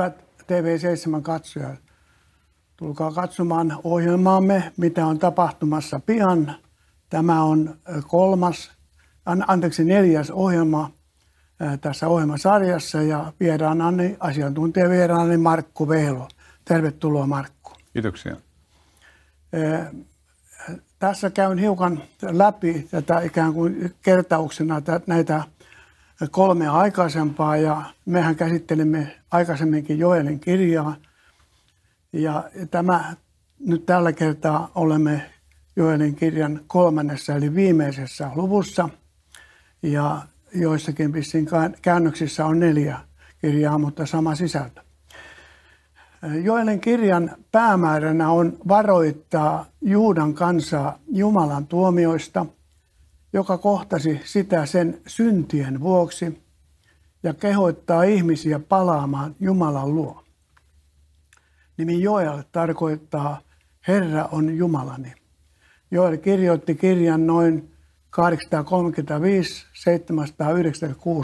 hyvät TV7 katsojat, tulkaa katsomaan ohjelmaamme, mitä on tapahtumassa pian. Tämä on äh, kolmas, an, anteeksi neljäs ohjelma äh, tässä ohjelmasarjassa ja vieraanani, asiantuntijavieraani Markku Vehlo. Tervetuloa Markku. Kiitoksia. Äh, tässä käyn hiukan läpi tätä ikään kuin kertauksena näitä kolme aikaisempaa ja mehän käsittelemme aikaisemminkin Joelin kirjaa. Ja tämä nyt tällä kertaa olemme Joelin kirjan kolmannessa eli viimeisessä luvussa. Ja joissakin vissiin käännöksissä on neljä kirjaa, mutta sama sisältö. Joelin kirjan päämääränä on varoittaa Juudan kansaa Jumalan tuomioista – joka kohtasi sitä sen syntien vuoksi ja kehoittaa ihmisiä palaamaan Jumalan luo. Nimi Joel tarkoittaa Herra on Jumalani. Joel kirjoitti kirjan noin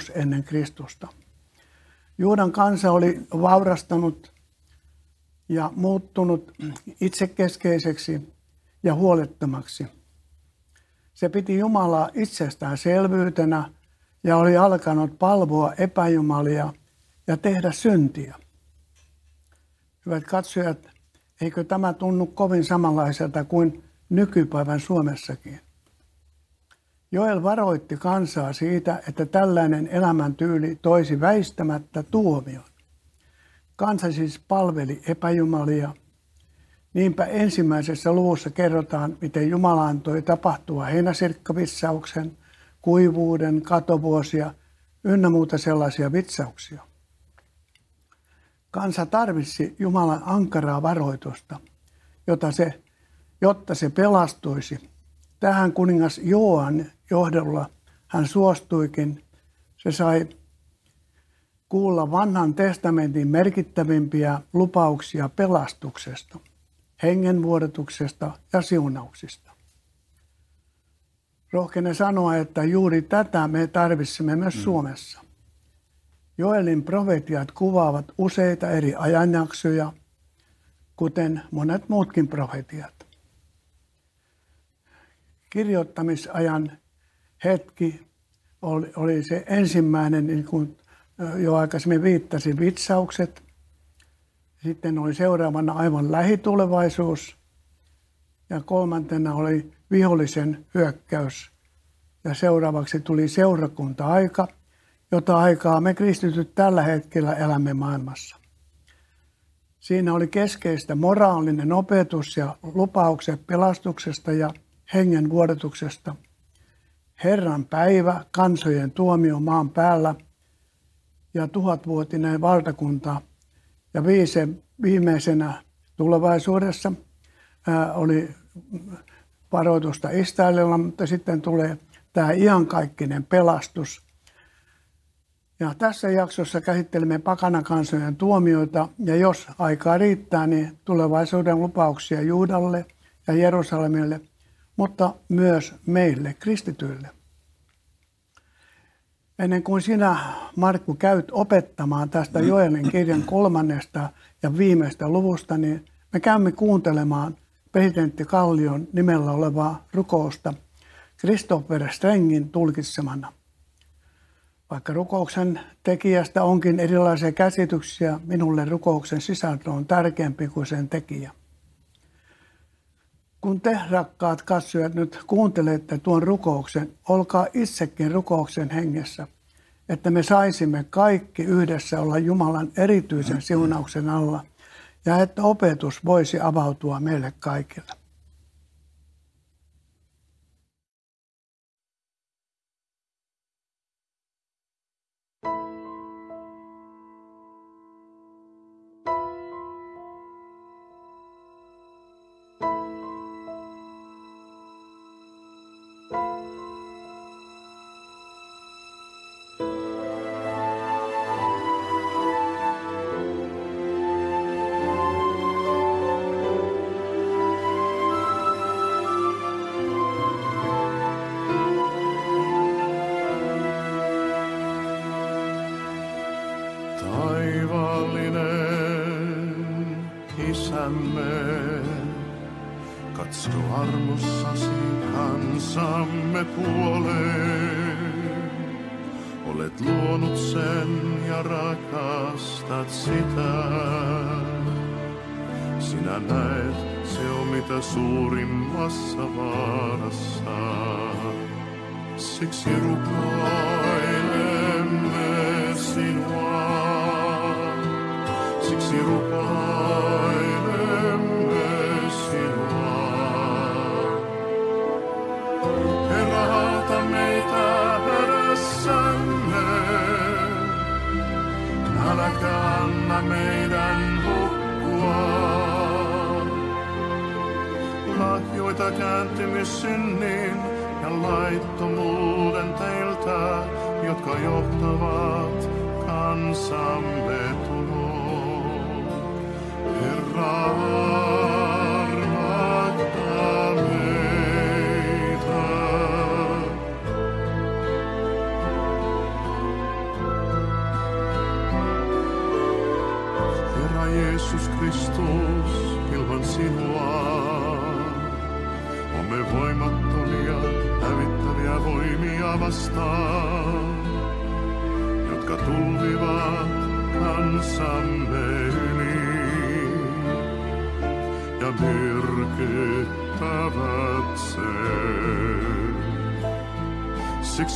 835-796 ennen Kristusta. Juudan kansa oli vaurastanut ja muuttunut itsekeskeiseksi ja huolettomaksi – se piti Jumalaa itsestään selvyytenä ja oli alkanut palvoa epäjumalia ja tehdä syntiä. Hyvät katsojat, eikö tämä tunnu kovin samanlaiselta kuin nykypäivän Suomessakin? Joel varoitti kansaa siitä, että tällainen elämäntyyli toisi väistämättä tuomion. Kansa siis palveli epäjumalia – Niinpä ensimmäisessä luvussa kerrotaan, miten Jumala antoi tapahtua heinäsirkkavitsauksen, kuivuuden, katovuosia ynnä muuta sellaisia vitsauksia. Kansa tarvitsi Jumalan ankaraa varoitusta, jota se, jotta se pelastuisi. Tähän kuningas Joan johdolla hän suostuikin. Se sai kuulla vanhan testamentin merkittävimpiä lupauksia pelastuksesta hengen ja siunauksista. Rohkenen sanoa, että juuri tätä me tarvitsemme myös mm. Suomessa. Joelin profetiat kuvaavat useita eri ajanjaksoja, kuten monet muutkin profetiat. Kirjoittamisajan hetki oli, oli se ensimmäinen, niin kuin jo aikaisemmin viittasin, vitsaukset, sitten oli seuraavana aivan lähitulevaisuus. Ja kolmantena oli vihollisen hyökkäys. Ja seuraavaksi tuli seurakunta-aika, jota aikaa me kristityt tällä hetkellä elämme maailmassa. Siinä oli keskeistä moraalinen opetus ja lupaukset pelastuksesta ja hengen vuodatuksesta. Herran päivä, kansojen tuomio maan päällä ja tuhatvuotinen valtakunta ja viise, viimeisenä tulevaisuudessa ää, oli varoitusta Israelilla, mutta sitten tulee tämä iankaikkinen pelastus. Ja tässä jaksossa käsittelemme pakanakansojen tuomioita ja jos aikaa riittää, niin tulevaisuuden lupauksia Juudalle ja Jerusalemille, mutta myös meille kristityille. Ennen kuin sinä, Markku, käyt opettamaan tästä Joelin kirjan kolmannesta ja viimeistä luvusta, niin me käymme kuuntelemaan presidentti Kallion nimellä olevaa rukousta Christopher Strengin tulkitsemana. Vaikka rukouksen tekijästä onkin erilaisia käsityksiä, minulle rukouksen sisältö on tärkeämpi kuin sen tekijä kun te rakkaat katsojat nyt kuuntelette tuon rukouksen, olkaa itsekin rukouksen hengessä, että me saisimme kaikki yhdessä olla Jumalan erityisen siunauksen alla ja että opetus voisi avautua meille kaikille.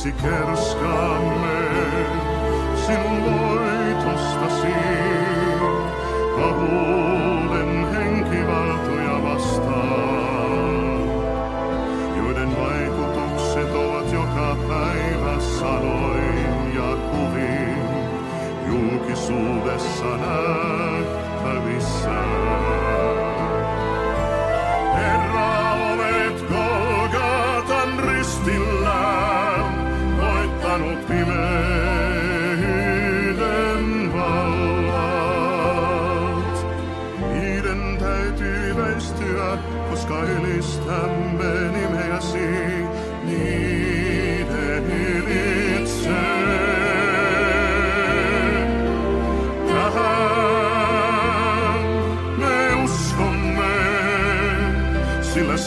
miksi kerskaamme sinun voitostasi. Pahuuden henkivaltoja vastaan, joiden vaikutukset ovat joka päivä sanoin ja kuvin julkisuudessa nähtävissä. Herra,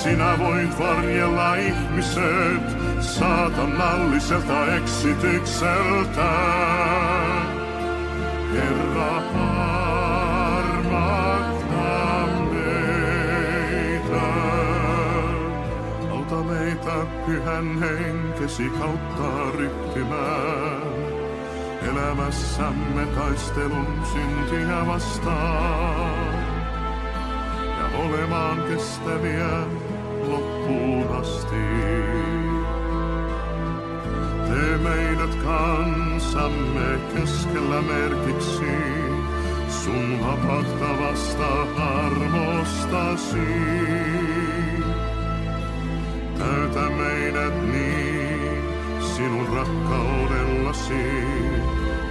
Sinä voit varjella ihmiset saatanalliselta eksitykseltä. Herra, armahda meitä. Auta meitä pyhän henkesi kautta ryhtymään elämässämme taistelun syntiä vastaan ja olemaan kestäviä loppuun Te meidät kansamme keskellä merkiksi, sun vapauttavasta armostasi. Täytä meidät niin sinun rakkaudellasi,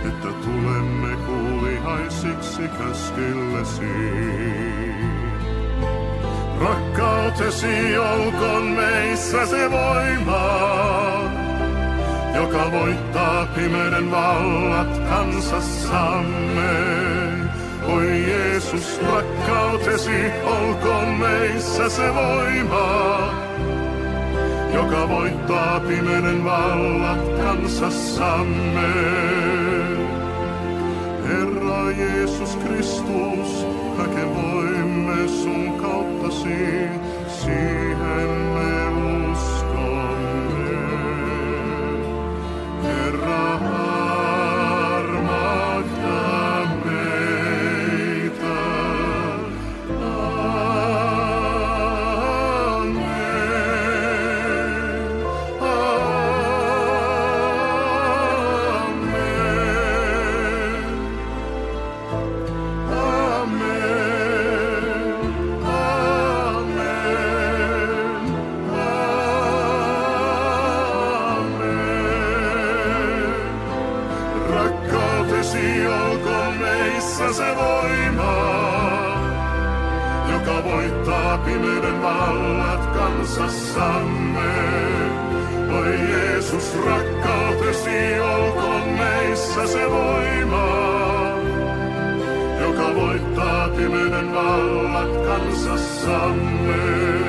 että tulemme kuulihaisiksi käskyllesi. Rakkautesi olkoon meissä se voima, joka voittaa pimeyden vallat kansassamme. Oi Jeesus, rakkautesi olkoon meissä se voima, joka voittaa pimeyden vallat kansassamme. Herra Jeesus Kristus, kaiken voimme sun kautta siihen me vallat kansassamme.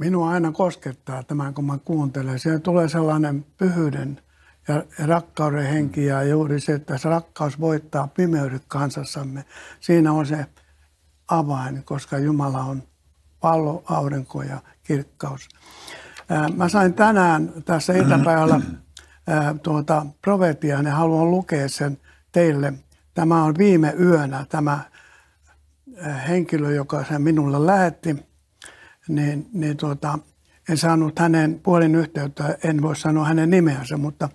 minua aina koskettaa tämän, kun mä kuuntelen. Siellä tulee sellainen pyhyyden ja rakkauden henki ja juuri se, että se rakkaus voittaa pimeydet kansassamme. Siinä on se avain, koska Jumala on pallo, aurinko ja kirkkaus. Mä sain tänään tässä iltapäivällä tuota profetian niin ja haluan lukea sen teille. Tämä on viime yönä tämä henkilö, joka sen minulle lähetti niin, niin tuota, en saanut hänen puolin yhteyttä, en voi sanoa hänen nimeänsä, mutta,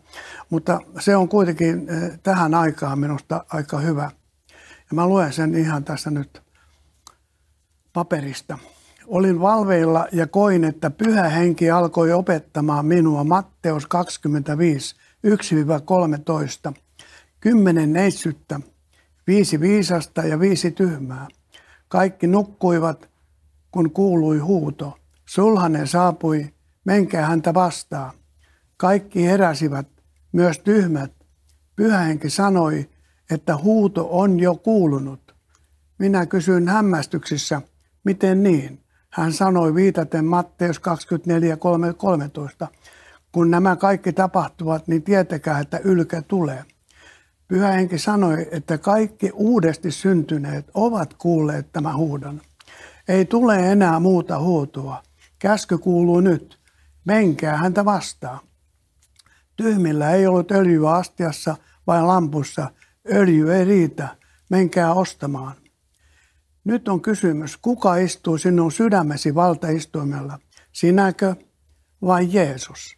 mutta se on kuitenkin eh, tähän aikaan minusta aika hyvä. Ja mä luen sen ihan tässä nyt paperista. Olin valveilla ja koin, että pyhä henki alkoi opettamaan minua Matteus 25, 1-13, kymmenen neitsyttä, viisi viisasta ja viisi tyhmää. Kaikki nukkuivat – kun kuului huuto. Sulhanen saapui, menkää häntä vastaan. Kaikki heräsivät, myös tyhmät. Pyhähenki sanoi, että huuto on jo kuulunut. Minä kysyin hämmästyksissä, miten niin? Hän sanoi viitaten Matteus 24.13. Kun nämä kaikki tapahtuvat, niin tietäkää, että ylkä tulee. Pyhä henki sanoi, että kaikki uudesti syntyneet ovat kuulleet tämän huudon. Ei tule enää muuta huutoa. Käsky kuuluu nyt. Menkää häntä vastaan. Tyhmillä ei ollut öljyä astiassa vai lampussa. Öljy ei riitä. Menkää ostamaan. Nyt on kysymys, kuka istuu sinun sydämesi valtaistuimella? Sinäkö vai Jeesus?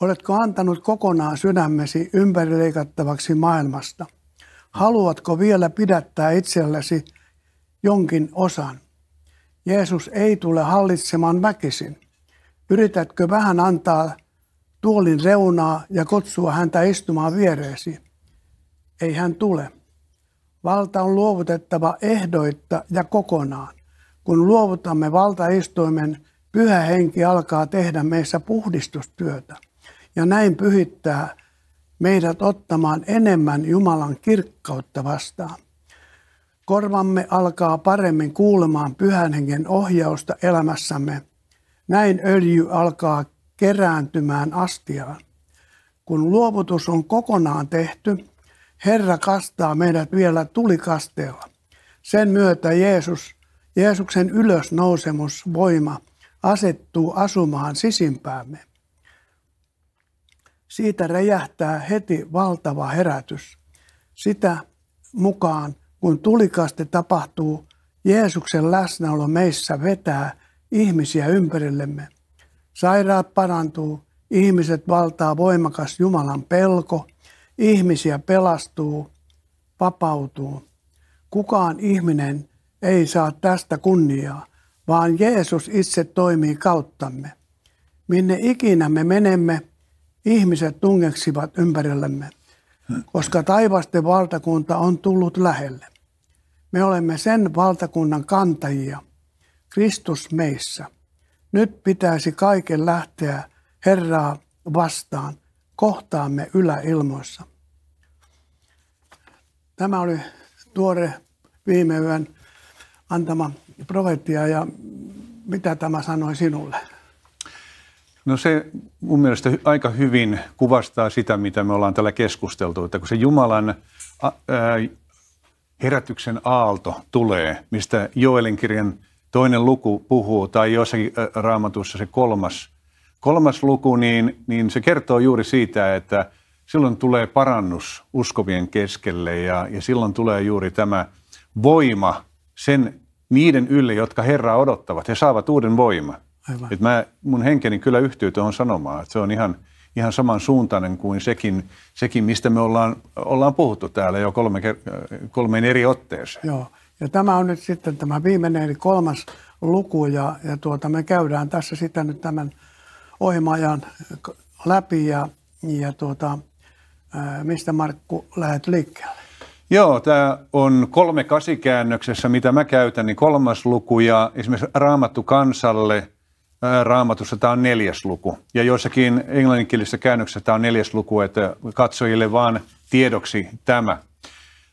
Oletko antanut kokonaan sydämesi ympärileikattavaksi maailmasta? Haluatko vielä pidättää itsellesi jonkin osan? Jeesus ei tule hallitsemaan väkisin. Yritätkö vähän antaa tuolin reunaa ja kutsua häntä istumaan viereesi? Ei hän tule. Valta on luovutettava ehdoitta ja kokonaan. Kun luovutamme valtaistuimen, pyhä henki alkaa tehdä meissä puhdistustyötä ja näin pyhittää meidät ottamaan enemmän Jumalan kirkkautta vastaan. Korvamme alkaa paremmin kuulemaan pyhän hengen ohjausta elämässämme. Näin öljy alkaa kerääntymään astiaan. Kun luovutus on kokonaan tehty, Herra kastaa meidät vielä tulikasteella. Sen myötä Jeesus, Jeesuksen ylösnousemusvoima asettuu asumaan sisimpäämme. Siitä räjähtää heti valtava herätys. Sitä mukaan kun tulikaste tapahtuu, Jeesuksen läsnäolo meissä vetää ihmisiä ympärillemme. Sairaat parantuu, ihmiset valtaa voimakas Jumalan pelko, ihmisiä pelastuu, vapautuu. Kukaan ihminen ei saa tästä kunniaa, vaan Jeesus itse toimii kauttamme. Minne ikinä me menemme, ihmiset tungeksivat ympärillemme koska taivasten valtakunta on tullut lähelle. Me olemme sen valtakunnan kantajia, Kristus meissä. Nyt pitäisi kaiken lähteä Herraa vastaan, kohtaamme yläilmoissa. Tämä oli tuore viime yön antama profetia ja mitä tämä sanoi sinulle? No se mun mielestä aika hyvin kuvastaa sitä, mitä me ollaan täällä keskusteltu, että kun se Jumalan herätyksen aalto tulee, mistä Joelin kirjan toinen luku puhuu, tai jossakin raamatussa se kolmas, kolmas luku, niin, niin se kertoo juuri siitä, että silloin tulee parannus uskovien keskelle ja, ja silloin tulee juuri tämä voima sen niiden ylle, jotka Herraa odottavat. He saavat uuden voiman. Aivan. Et mä, mun henkeni kyllä yhtyy tuohon sanomaan, että se on ihan, ihan samansuuntainen kuin sekin, sekin mistä me ollaan, ollaan puhuttu täällä jo kolme, kolmeen eri otteeseen. Joo, ja tämä on nyt sitten tämä viimeinen eli kolmas luku, ja, ja tuota, me käydään tässä sitä nyt tämän ohjelmaajan läpi, ja, ja tuota, mistä Markku lähdet liikkeelle? Joo, tämä on kolme kasikäännöksessä, mitä mä käytän, niin kolmas luku ja esimerkiksi Raamattu kansalle – raamatussa tämä on neljäs luku. Ja joissakin englanninkielisissä käännöksissä tämä on neljäs luku, että katsojille vaan tiedoksi tämä.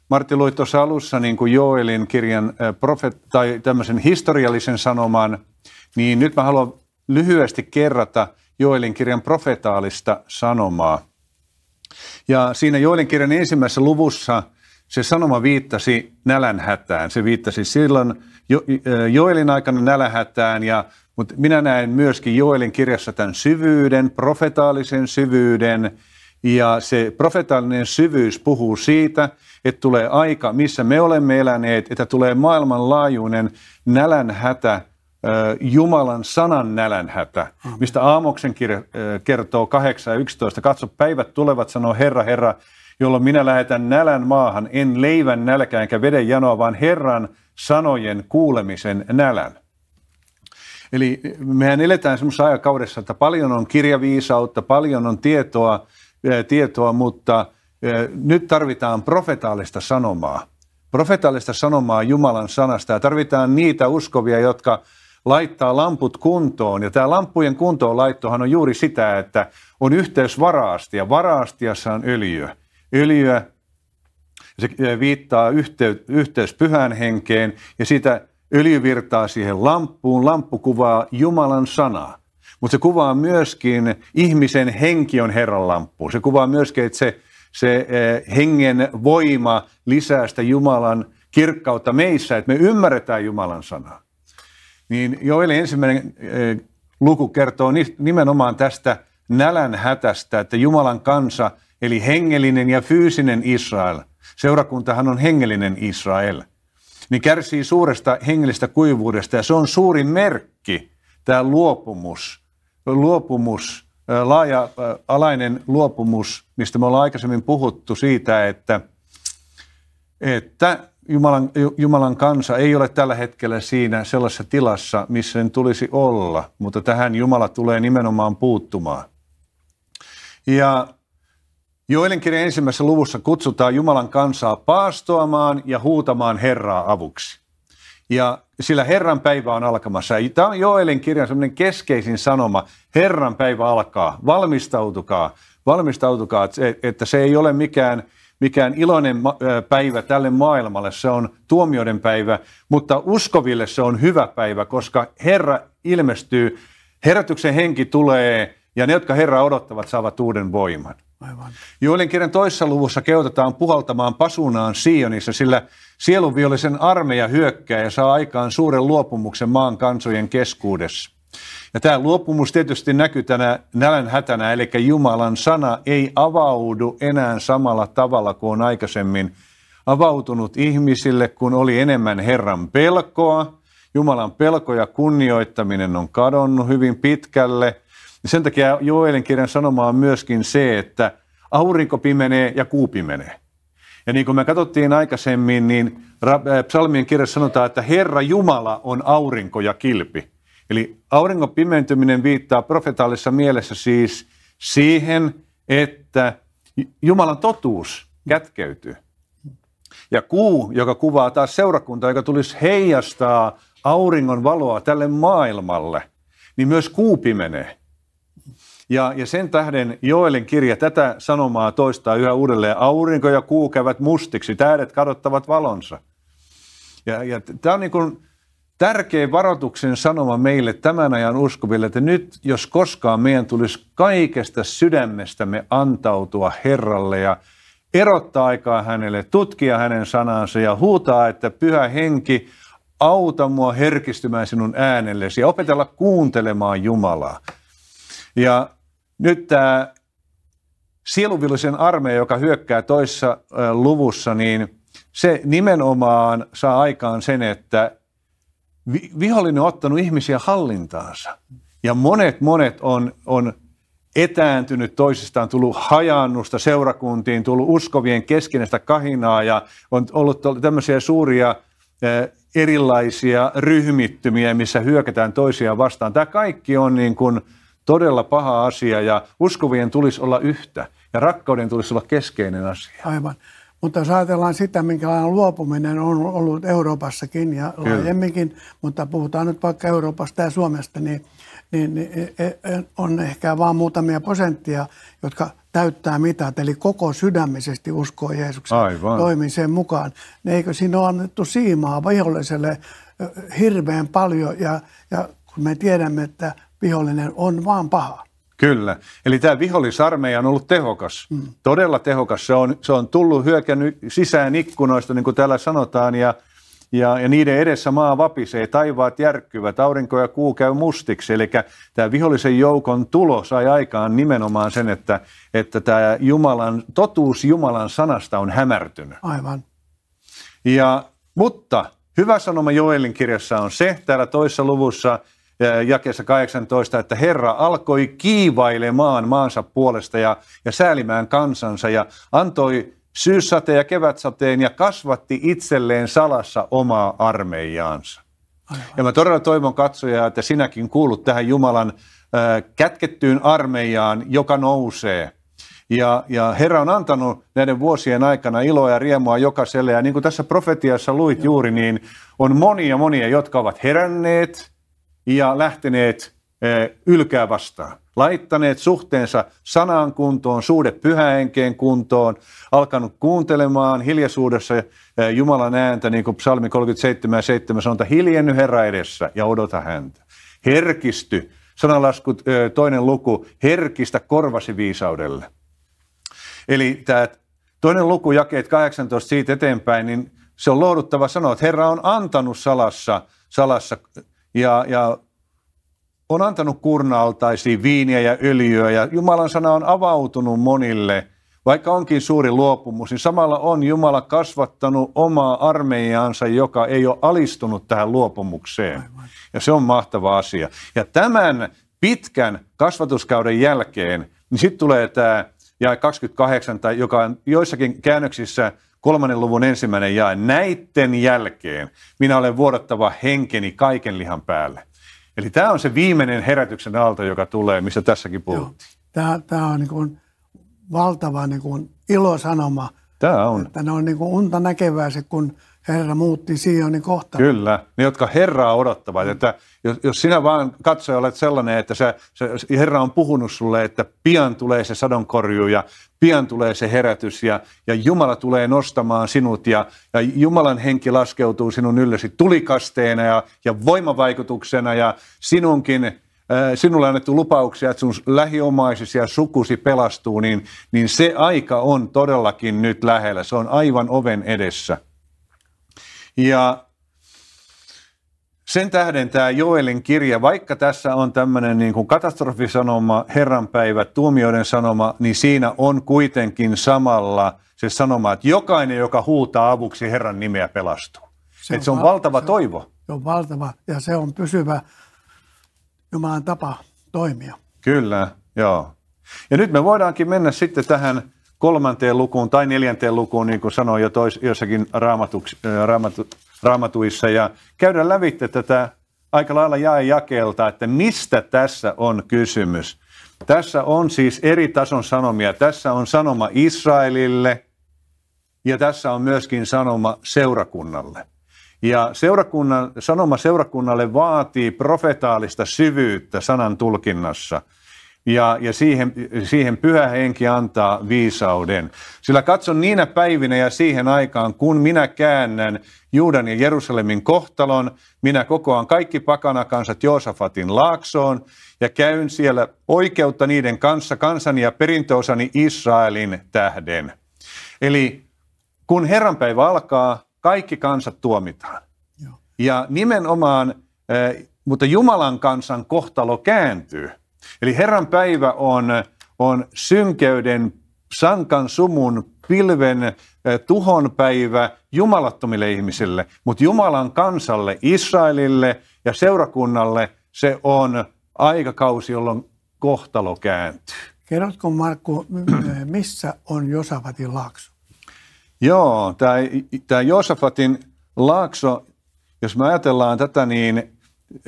Martti luit tuossa alussa niin kuin Joelin kirjan profet, tai tämmöisen historiallisen sanoman, niin nyt mä haluan lyhyesti kerrata Joelin kirjan profetaalista sanomaa. Ja siinä Joelin kirjan ensimmäisessä luvussa se sanoma viittasi nälänhätään. Se viittasi silloin jo, Joelin aikana nälänhätään ja mutta minä näen myöskin Joelin kirjassa tämän syvyyden, profetaalisen syvyyden, ja se profetaalinen syvyys puhuu siitä, että tulee aika, missä me olemme eläneet, että tulee maailmanlaajuinen nälänhätä, Jumalan sanan nälänhätä, mistä Aamoksen kirja kertoo 8.11. Katso, päivät tulevat, sanoo Herra, Herra, jolloin minä lähetän nälän maahan, en leivän nälkä enkä veden janoa, vaan Herran sanojen kuulemisen nälän. Eli mehän eletään semmoisessa ajakaudessa, että paljon on kirjaviisautta, paljon on tietoa, tietoa mutta nyt tarvitaan profetaalista sanomaa. Profetaalista sanomaa Jumalan sanasta ja tarvitaan niitä uskovia, jotka laittaa lamput kuntoon. Ja tämä lampujen kuntoon laittohan on juuri sitä, että on yhteys varaastia. Varaastiassa on öljyä. Öljyä se viittaa yhteys pyhään henkeen ja siitä Öljyvirtaa siihen lamppuun, lamppu kuvaa Jumalan sanaa. Mutta se kuvaa myöskin, ihmisen henki on Herran lamppu. Se kuvaa myöskin, että se, se eh, hengen voima lisää sitä Jumalan kirkkautta meissä, että me ymmärretään Jumalan sanaa. Niin Joelin ensimmäinen eh, luku kertoo nimenomaan tästä nälän hätästä, että Jumalan kansa, eli hengellinen ja fyysinen Israel, seurakuntahan on hengellinen Israel – niin kärsii suuresta hengellistä kuivuudesta ja se on suuri merkki, tämä luopumus, luopumus, laaja-alainen luopumus, mistä me ollaan aikaisemmin puhuttu siitä, että, että Jumalan, Jumalan kansa ei ole tällä hetkellä siinä sellaisessa tilassa, missä sen tulisi olla, mutta tähän Jumala tulee nimenomaan puuttumaan. Ja Joelin kirjan ensimmäisessä luvussa kutsutaan Jumalan kansaa paastoamaan ja huutamaan Herraa avuksi. Ja sillä Herran päivä on alkamassa. Tämä on Joelin kirjan semmoinen keskeisin sanoma. Herran päivä alkaa. Valmistautukaa. Valmistautukaa, että se ei ole mikään, mikään iloinen päivä tälle maailmalle. Se on tuomioiden päivä, mutta uskoville se on hyvä päivä, koska Herra ilmestyy. Herätyksen henki tulee ja ne, jotka Herra odottavat, saavat uuden voiman. Aivan. Joelin kirjan toisessa luvussa kehotetaan puhaltamaan pasunaan Sionissa, sillä sielunviollisen armeija hyökkää ja saa aikaan suuren luopumuksen maan kansojen keskuudessa. Ja tämä luopumus tietysti näkyy tänä hätänä, eli Jumalan sana ei avaudu enää samalla tavalla kuin on aikaisemmin avautunut ihmisille, kun oli enemmän Herran pelkoa. Jumalan pelko ja kunnioittaminen on kadonnut hyvin pitkälle – niin sen takia Joelin kirjan sanoma on myöskin se, että aurinko pimenee ja kuu pimenee. Ja niin kuin me katsottiin aikaisemmin, niin äh, psalmien kirjassa sanotaan, että Herra Jumala on aurinko ja kilpi. Eli auringon pimentyminen viittaa profetaalisessa mielessä siis siihen, että Jumalan totuus kätkeytyy. Ja kuu, joka kuvaa taas seurakuntaa, joka tulisi heijastaa auringon valoa tälle maailmalle, niin myös kuu pimenee. Ja, ja sen tähden Joelin kirja tätä sanomaa toistaa yhä uudelleen. Aurinko ja kuu kävät mustiksi, tähdet kadottavat valonsa. Ja, ja tämä on niin kuin tärkeä varoituksen sanoma meille tämän ajan uskoville, että nyt jos koskaan meidän tulisi kaikesta sydämestämme antautua Herralle ja erottaa aikaa hänelle, tutkia hänen sanansa ja huutaa, että pyhä henki, auta mua herkistymään sinun äänellesi ja opetella kuuntelemaan Jumalaa. Ja nyt tämä sieluvillisen armeija, joka hyökkää toissa luvussa, niin se nimenomaan saa aikaan sen, että vihollinen on ottanut ihmisiä hallintaansa. Ja monet, monet on, on etääntynyt toisistaan, tullut hajannusta seurakuntiin, tullut uskovien keskenestä kahinaa ja on ollut tämmöisiä suuria erilaisia ryhmittymiä, missä hyökätään toisiaan vastaan. Tämä kaikki on niin kuin todella paha asia ja uskovien tulisi olla yhtä ja rakkauden tulisi olla keskeinen asia. Aivan. Mutta jos ajatellaan sitä, minkälainen luopuminen on ollut Euroopassakin ja Kyllä. laajemminkin, mutta puhutaan nyt vaikka Euroopasta ja Suomesta, niin, niin, niin e, e, on ehkä vain muutamia prosenttia, jotka täyttää mitat, eli koko sydämisesti uskoo Jeesuksen Aivan. toimiseen mukaan. Niin eikö siinä ole annettu siimaa viholliselle hirveän paljon ja, ja kun me tiedämme, että vihollinen on vaan paha. Kyllä. Eli tämä vihollisarmeija on ollut tehokas. Mm. Todella tehokas. Se on, se on tullut hyökännyt sisään ikkunoista, niin kuin täällä sanotaan, ja, ja, ja niiden edessä maa vapisee, taivaat järkkyvät, aurinko ja kuu käy mustiksi. Eli tämä vihollisen joukon tulo sai aikaan nimenomaan sen, että, että tämä Jumalan, totuus Jumalan sanasta on hämärtynyt. Aivan. Ja, mutta hyvä sanoma Joelin kirjassa on se, täällä toisessa luvussa – jakeessa 18, että Herra alkoi kiivailemaan maansa puolesta ja, ja säälimään kansansa ja antoi syyssateen ja kevätsateen ja kasvatti itselleen salassa omaa armeijaansa. Aivan. Ja mä todella toivon katsoja, että sinäkin kuulut tähän Jumalan ä, kätkettyyn armeijaan, joka nousee. Ja, ja Herra on antanut näiden vuosien aikana iloa ja riemua jokaiselle. Ja niin kuin tässä profetiassa luit Joo. juuri, niin on monia monia, jotka ovat heränneet – ja lähteneet eh, ylkää vastaan. Laittaneet suhteensa sanaan kuntoon, suhde pyhäenkeen kuntoon, alkanut kuuntelemaan hiljaisuudessa eh, Jumalan ääntä, niin kuin psalmi 37 7 sanotaan, hiljenny Herra edessä ja odota häntä. Herkisty, sananlaskut eh, toinen luku, herkistä korvasi viisaudelle. Eli tämä toinen luku, jakeet 18 siitä eteenpäin, niin se on lohduttava sanoa, että Herra on antanut salassa, salassa ja, ja on antanut kurnaaltaisiin viiniä ja öljyä ja Jumalan sana on avautunut monille. Vaikka onkin suuri luopumus, niin samalla on Jumala kasvattanut omaa armeijaansa, joka ei ole alistunut tähän luopumukseen. Ja se on mahtava asia. Ja tämän pitkän kasvatuskauden jälkeen, niin sitten tulee tämä ja 28, tai joka on joissakin käännöksissä Kolmannen luvun ensimmäinen jae. Näitten jälkeen minä olen vuodattava henkeni kaiken lihan päälle. Eli tämä on se viimeinen herätyksen aalto, joka tulee, mistä tässäkin puhuttiin. Tämä, tämä on niin kuin valtava niin kuin ilosanoma. Tämä on. Että ne on niin kuin unta se kun – Herra muutti niin Sionin kohtaan. Kyllä, ne jotka Herraa odottavat. Että jos, jos sinä vaan katsoja olet sellainen, että sä, se, Herra on puhunut sulle, että pian tulee se sadonkorju ja pian tulee se herätys ja, ja Jumala tulee nostamaan sinut ja, ja Jumalan henki laskeutuu sinun yllesi tulikasteena ja, ja voimavaikutuksena ja sinunkin äh, sinulle annettu lupauksia, että sun lähiomaisesi ja sukusi pelastuu, niin, niin se aika on todellakin nyt lähellä. Se on aivan oven edessä. Ja sen tähden tämä Joelin kirja, vaikka tässä on tämmöinen niin kuin katastrofisanoma, herranpäivä, tuomioiden sanoma, niin siinä on kuitenkin samalla se sanoma, että jokainen, joka huutaa avuksi Herran nimeä, pelastuu. Se, Et on, se on val- valtava se toivo. On, se on valtava ja se on pysyvä Jumalan tapa toimia. Kyllä, joo. Ja nyt me voidaankin mennä sitten tähän kolmanteen lukuun tai neljänteen lukuun, niin kuin sanoin jo tois, jossakin raamatu, raamatu, raamatuissa, ja käydä lävitte tätä aika lailla jae jakelta, että mistä tässä on kysymys. Tässä on siis eri tason sanomia. Tässä on sanoma Israelille ja tässä on myöskin sanoma seurakunnalle. Ja seurakunnan, sanoma seurakunnalle vaatii profetaalista syvyyttä sanan tulkinnassa – ja, ja siihen, siihen pyhä henki antaa viisauden. Sillä katson niinä päivinä ja siihen aikaan, kun minä käännän Juudan ja Jerusalemin kohtalon, minä kokoan kaikki pakanakansat Joosafatin laaksoon ja käyn siellä oikeutta niiden kanssa kansani ja perintöosani Israelin tähden. Eli kun Herran päivä alkaa, kaikki kansat tuomitaan. Joo. Ja nimenomaan, eh, mutta Jumalan kansan kohtalo kääntyy. Eli Herran päivä on, on synkeyden, sankan, sumun, pilven, eh, tuhon päivä jumalattomille ihmisille, mutta Jumalan kansalle, Israelille ja seurakunnalle se on aikakausi, jolloin kohtalo kääntyy. Kerrotko Markku, missä on Josafatin laakso? Joo, tämä, Josafatin laakso, jos me ajatellaan tätä, niin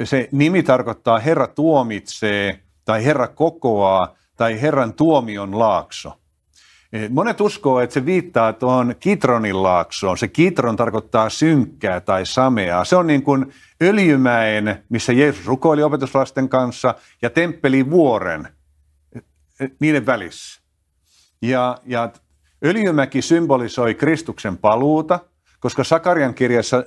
se nimi tarkoittaa Herra tuomitsee – tai Herra kokoaa tai Herran tuomion laakso. Eh, monet uskoo, että se viittaa tuohon Kitronin laaksoon. Se Kitron tarkoittaa synkkää tai sameaa. Se on niin kuin öljymäen, missä Jeesus rukoili opetuslasten kanssa, ja temppelivuoren, eh, eh, niiden välissä. Ja, ja öljymäki symbolisoi Kristuksen paluuta – koska Sakarian kirjassa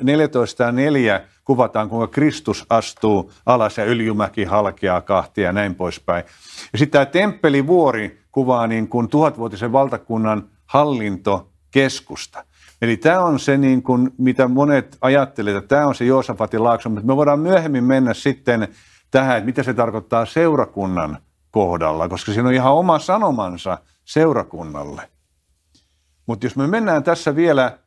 14.4 kuvataan, kuinka Kristus astuu alas ja öljymäki halkeaa kahtia ja näin poispäin. Ja sitten tämä temppelivuori kuvaa niin kuin tuhatvuotisen valtakunnan hallintokeskusta. Eli tämä on se, niin kuin, mitä monet ajattelevat, että tämä on se Joosafatin laakso, mutta me voidaan myöhemmin mennä sitten tähän, että mitä se tarkoittaa seurakunnan kohdalla, koska siinä on ihan oma sanomansa seurakunnalle. Mutta jos me mennään tässä vielä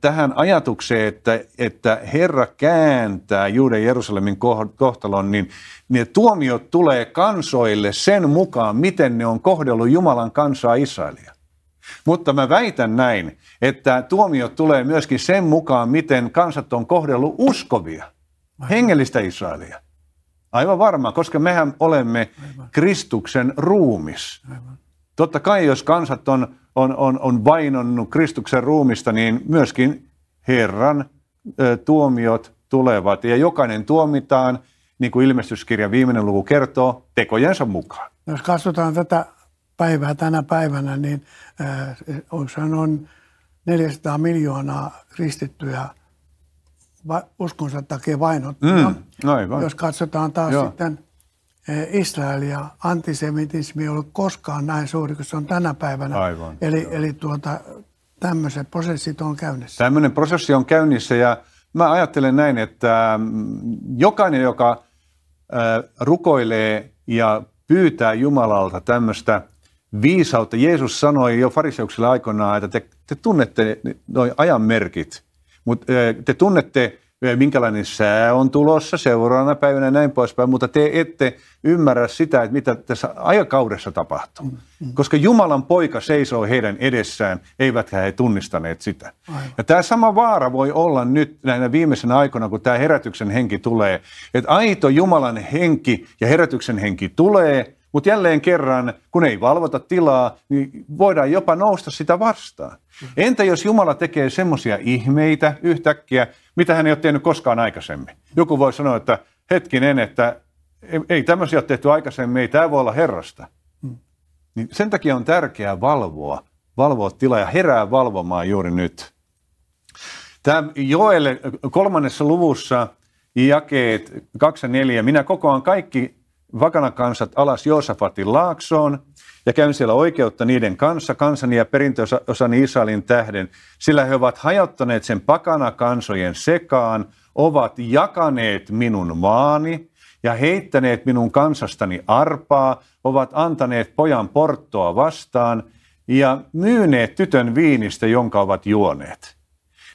tähän ajatukseen, että, että Herra kääntää Juuden Jerusalemin kohtalon, niin ne niin tuomiot tulee kansoille sen mukaan, miten ne on kohdellut Jumalan kansaa Israelia. Mutta mä väitän näin, että tuomiot tulee myöskin sen mukaan, miten kansat on kohdellut uskovia, hengellistä Israelia. Aivan varma, koska mehän olemme Kristuksen ruumis. Aivan. Totta kai, jos kansat on, on, on, on vainonnut Kristuksen ruumista, niin myöskin Herran ö, tuomiot tulevat. Ja jokainen tuomitaan, niin kuin ilmestyskirjan viimeinen luku kertoo, tekojensa mukaan. Jos katsotaan tätä päivää tänä päivänä, niin ö, on 400 miljoonaa kristittyjä va- uskonsa takia vainottuja. Mm, Jos katsotaan taas Joo. sitten Eh, Israel ja antisemitismi ei ollut koskaan näin suuri kuin se on tänä päivänä. Aivan, eli eli tuota, tämmöiset prosessit on käynnissä. Tämmöinen prosessi on käynnissä ja mä ajattelen näin, että mm, jokainen, joka äh, rukoilee ja pyytää Jumalalta tämmöistä viisautta. Jeesus sanoi jo fariseuksille aikoinaan, että te, te tunnette noin ajan merkit, mutta äh, te tunnette minkälainen sää on tulossa seuraavana päivänä ja näin poispäin, mutta te ette ymmärrä sitä, että mitä tässä ajakaudessa tapahtuu. Mm, mm. Koska Jumalan poika seisoo heidän edessään, eivätkä he tunnistaneet sitä. Ja tämä sama vaara voi olla nyt näinä viimeisenä aikoina, kun tämä herätyksen henki tulee, että aito Jumalan henki ja herätyksen henki tulee – mutta jälleen kerran, kun ei valvota tilaa, niin voidaan jopa nousta sitä vastaan. Entä jos Jumala tekee semmoisia ihmeitä yhtäkkiä, mitä hän ei ole tehnyt koskaan aikaisemmin? Joku voi sanoa, että hetkinen, että ei tämmöisiä ole tehty aikaisemmin, ei tämä voi olla Herrasta. Mm. Niin sen takia on tärkeää valvoa, valvoa tilaa ja herää valvomaan juuri nyt. Tämä Joelle kolmannessa luvussa jakeet 2 ja 4. Minä kokoan kaikki vakana kansat alas Joosafatin laaksoon ja käyn siellä oikeutta niiden kanssa, kansani ja perintöosani Israelin tähden, sillä he ovat hajottaneet sen pakana kansojen sekaan, ovat jakaneet minun maani ja heittäneet minun kansastani arpaa, ovat antaneet pojan porttoa vastaan ja myyneet tytön viinistä, jonka ovat juoneet.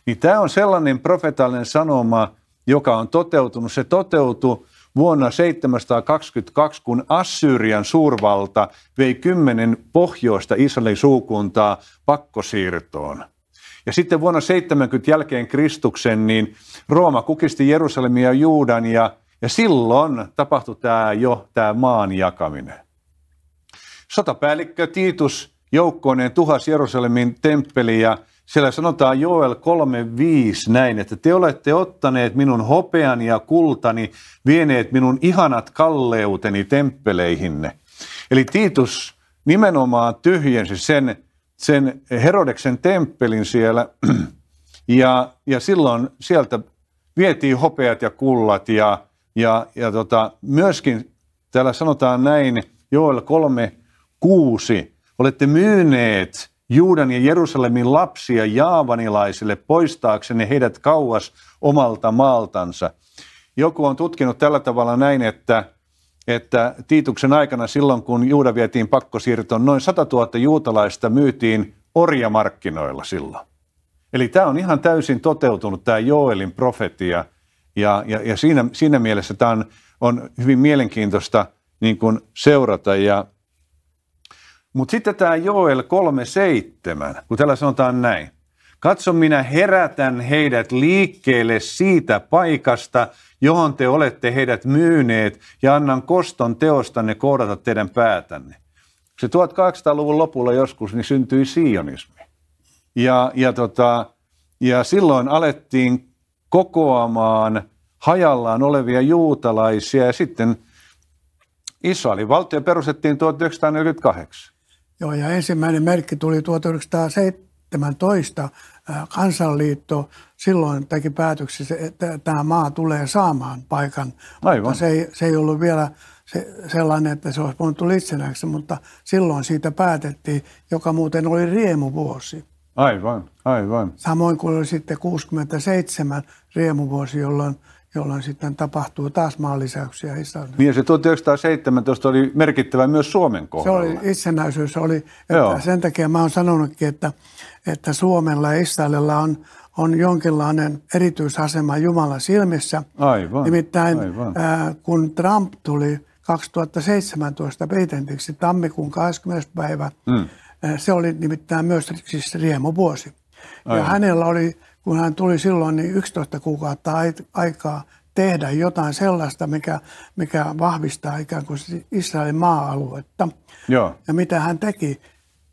Niin tämä on sellainen profetaalinen sanoma, joka on toteutunut. Se toteutuu vuonna 722, kun Assyrian suurvalta vei kymmenen pohjoista Israelin suukuntaa pakkosiirtoon. Ja sitten vuonna 70 jälkeen Kristuksen, niin Rooma kukisti Jerusalemia ja Juudan ja, ja silloin tapahtui tämä jo tämä maan jakaminen. Sotapäällikkö Tiitus joukkoineen tuhas Jerusalemin temppeli ja siellä sanotaan Joel 3.5 näin, että te olette ottaneet minun hopeani ja kultani, vieneet minun ihanat kalleuteni temppeleihinne. Eli Tiitus nimenomaan tyhjensi sen, sen Herodeksen temppelin siellä ja, ja silloin sieltä vietiin hopeat ja kullat ja, ja, ja tota, myöskin täällä sanotaan näin Joel 3.6, olette myyneet Juudan ja Jerusalemin lapsia jaavanilaisille poistaakseni heidät kauas omalta maaltansa. Joku on tutkinut tällä tavalla näin, että, että Tiituksen aikana silloin, kun Juuda vietiin pakkosiirtoon, noin 100 000 juutalaista myytiin orjamarkkinoilla silloin. Eli tämä on ihan täysin toteutunut, tämä Joelin profetia, ja, ja, ja siinä, siinä mielessä tämä on, on hyvin mielenkiintoista niin kuin seurata, ja mutta sitten tämä Joel 3.7, kun täällä sanotaan näin. Katso, minä herätän heidät liikkeelle siitä paikasta, johon te olette heidät myyneet, ja annan koston teostanne kohdata teidän päätänne. Se 1800-luvun lopulla joskus niin syntyi sionismi. Ja, ja, tota, ja silloin alettiin kokoamaan hajallaan olevia juutalaisia ja sitten Israelin valtio perustettiin 1948. Joo, ja ensimmäinen merkki tuli 1917. Kansanliitto silloin teki päätöksessä, että tämä maa tulee saamaan paikan. Aivan. se ei, se ei ollut vielä se, sellainen, että se olisi voinut tulla itsenäiseksi, mutta silloin siitä päätettiin, joka muuten oli riemuvuosi. Aivan, aivan. Samoin kuin oli sitten 67 riemuvuosi, jolloin – jolloin sitten tapahtuu taas maanlisäyksiä historiassa. Niin se 1917 oli merkittävä myös Suomen kohdalla. Se oli itsenäisyys. Oli, että Joo. sen takia mä oon sanonutkin, että, että Suomella ja Israelilla on, on jonkinlainen erityisasema Jumalan silmissä. Aivan, Nimittäin aivan. Ää, kun Trump tuli 2017 presidentiksi tammikuun 20. päivä, mm. ää, se oli nimittäin myös siis riemuvuosi. Aivan. Ja hänellä oli kun hän tuli silloin, niin 11 kuukautta aikaa tehdä jotain sellaista, mikä, mikä vahvistaa ikään kuin Israelin maa-aluetta. Joo. Ja mitä hän teki,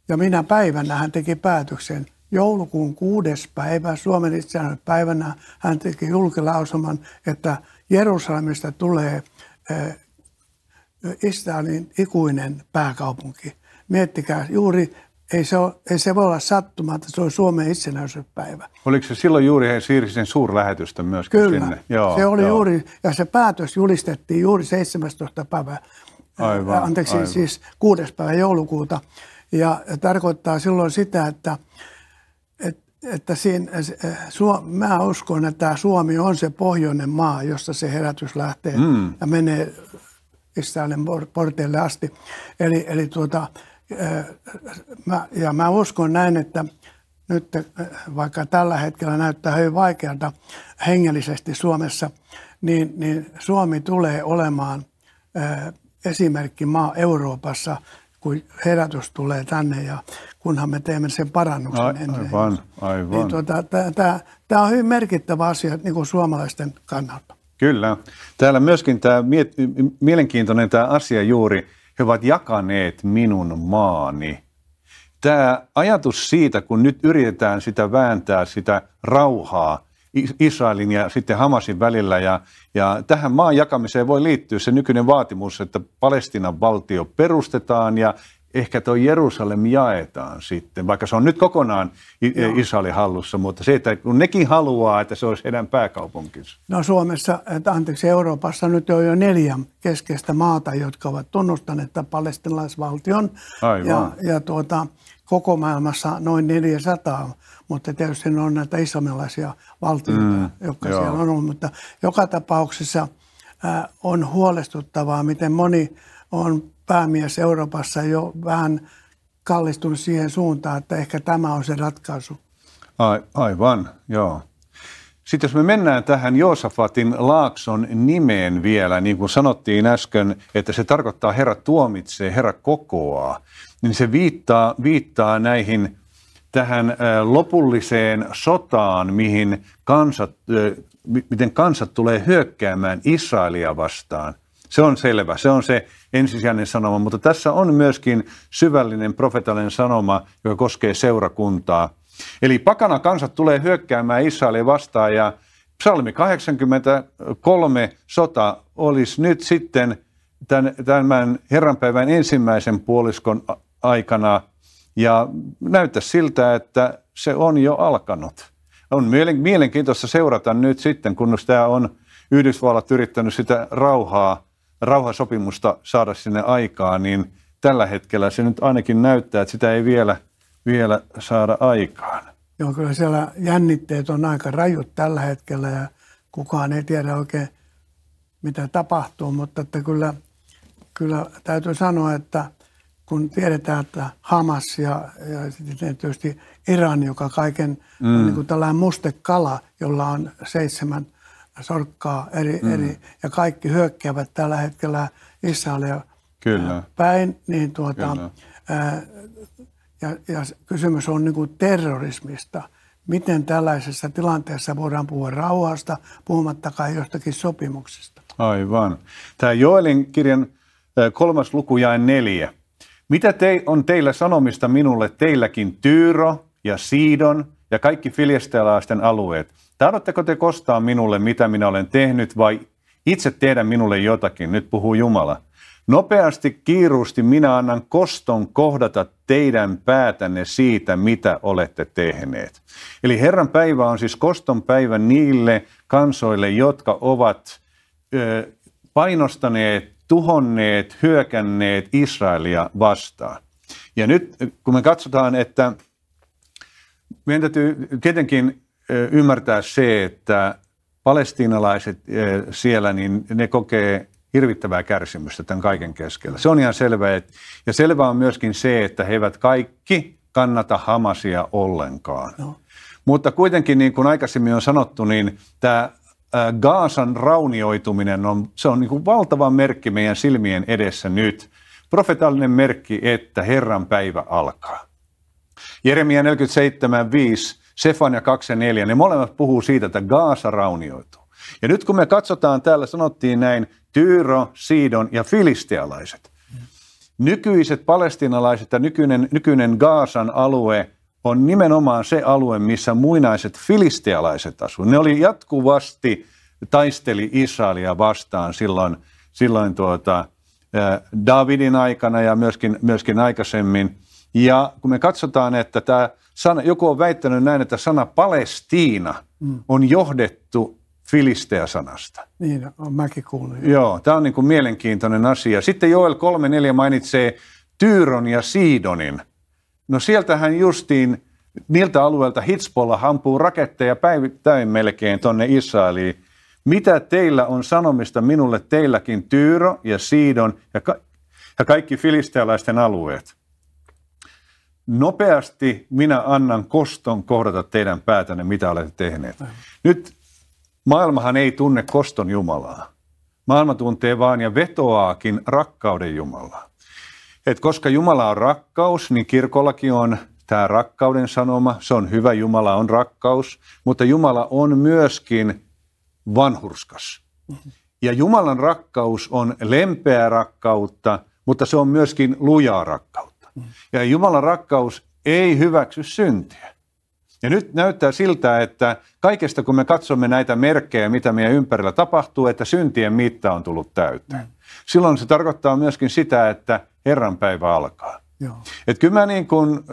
ja minä päivänä hän teki päätöksen. Joulukuun kuudes päivä, Suomen itsenäisyyden päivänä, hän teki julkilausuman, että Jerusalemista tulee eh, Israelin ikuinen pääkaupunki. Miettikää, juuri ei se, ole, ei se voi olla sattuma, että se on Suomen itsenäisyyspäivä. Oliko se silloin juuri, he siirsi sen suurlähetystä myöskin Kyllä, sinne? Joo, se oli joo. juuri, ja se päätös julistettiin juuri 17. päivä, aivan, anteeksi, siis aivan. siis 6. päivä joulukuuta. Ja tarkoittaa silloin sitä, että, että, että siinä, su, mä uskon, että Suomi on se pohjoinen maa, jossa se herätys lähtee mm. ja menee Israelin porteille asti. Eli, eli tuota, ja mä uskon näin, että nyt äh, vaikka tällä hetkellä näyttää hyvin vaikealta hengellisesti Suomessa, niin, niin Suomi tulee olemaan äh, esimerkki maa Euroopassa, kun herätys tulee tänne ja kunhan me teemme sen parannuksen A, ennen. Aivan, aivan. Niin tuota, Tämä on hyvin merkittävä asia niin kuin suomalaisten kannalta. Kyllä. Täällä myöskin tämä mielenkiintoinen tämä asia juuri, he ovat jakaneet minun maani. Tämä ajatus siitä, kun nyt yritetään sitä vääntää, sitä rauhaa Israelin ja sitten Hamasin välillä, ja, ja tähän maan jakamiseen voi liittyä se nykyinen vaatimus, että Palestinan valtio perustetaan ja ehkä tuo Jerusalem jaetaan sitten, vaikka se on nyt kokonaan Israelin hallussa, mutta se, että kun nekin haluaa, että se olisi heidän pääkaupunkinsa. No Suomessa, että anteeksi Euroopassa nyt on jo neljä keskeistä maata, jotka ovat tunnustaneet tämän palestinaisvaltion. Aivan. Ja, ja tuota, koko maailmassa noin 400, mutta tietysti on näitä islamilaisia valtioita, mm, jotka joo. siellä on ollut. Mutta joka tapauksessa äh, on huolestuttavaa, miten moni on päämies Euroopassa jo vähän kallistunut siihen suuntaan, että ehkä tämä on se ratkaisu. Ai, aivan, joo. Sitten jos me mennään tähän Joosafatin Laakson nimeen vielä, niin kuin sanottiin äsken, että se tarkoittaa Herra tuomitsee, Herra kokoaa, niin se viittaa, viittaa näihin tähän äh, lopulliseen sotaan, mihin kansat, äh, miten kansat tulee hyökkäämään Israelia vastaan – se on selvä, se on se ensisijainen sanoma, mutta tässä on myöskin syvällinen profetallinen sanoma, joka koskee seurakuntaa. Eli pakana kansat tulee hyökkäämään Israelia vastaan ja psalmi 83 sota olisi nyt sitten tämän, tämän herranpäivän ensimmäisen puoliskon aikana ja näyttää siltä, että se on jo alkanut. On mielenkiintoista seurata nyt sitten, kun tämä on Yhdysvallat yrittänyt sitä rauhaa rauhasopimusta saada sinne aikaa, niin tällä hetkellä se nyt ainakin näyttää, että sitä ei vielä, vielä saada aikaan. Joo, kyllä siellä jännitteet on aika rajut tällä hetkellä ja kukaan ei tiedä oikein, mitä tapahtuu, mutta että kyllä, kyllä täytyy sanoa, että kun tiedetään, että Hamas ja, ja sitten tietysti Iran, joka kaiken mm. on niin kuin tällainen mustekala, jolla on seitsemän sorkkaa eri, mm. eri, ja kaikki hyökkäävät tällä hetkellä Israelia Kyllä. päin, niin tuota, Kyllä. Ää, ja, ja kysymys on niin kuin terrorismista. Miten tällaisessa tilanteessa voidaan puhua rauhasta, puhumattakaan jostakin sopimuksesta? Aivan. Tämä Joelin kirjan kolmas luku jae neljä. Mitä te, on teillä sanomista minulle, teilläkin Tyyro ja Siidon ja kaikki filistealaisten alueet – Tahdotteko te kostaa minulle, mitä minä olen tehnyt, vai itse tehdä minulle jotakin? Nyt puhuu Jumala. Nopeasti, kiiruusti minä annan koston kohdata teidän päätänne siitä, mitä olette tehneet. Eli Herran päivä on siis koston päivä niille kansoille, jotka ovat ö, painostaneet, tuhonneet, hyökänneet Israelia vastaan. Ja nyt kun me katsotaan, että meidän täytyy tietenkin ymmärtää se, että palestiinalaiset siellä, niin ne kokee hirvittävää kärsimystä tämän kaiken keskellä. Se on ihan Että, Ja selvä on myöskin se, että he eivät kaikki kannata Hamasia ollenkaan. No. Mutta kuitenkin, niin kuin aikaisemmin on sanottu, niin tämä Gaasan raunioituminen on, se on niin kuin valtava merkki meidän silmien edessä nyt. Profetallinen merkki, että Herran päivä alkaa. Jeremia 5. Sefan ja 2 ja 4, ne molemmat puhuu siitä, että Gaasa raunioituu. Ja nyt kun me katsotaan, täällä sanottiin näin, Tyyro, Siidon ja filistealaiset. Nykyiset palestinalaiset ja nykyinen, nykyinen Gaasan alue on nimenomaan se alue, missä muinaiset filistealaiset asuivat. Ne oli jatkuvasti taisteli Israelia vastaan silloin, silloin tuota, äh, Davidin aikana ja myöskin, myöskin aikaisemmin. Ja kun me katsotaan, että tämä sana, joku on väittänyt näin, että sana Palestiina mm. on johdettu sanasta. Niin, on mäkin kuullut. Jo. Joo, tämä on niin kuin mielenkiintoinen asia. Sitten Joel 3.4 mainitsee Tyyron ja Siidonin. No sieltähän justiin niiltä alueelta Hitspolla hampuu raketteja päivittäin melkein tonne Israeliin. Mitä teillä on sanomista minulle teilläkin Tyyro ja Siidon ja, ka- ja kaikki filistealaisten alueet? nopeasti minä annan koston kohdata teidän päätänne, mitä olette tehneet. Nyt maailmahan ei tunne koston Jumalaa. Maailma tuntee vaan ja vetoaakin rakkauden Jumalaa. Et koska Jumala on rakkaus, niin kirkollakin on tämä rakkauden sanoma. Se on hyvä, Jumala on rakkaus, mutta Jumala on myöskin vanhurskas. Ja Jumalan rakkaus on lempeä rakkautta, mutta se on myöskin lujaa rakkautta. Ja Jumalan rakkaus ei hyväksy syntiä. Ja nyt näyttää siltä, että kaikesta kun me katsomme näitä merkkejä, mitä meidän ympärillä tapahtuu, että syntien mitta on tullut täyteen. Silloin se tarkoittaa myöskin sitä, että Herran päivä alkaa. Että Et kyllä mä niin kun,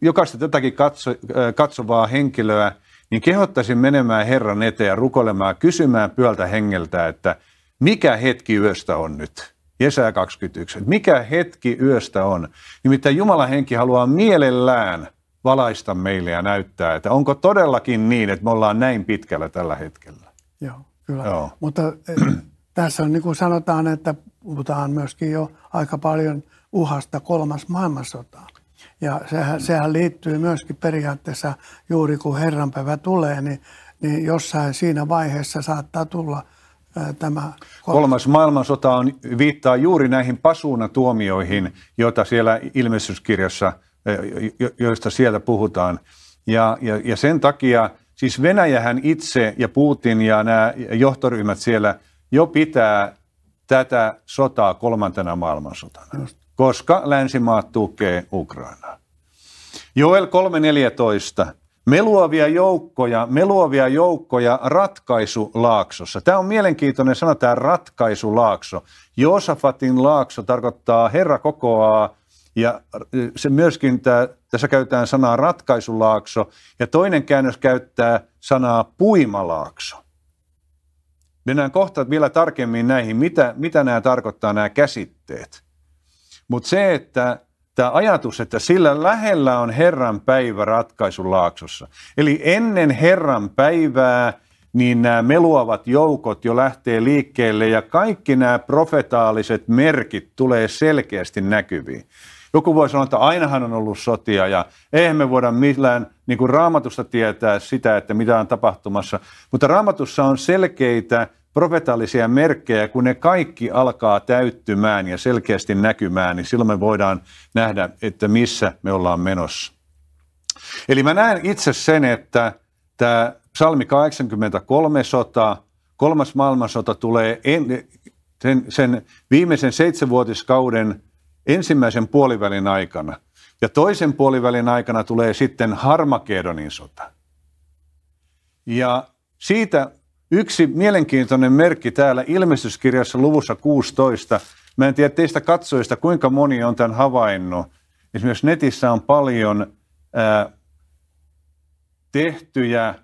jokaista tätäkin katso, katsovaa henkilöä, niin kehottaisin menemään Herran eteen ja rukoilemaan, kysymään pyöltä hengeltä, että mikä hetki yöstä on nyt? Jesaja 21. Mikä hetki yöstä on? Nimittäin Jumalan henki haluaa mielellään valaista meille ja näyttää, että onko todellakin niin, että me ollaan näin pitkällä tällä hetkellä. Joo, kyllä. Joo. Mutta eh, tässä on niin kuin sanotaan, että puhutaan myöskin jo aika paljon uhasta kolmas maailmansota. Ja sehän, sehän liittyy myöskin periaatteessa juuri kun Herranpäivä tulee, niin, niin jossain siinä vaiheessa saattaa tulla – tämä... Kolmas maailmansota on, viittaa juuri näihin pasuunatuomioihin, joita siellä ilmestyskirjassa, joista siellä puhutaan. Ja, ja, ja sen takia siis Venäjähän itse ja Putin ja nämä johtoryhmät siellä jo pitää tätä sotaa kolmantena maailmansotana, Just. koska länsimaat tukee Ukrainaa. Joel Meluavia joukkoja, meluavia joukkoja ratkaisulaaksossa. Tämä on mielenkiintoinen sana, tämä ratkaisulaakso. Joosafatin laakso tarkoittaa Herra kokoaa ja äh, se myöskin tämä, tässä käytetään sanaa ratkaisulaakso ja toinen käännös käyttää sanaa puimalaakso. Mennään kohta vielä tarkemmin näihin, mitä, mitä nämä tarkoittaa nämä käsitteet. Mutta se, että tämä ajatus, että sillä lähellä on Herran päivä laaksossa. Eli ennen Herran päivää niin nämä meluavat joukot jo lähtee liikkeelle ja kaikki nämä profetaaliset merkit tulee selkeästi näkyviin. Joku voi sanoa, että ainahan on ollut sotia ja eihän me voida millään niin kuin raamatusta tietää sitä, että mitä on tapahtumassa. Mutta raamatussa on selkeitä profetaalisia merkkejä, kun ne kaikki alkaa täyttymään ja selkeästi näkymään, niin silloin me voidaan nähdä, että missä me ollaan menossa. Eli mä näen itse sen, että tämä psalmi 83 sota, kolmas maailmansota tulee en, sen, sen viimeisen seitsemänvuotiskauden ensimmäisen puolivälin aikana. Ja toisen puolivälin aikana tulee sitten Harmakedonin sota. Ja siitä Yksi mielenkiintoinen merkki täällä ilmestyskirjassa luvussa 16. Mä en tiedä teistä katsojista, kuinka moni on tämän havainnut. Esimerkiksi netissä on paljon ää, tehtyjä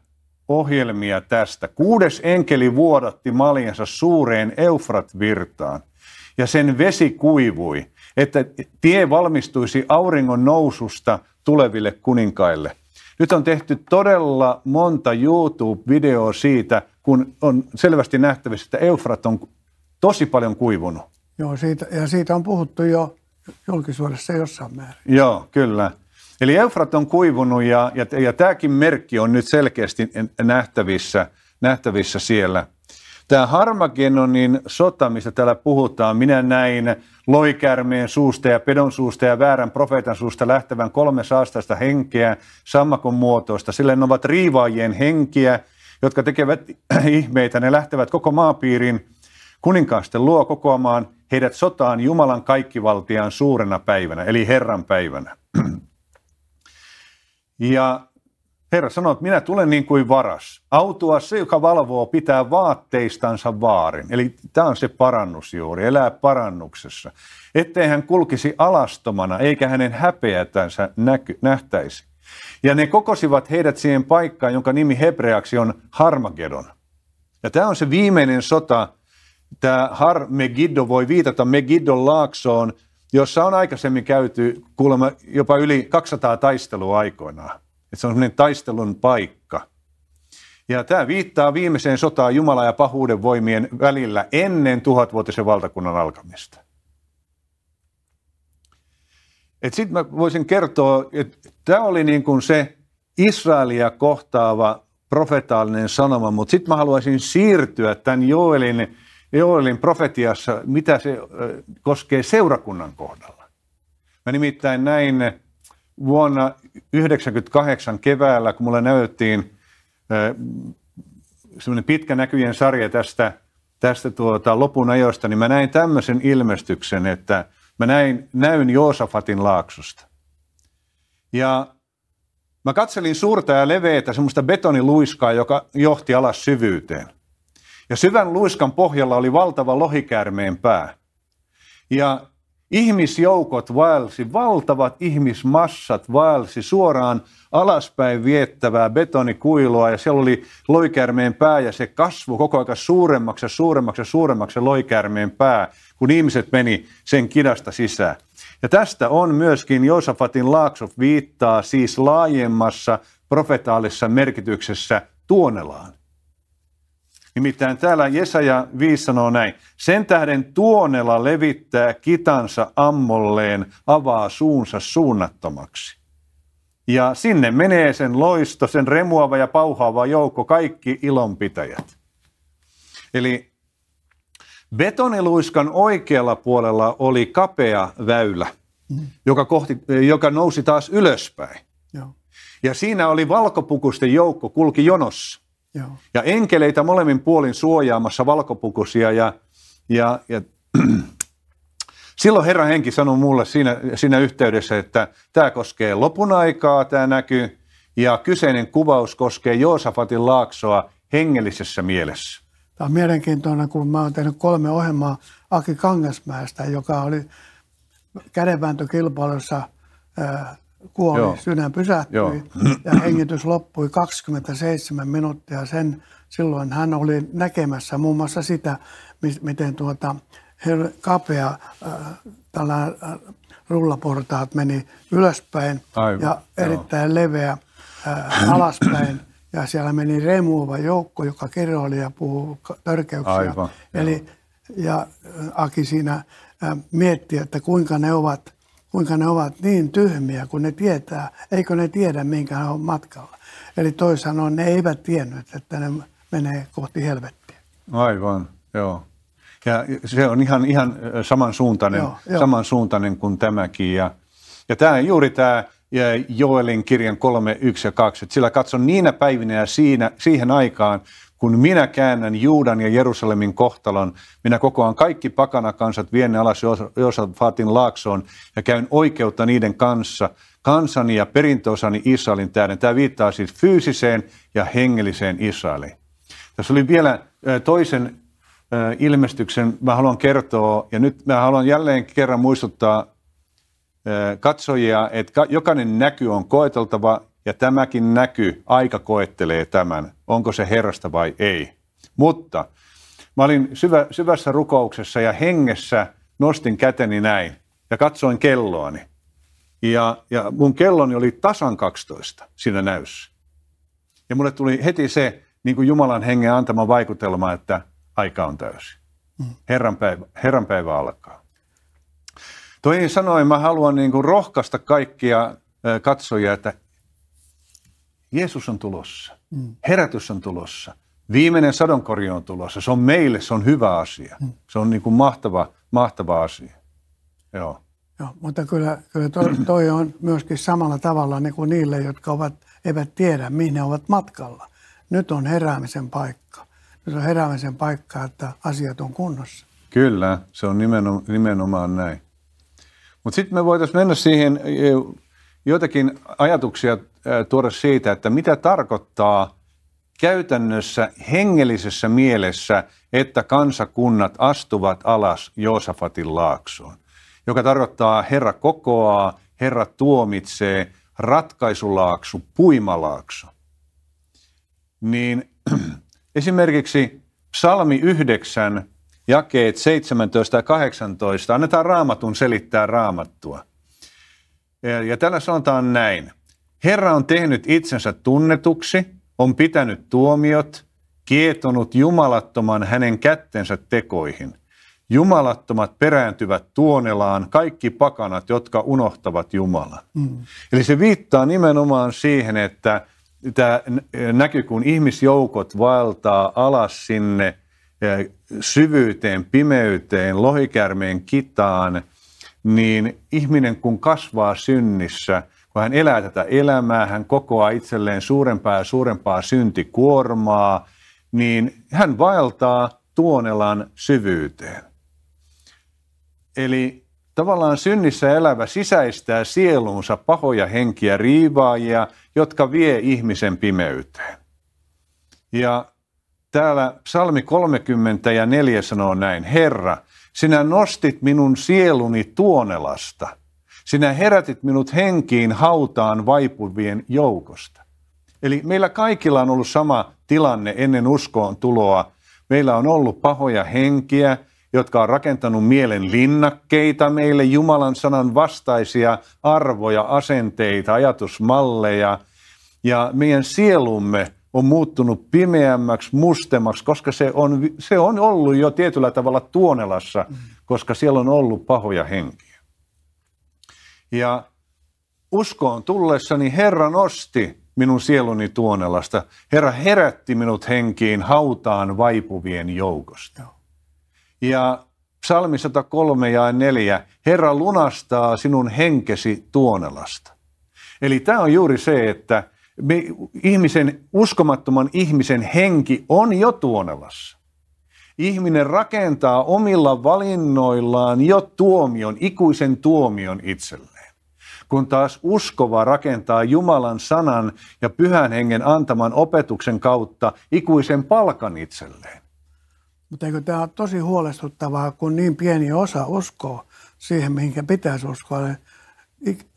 ohjelmia tästä. Kuudes enkeli vuodatti maljansa suureen Eufrat-virtaan ja sen vesi kuivui, että tie valmistuisi auringon noususta tuleville kuninkaille. Nyt on tehty todella monta YouTube-videoa siitä, kun on selvästi nähtävissä, että Eufrat on tosi paljon kuivunut. Joo, siitä, ja siitä on puhuttu jo julkisuudessa jossain määrin. Joo, kyllä. Eli Eufrat on kuivunut ja, ja, ja tämäkin merkki on nyt selkeästi nähtävissä, nähtävissä siellä. Tämä Harmagenonin sota, mistä täällä puhutaan, minä näin loikärmeen suusta ja pedon suusta ja väärän profeetan suusta lähtevän kolme saastaista henkeä sammakon muotoista. Sillä ne ovat riivaajien henkiä, jotka tekevät ihmeitä. Ne lähtevät koko maapiiriin kuninkaasten luo kokoamaan heidät sotaan Jumalan kaikkivaltiaan suurena päivänä, eli Herran päivänä. Ja Herra sanoo, että minä tulen niin kuin varas. Autua se, joka valvoo, pitää vaatteistansa vaarin. Eli tämä on se parannus juuri, elää parannuksessa. Ettei hän kulkisi alastomana, eikä hänen häpeätänsä näky, nähtäisi. Ja ne kokosivat heidät siihen paikkaan, jonka nimi hebreaksi on Harmagedon. Ja tämä on se viimeinen sota, tämä Har Megiddo voi viitata Megiddon laaksoon, jossa on aikaisemmin käyty kuulemma jopa yli 200 taistelua aikoinaan. Että se on semmoinen taistelun paikka. Ja tämä viittaa viimeiseen sotaan Jumala ja pahuuden voimien välillä ennen tuhatvuotisen valtakunnan alkamista. Et Sitten mä voisin kertoa, että tämä oli niin kuin se Israelia kohtaava profetaalinen sanoma, mutta sitten mä haluaisin siirtyä tämän Joelin, Joelin profetiassa, mitä se koskee seurakunnan kohdalla. Mä nimittäin näin vuonna 1998 keväällä, kun mulle näytettiin semmoinen pitkä näkyjen sarja tästä, tästä tuota, lopun ajoista, niin mä näin tämmöisen ilmestyksen, että – Mä näin, näyn Joosafatin laaksosta. Ja mä katselin suurta ja leveätä semmoista betoniluiskaa, joka johti alas syvyyteen. Ja syvän luiskan pohjalla oli valtava lohikäärmeen pää. Ja ihmisjoukot vaelsi, valtavat ihmismassat vaelsi suoraan alaspäin viettävää betonikuilua. Ja siellä oli lohikäärmeen pää ja se kasvu koko ajan suuremmaksi ja suuremmaksi ja suuremmaksi lohikäärmeen pää kun ihmiset meni sen kidasta sisään. Ja tästä on myöskin Josafatin Laakso viittaa siis laajemmassa profetaalisessa merkityksessä tuonelaan. Nimittäin täällä Jesaja 5 sanoo näin. Sen tähden tuonela levittää kitansa ammolleen, avaa suunsa suunnattomaksi. Ja sinne menee sen loisto, sen remuava ja pauhaava joukko, kaikki ilonpitäjät. Eli Betoniluiskan oikealla puolella oli kapea väylä, mm. joka, kohti, joka nousi taas ylöspäin. Joo. Ja siinä oli valkopukusten joukko, kulki jonossa. Joo. Ja enkeleitä molemmin puolin suojaamassa valkopukusia. Ja, ja, ja silloin Herra henki sanoi mulle siinä, siinä yhteydessä, että tämä koskee lopun aikaa, tämä näkyy. Ja kyseinen kuvaus koskee Joosafatin laaksoa hengellisessä mielessä. Tämä on mielenkiintoinen, kun mä olen tehnyt kolme ohjelmaa Aki Kangasmäestä, joka oli kädenvääntökilpailussa kuoli, Joo. sydän pysähtyi Joo. ja hengitys loppui 27 minuuttia. Sen, silloin hän oli näkemässä muun muassa sitä, miten tuota, kapea äh, rullaportaat meni ylöspäin Aivan, ja erittäin joo. leveä äh, alaspäin ja siellä meni remuova joukko, joka kerroili ja puhui törkeyksiä. Aivan, Eli, ja äh, Aki siinä äh, mietti, että kuinka ne ovat, kuinka ne ovat niin tyhmiä, kun ne tietää, eikö ne tiedä, minkä ne on matkalla. Eli toisaalta on, ne eivät tienneet, että ne menee kohti helvettiä. Aivan, joo. Ja se on ihan, ihan äh, samansuuntainen, joo, joo. samansuuntainen kuin tämäkin. Ja, ja tämä, juuri tämä Joelin kirjan 3, 1 ja 2. Että sillä katson niinä päivinä ja siinä, siihen aikaan, kun minä käännän Juudan ja Jerusalemin kohtalon, minä kokoan kaikki pakanakansat vienne alas Josafatin laaksoon ja käyn oikeutta niiden kanssa, kansani ja perintöosani Israelin tähden. Tämä viittaa siis fyysiseen ja hengelliseen Israeliin. Tässä oli vielä toisen ilmestyksen, mä haluan kertoa, ja nyt mä haluan jälleen kerran muistuttaa katsojia, että jokainen näky on koeteltava ja tämäkin näky, aika koettelee tämän, onko se Herrasta vai ei. Mutta mä olin syvä, syvässä rukouksessa ja hengessä nostin käteni näin ja katsoin kelloani. Ja, ja mun kelloni oli tasan 12 siinä näyssä. Ja mulle tuli heti se niin kuin Jumalan hengen antama vaikutelma, että aika on täysi. Mm. Herran päivä, Herran päivä alkaa. Toisin sanoen mä haluan niin kuin rohkaista kaikkia katsojia, että Jeesus on tulossa. Mm. Herätys on tulossa. Viimeinen sadonkorju on tulossa. Se on meille, se on hyvä asia. Mm. Se on niin kuin mahtava, mahtava asia. Joo. Joo, mutta kyllä, kyllä toi, toi on myöskin samalla tavalla niin kuin niille, jotka ovat, eivät tiedä, mihin ne ovat matkalla. Nyt on heräämisen paikka. Nyt on heräämisen paikka, että asiat on kunnossa. Kyllä, se on nimenomaan, nimenomaan näin. Mutta sitten me voitaisiin mennä siihen e, joitakin ajatuksia e, tuoda siitä, että mitä tarkoittaa käytännössä hengellisessä mielessä, että kansakunnat astuvat alas Joosafatin laaksoon, joka tarkoittaa Herra kokoaa, Herra tuomitsee, ratkaisulaaksu, puimalaakso. Niin esimerkiksi psalmi 9 jakeet 17 ja 18. Annetaan raamatun selittää raamattua. Ja tällä sanotaan näin. Herra on tehnyt itsensä tunnetuksi, on pitänyt tuomiot, kietonut jumalattoman hänen kättensä tekoihin. Jumalattomat perääntyvät tuonelaan, kaikki pakanat, jotka unohtavat Jumalan. Mm. Eli se viittaa nimenomaan siihen, että tämä näkyy, kun ihmisjoukot valtaa alas sinne – syvyyteen, pimeyteen, lohikärmeen kitaan, niin ihminen kun kasvaa synnissä, kun hän elää tätä elämää, hän kokoaa itselleen suurempaa ja suurempaa syntikuormaa, niin hän vaeltaa tuonelan syvyyteen. Eli tavallaan synnissä elävä sisäistää sielunsa pahoja henkiä riivaajia, jotka vie ihmisen pimeyteen. Ja Täällä psalmi 34 ja sanoo näin, Herra, sinä nostit minun sieluni tuonelasta. Sinä herätit minut henkiin hautaan vaipuvien joukosta. Eli meillä kaikilla on ollut sama tilanne ennen uskoon tuloa. Meillä on ollut pahoja henkiä, jotka on rakentanut mielen linnakkeita meille, Jumalan sanan vastaisia arvoja, asenteita, ajatusmalleja. Ja meidän sielumme on muuttunut pimeämmäksi, mustemmaksi, koska se on, se on ollut jo tietyllä tavalla tuonelassa, koska siellä on ollut pahoja henkiä. Ja uskoon tullessani Herra nosti minun sieluni tuonelasta. Herra herätti minut henkiin hautaan vaipuvien joukosta. Ja psalmi 103 ja 4, Herra lunastaa sinun henkesi tuonelasta. Eli tämä on juuri se, että – ihmisen, uskomattoman ihmisen henki on jo tuonelassa. Ihminen rakentaa omilla valinnoillaan jo tuomion, ikuisen tuomion itselleen. Kun taas uskova rakentaa Jumalan sanan ja pyhän hengen antaman opetuksen kautta ikuisen palkan itselleen. Mutta eikö tämä ole tosi huolestuttavaa, kun niin pieni osa uskoo siihen, mihinkä pitäisi uskoa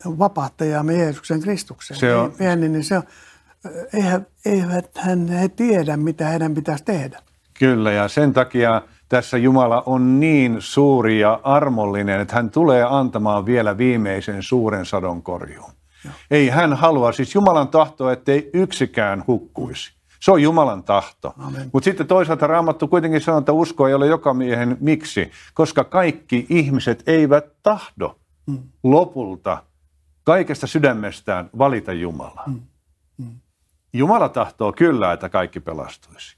vapahtajamme Jeesuksen Kristuksen se on. Niin, niin se on, eh, eihän, eivät hän, he tiedä, mitä heidän pitäisi tehdä. Kyllä, ja sen takia tässä Jumala on niin suuri ja armollinen, että hän tulee antamaan vielä viimeisen suuren sadon korjuun. Joo. Ei hän halua, siis Jumalan tahto, ettei yksikään hukkuisi. Se on Jumalan tahto. Mutta sitten toisaalta Raamattu kuitenkin sanoo, että usko ei ole joka miehen miksi, koska kaikki ihmiset eivät tahdo lopulta kaikesta sydämestään valita Jumalaa. Mm, mm. Jumala tahtoo kyllä, että kaikki pelastuisi.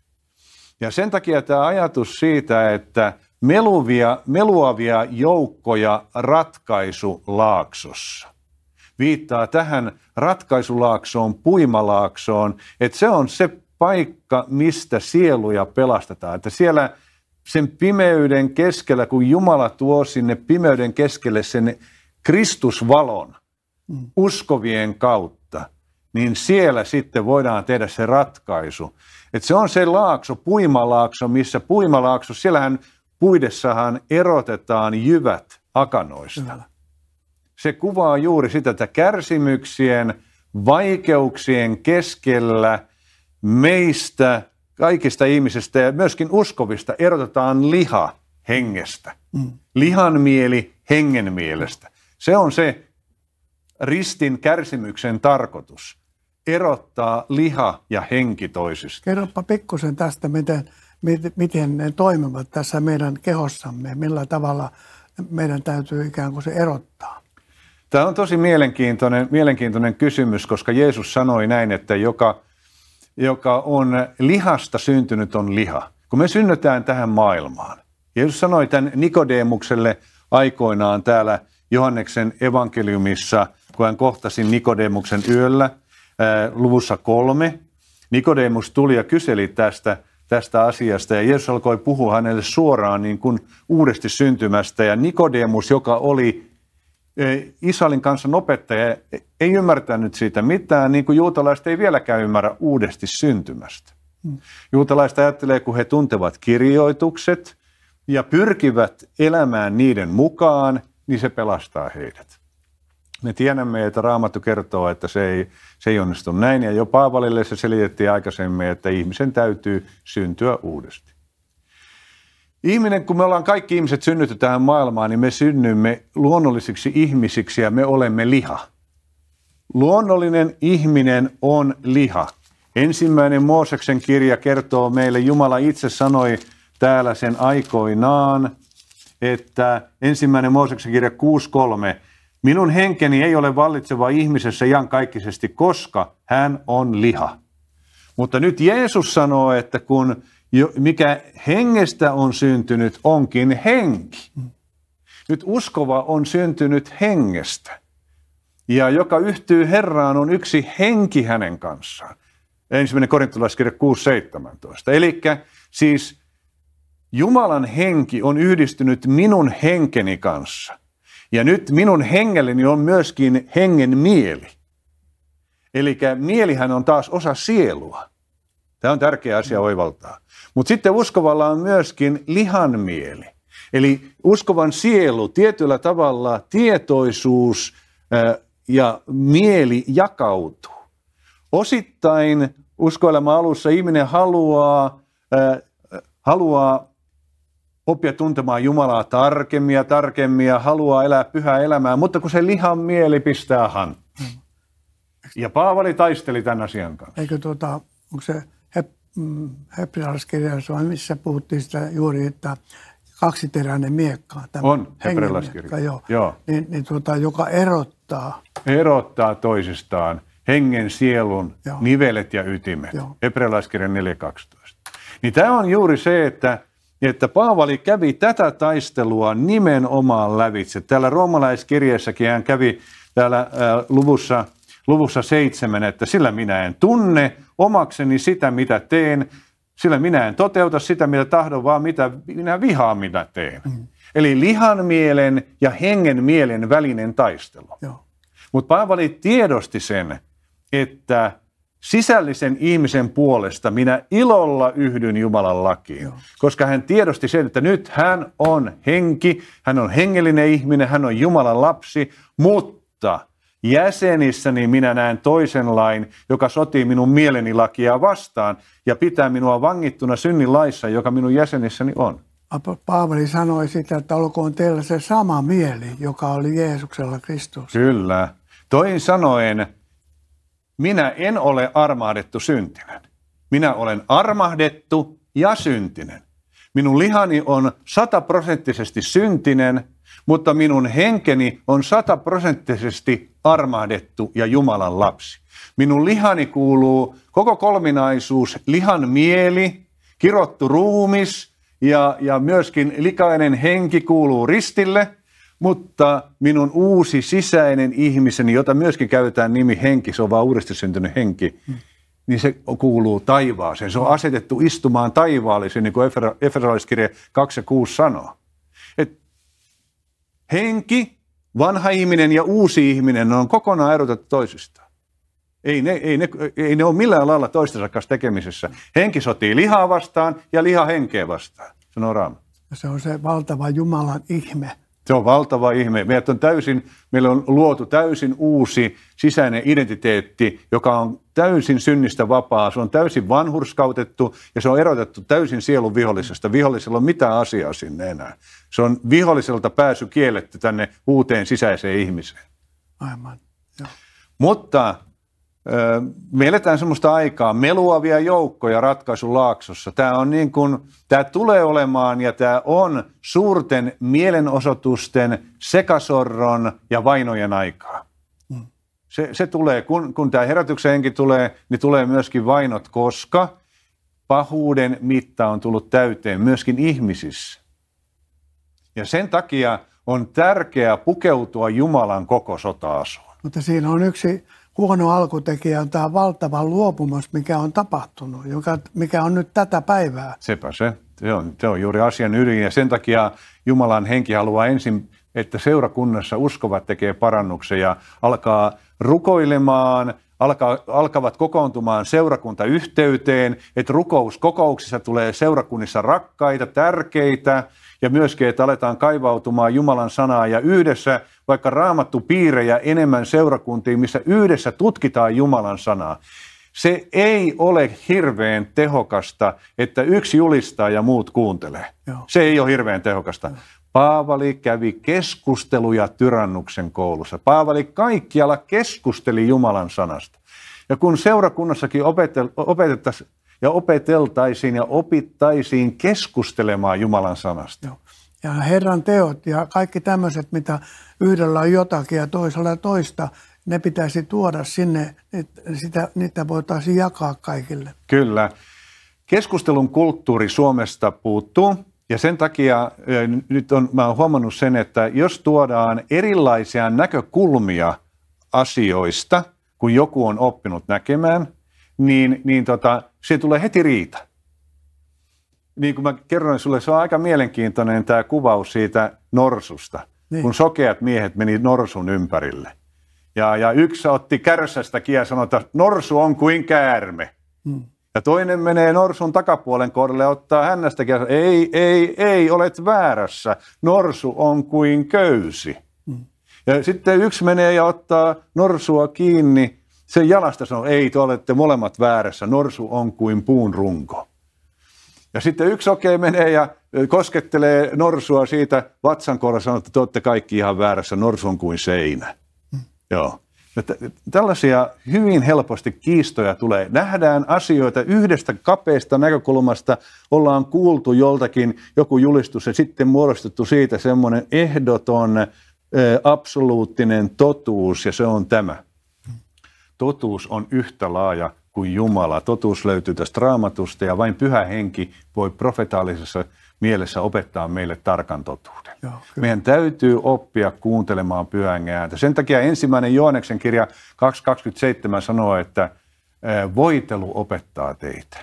Ja sen takia tämä ajatus siitä, että meluvia, meluavia joukkoja ratkaisulaaksossa viittaa tähän ratkaisulaaksoon, puimalaaksoon, että se on se paikka, mistä sieluja pelastetaan. Että siellä sen pimeyden keskellä, kun Jumala tuo sinne pimeyden keskelle sen Kristusvalon mm. uskovien kautta, niin siellä sitten voidaan tehdä se ratkaisu. Että se on se laakso, puimalaakso, missä puimalaakso, siellähän puidessahan erotetaan jyvät akanoista. Se kuvaa juuri sitä, että kärsimyksien, vaikeuksien keskellä meistä, kaikista ihmisistä ja myöskin uskovista erotetaan liha hengestä. Mm. Lihan mieli hengen mielestä. Se on se ristin kärsimyksen tarkoitus, erottaa liha ja henki toisista. Kerropa pikkusen tästä, miten, miten ne toimivat tässä meidän kehossamme, millä tavalla meidän täytyy ikään kuin se erottaa. Tämä on tosi mielenkiintoinen, mielenkiintoinen kysymys, koska Jeesus sanoi näin, että joka, joka on lihasta syntynyt on liha. Kun me synnytään tähän maailmaan, Jeesus sanoi tämän Nikodemukselle aikoinaan täällä – Johanneksen evankeliumissa, kun hän kohtasi Nikodemuksen yöllä, luvussa kolme. Nikodemus tuli ja kyseli tästä, tästä asiasta ja Jeesus alkoi puhua hänelle suoraan niin kuin uudesti syntymästä. Ja Nikodemus, joka oli Israelin kanssa opettaja, ei ymmärtänyt siitä mitään, niin kuin juutalaiset ei vieläkään ymmärrä uudesti syntymästä. Hmm. Juutalaiset ajattelee, kun he tuntevat kirjoitukset ja pyrkivät elämään niiden mukaan – niin se pelastaa heidät. Me tiedämme, että Raamattu kertoo, että se ei, se ei onnistu näin, ja jo Paavalille se selitettiin aikaisemmin, että ihmisen täytyy syntyä uudesti. Ihminen, kun me ollaan kaikki ihmiset synnytty tähän maailmaan, niin me synnymme luonnollisiksi ihmisiksi ja me olemme liha. Luonnollinen ihminen on liha. Ensimmäinen Mooseksen kirja kertoo meille, Jumala itse sanoi täällä sen aikoinaan, että ensimmäinen Mooseksen kirja 6.3. Minun henkeni ei ole vallitseva ihmisessä iankaikkisesti, koska hän on liha. Mutta nyt Jeesus sanoo, että kun mikä hengestä on syntynyt, onkin henki. Nyt uskova on syntynyt hengestä. Ja joka yhtyy Herraan on yksi henki hänen kanssaan. Ensimmäinen korintolaiskirja 6.17. Eli siis Jumalan henki on yhdistynyt minun henkeni kanssa. Ja nyt minun hengelleni on myöskin hengen mieli. Eli mielihän on taas osa sielua. Tämä on tärkeä asia oivaltaa. Mutta sitten uskovalla on myöskin lihan mieli. Eli uskovan sielu, tietyllä tavalla tietoisuus ja mieli jakautuu. Osittain uskoelämän alussa ihminen haluaa, haluaa oppia tuntemaan Jumalaa tarkemmin ja tarkemmin ja haluaa elää pyhää elämää, mutta kun se lihan mieli pistää hanttiin. Mm. Ja Paavali taisteli tämän asian kanssa. Eikö tuota, onko se hep, mm, hebrealaiskirjassa vai missä puhuttiin sitä juuri, että kaksiteräinen miekka. Tämä on hebrealaiskirja. Joo. joo. Niin, niin tuota, joka erottaa. Erottaa toisistaan hengen, sielun, joo. nivelet ja ytimet. Hebrealaiskirja 4.12. Niin tämä on juuri se, että – että Paavali kävi tätä taistelua nimenomaan lävitse. Täällä roomalaiskirjeessäkin hän kävi täällä äh, luvussa, luvussa seitsemän, että sillä minä en tunne omakseni sitä, mitä teen, sillä minä en toteuta sitä, mitä tahdon, vaan mitä minä vihaan, mitä teen. Mm. Eli lihan mielen ja hengen mielen välinen taistelu. Mutta Paavali tiedosti sen, että sisällisen ihmisen puolesta minä ilolla yhdyn Jumalan lakiin, Joo. koska hän tiedosti sen, että nyt hän on henki, hän on hengellinen ihminen, hän on Jumalan lapsi, mutta jäsenissäni minä näen toisen lain, joka sotii minun mieleni lakia vastaan ja pitää minua vangittuna synnin laissa, joka minun jäsenissäni on. Paavali sanoi sitä, että olkoon teillä se sama mieli, joka oli Jeesuksella Kristus? Kyllä. Toin sanoen, minä en ole armahdettu syntinen. Minä olen armahdettu ja syntinen. Minun lihani on sataprosenttisesti syntinen, mutta minun henkeni on sataprosenttisesti armahdettu ja Jumalan lapsi. Minun lihani kuuluu koko kolminaisuus, lihan mieli, kirottu ruumis ja, ja myöskin likainen henki kuuluu ristille – mutta minun uusi sisäinen ihmiseni, jota myöskin käytetään nimi henki, se on vaan uudesti henki, niin se kuuluu taivaaseen. Se on asetettu istumaan taivaalliseen, niin kuin Efesolaiskirja 2 ja 6 sanoo. Et henki, vanha ihminen ja uusi ihminen on kokonaan erotettu toisistaan. Ei ne, ei, ne, ei ne ole millään lailla toistensa kanssa tekemisessä. Henki sotii lihaa vastaan ja liha henkeä vastaan, sanoo Raamattu. Se on se valtava Jumalan ihme, se on valtava ihme. Meillä on täysin, meillä on luotu täysin uusi sisäinen identiteetti, joka on täysin synnistä vapaa. Se on täysin vanhurskautettu ja se on erotettu täysin sielun vihollisesta. Vihollisella on mitään asiaa sinne enää. Se on viholliselta pääsy kielletty tänne uuteen sisäiseen ihmiseen. Aivan, joo. Mutta me eletään semmoista aikaa, meluavia joukkoja ratkaisun laaksossa. Tämä, on niin kuin, tämä tulee olemaan ja tämä on suurten mielenosoitusten, sekasorron ja vainojen aikaa. Mm. Se, se tulee, kun, kun tämä herätyksen henki tulee, niin tulee myöskin vainot, koska pahuuden mitta on tullut täyteen myöskin ihmisissä. Ja sen takia on tärkeää pukeutua Jumalan koko sota-asuun. Mutta siinä on yksi huono alkutekijä on tämä valtava luopumus, mikä on tapahtunut, joka, mikä on nyt tätä päivää. Sepä se. Se on, se on juuri asian ydin ja sen takia Jumalan henki haluaa ensin, että seurakunnassa uskovat tekee parannuksen ja alkaa rukoilemaan, alkaa, alkavat kokoontumaan seurakuntayhteyteen, että rukouskokouksissa tulee seurakunnissa rakkaita, tärkeitä, ja myöskin, että aletaan kaivautumaan Jumalan sanaa ja yhdessä vaikka raamattu piirejä enemmän seurakuntiin, missä yhdessä tutkitaan Jumalan sanaa. Se ei ole hirveän tehokasta, että yksi julistaa ja muut kuuntelee. Joo. Se ei ole hirveän tehokasta. Joo. Paavali kävi keskusteluja tyrannuksen koulussa. Paavali kaikkialla keskusteli Jumalan sanasta. Ja kun seurakunnassakin opetettaisiin ja opeteltaisiin ja opittaisiin keskustelemaan Jumalan sanasta. Ja Herran teot ja kaikki tämmöiset, mitä yhdellä on jotakin ja toisella toista, ne pitäisi tuoda sinne, että sitä, niitä voitaisiin jakaa kaikille. Kyllä. Keskustelun kulttuuri Suomesta puuttuu. Ja sen takia nyt on, mä olen huomannut sen, että jos tuodaan erilaisia näkökulmia asioista, kun joku on oppinut näkemään, niin, niin tota, Siihen tulee heti riita. Niin kuin mä kerroin sulle, se on aika mielenkiintoinen tämä kuvaus siitä norsusta, niin. kun sokeat miehet meni norsun ympärille. Ja, ja yksi otti kärsästä ja sanoi, että norsu on kuin käärme. Hmm. Ja toinen menee norsun takapuolen kohdalle ja ottaa hännästä sanoo, ei, ei, ei, olet väärässä. Norsu on kuin köysi. Hmm. Ja sitten yksi menee ja ottaa norsua kiinni se jalasta sanoi, ei, te olette molemmat väärässä, norsu on kuin puun runko. Ja sitten yksi okei menee ja koskettelee norsua siitä vatsankoilla, sanoo, että te olette kaikki ihan väärässä, norsu on kuin seinä. Mm. Joo. Että tällaisia hyvin helposti kiistoja tulee. Nähdään asioita yhdestä kapeasta näkökulmasta, ollaan kuultu joltakin joku julistus ja sitten muodostettu siitä semmoinen ehdoton, absoluuttinen totuus ja se on tämä totuus on yhtä laaja kuin Jumala. Totuus löytyy tästä raamatusta ja vain pyhä henki voi profetaalisessa mielessä opettaa meille tarkan totuuden. Joo, kyllä. Meidän täytyy oppia kuuntelemaan pyhän ääntä. Sen takia ensimmäinen Jooneksen kirja 2.27 sanoo, että voitelu opettaa teitä.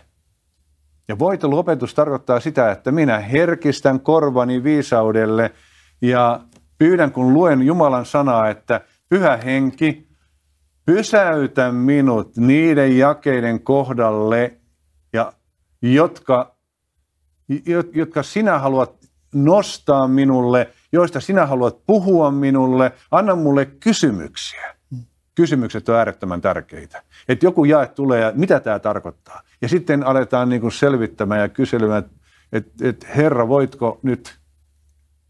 Ja voiteluopetus tarkoittaa sitä, että minä herkistän korvani viisaudelle ja pyydän, kun luen Jumalan sanaa, että pyhä henki pysäytä minut niiden jakeiden kohdalle, ja jotka, jotka sinä haluat nostaa minulle, joista sinä haluat puhua minulle, anna mulle kysymyksiä. Kysymykset on äärettömän tärkeitä. Että joku jae tulee ja mitä tämä tarkoittaa. Ja sitten aletaan niinku selvittämään ja kyselemään, että et, Herra, voitko nyt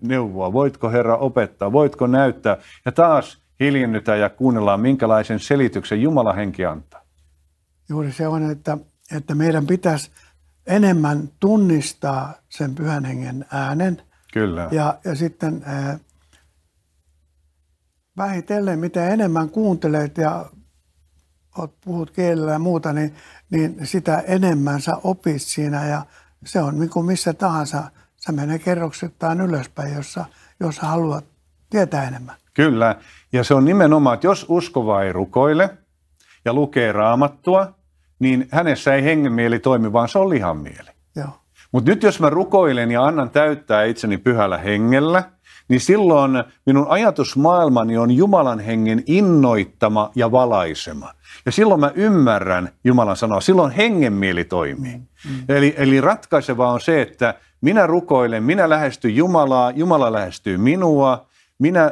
neuvoa, voitko Herra opettaa, voitko näyttää. Ja taas hiljennytään ja kuunnellaan, minkälaisen selityksen Jumala henki antaa? Juuri se on, että, että meidän pitäisi enemmän tunnistaa sen pyhän hengen äänen. Kyllä. Ja, ja sitten äh, vähitellen, mitä enemmän kuuntelet ja oot, puhut kielellä ja muuta, niin, niin sitä enemmän sä opit siinä ja se on niin kuin missä tahansa. Sä menee kerroksettaan ylöspäin, jos jos haluat tietää enemmän. Kyllä, ja se on nimenomaan, että jos uskova ei rukoile ja lukee raamattua, niin hänessä ei hengen mieli toimi, vaan se on lihan mieli. Mutta nyt jos mä rukoilen ja annan täyttää itseni pyhällä hengellä, niin silloin minun ajatusmaailmani on Jumalan hengen innoittama ja valaisema. Ja silloin mä ymmärrän Jumalan sanoa, silloin hengen mieli toimii. Mm, mm. Eli, eli ratkaisevaa on se, että minä rukoilen, minä lähestyn Jumalaa, Jumala lähestyy minua minä äh,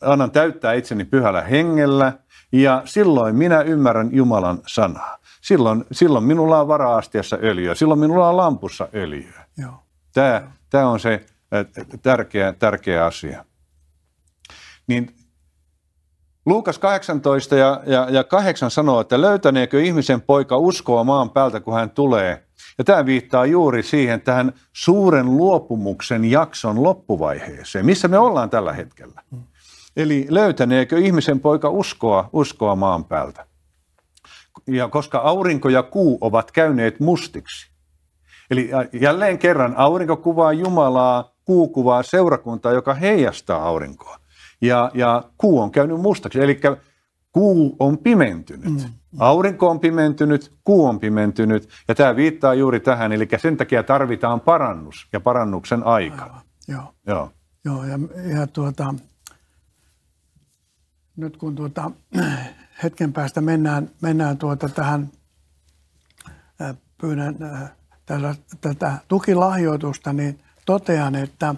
annan täyttää itseni pyhällä hengellä ja silloin minä ymmärrän Jumalan sanaa. Silloin, silloin minulla on vara-astiassa öljyä, silloin minulla on lampussa öljyä. Joo. Tämä, Joo. tämä on se äh, tärkeä, tärkeä asia. Niin Luukas 18 ja, ja, ja 8 sanoo, että löytäneekö ihmisen poika uskoa maan päältä, kun hän tulee – ja tämä viittaa juuri siihen tähän suuren luopumuksen jakson loppuvaiheeseen, missä me ollaan tällä hetkellä. Mm. Eli löytäneekö ihmisen poika uskoa, uskoa maan päältä? Ja koska aurinko ja kuu ovat käyneet mustiksi. Eli äh, jälleen kerran aurinko kuvaa Jumalaa, kuu kuvaa seurakuntaa, joka heijastaa aurinkoa. Ja, ja kuu on käynyt mustaksi, eli kuu on pimentynyt. Mm. Aurinko on pimentynyt, kuu on pimentynyt ja tämä viittaa juuri tähän, eli sen takia tarvitaan parannus ja parannuksen aika. Aivan, joo. Joo. joo ja, ja tuota, nyt kun tuota, hetken päästä mennään, mennään tuota tähän, pyydän tätä, tätä tukilahjoitusta, niin totean, että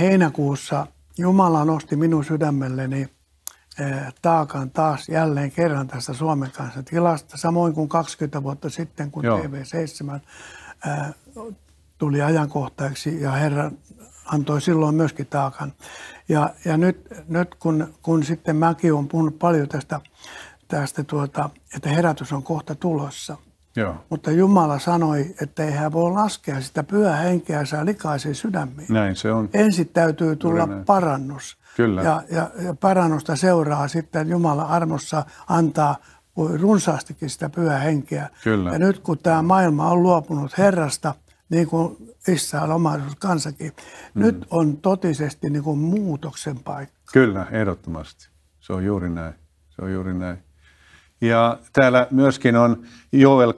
heinäkuussa Jumala nosti minun sydämelleni – Eh, taakan taas jälleen kerran tästä Suomen kanssa tilasta, samoin kuin 20 vuotta sitten, kun TV7 eh, tuli ajankohtaiseksi ja Herra antoi silloin myöskin taakan. Ja, ja nyt, nyt kun, kun sitten Mäki on puhunut paljon tästä, tästä tuota, että herätys on kohta tulossa, Joo. mutta Jumala sanoi, että ei hän voi laskea sitä saa likaisen sydämiin. Näin se on. Ensin täytyy tulla parannus. Kyllä. Ja, ja, ja parannusta seuraa sitten Jumala armossa antaa runsaastikin sitä pyhää henkeä. Kyllä. Ja nyt kun tämä maailma on luopunut Herrasta, niin kuin Israel omaisuus kansakin, mm. nyt on totisesti niin kuin muutoksen paikka. Kyllä, ehdottomasti. Se on juuri näin. Se on juuri näin. Ja täällä myöskin on Joel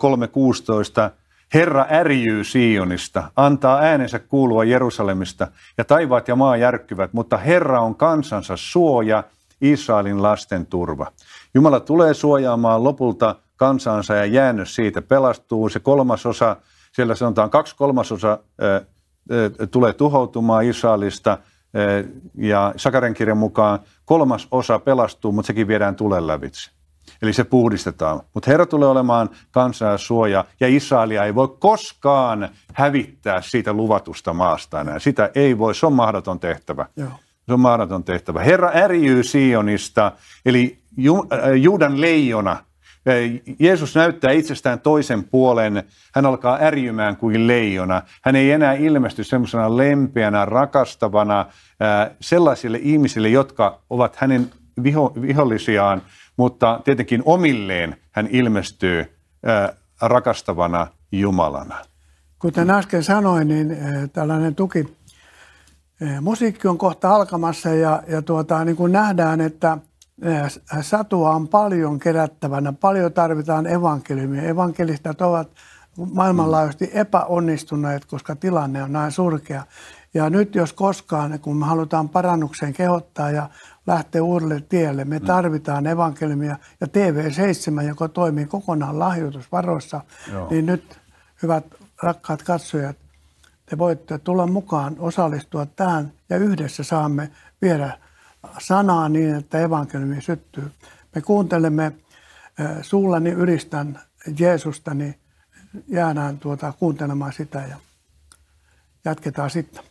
Herra ärjyy Sionista, antaa äänensä kuulua Jerusalemista, ja taivaat ja maa järkkyvät, mutta Herra on kansansa suoja, Israelin lasten turva. Jumala tulee suojaamaan lopulta kansansa ja jäännös siitä pelastuu. Se kolmasosa, siellä sanotaan kaksi kolmasosa tulee tuhoutumaan Israelista, ja Sakaren kirjan mukaan kolmas osa pelastuu, mutta sekin viedään tulen lävitse. Eli se puhdistetaan. Mutta Herra tulee olemaan kansaa suoja ja Israelia ei voi koskaan hävittää siitä luvatusta maasta enää. Sitä ei voi, se on mahdoton tehtävä. Joo. Se on mahdoton tehtävä. Herra ärjyy Sionista, eli Ju- äh, Juudan leijona. Äh, Jeesus näyttää itsestään toisen puolen. Hän alkaa ärjymään kuin leijona. Hän ei enää ilmesty semmoisena lempeänä, rakastavana äh, sellaisille ihmisille, jotka ovat hänen viho, vihollisiaan mutta tietenkin omilleen hän ilmestyy rakastavana Jumalana. Kuten äsken sanoin, niin tällainen tuki musiikki on kohta alkamassa ja, ja tuota, niin kuin nähdään, että satua on paljon kerättävänä, paljon tarvitaan evankeliumia. Evankelistat ovat maailmanlaajuisesti mm. epäonnistuneet, koska tilanne on näin surkea. Ja nyt jos koskaan, kun me halutaan parannukseen kehottaa ja lähtee uudelle tielle. Me mm. tarvitaan evankeliumia ja TV7, joka toimii kokonaan lahjoitusvaroissa. Joo. Niin nyt, hyvät rakkaat katsojat, te voitte tulla mukaan, osallistua tähän ja yhdessä saamme viedä sanaa niin, että evankeliumi syttyy. Me kuuntelemme suullani ylistän Jeesusta, niin jäädään tuota, kuuntelemaan sitä ja jatketaan sitten.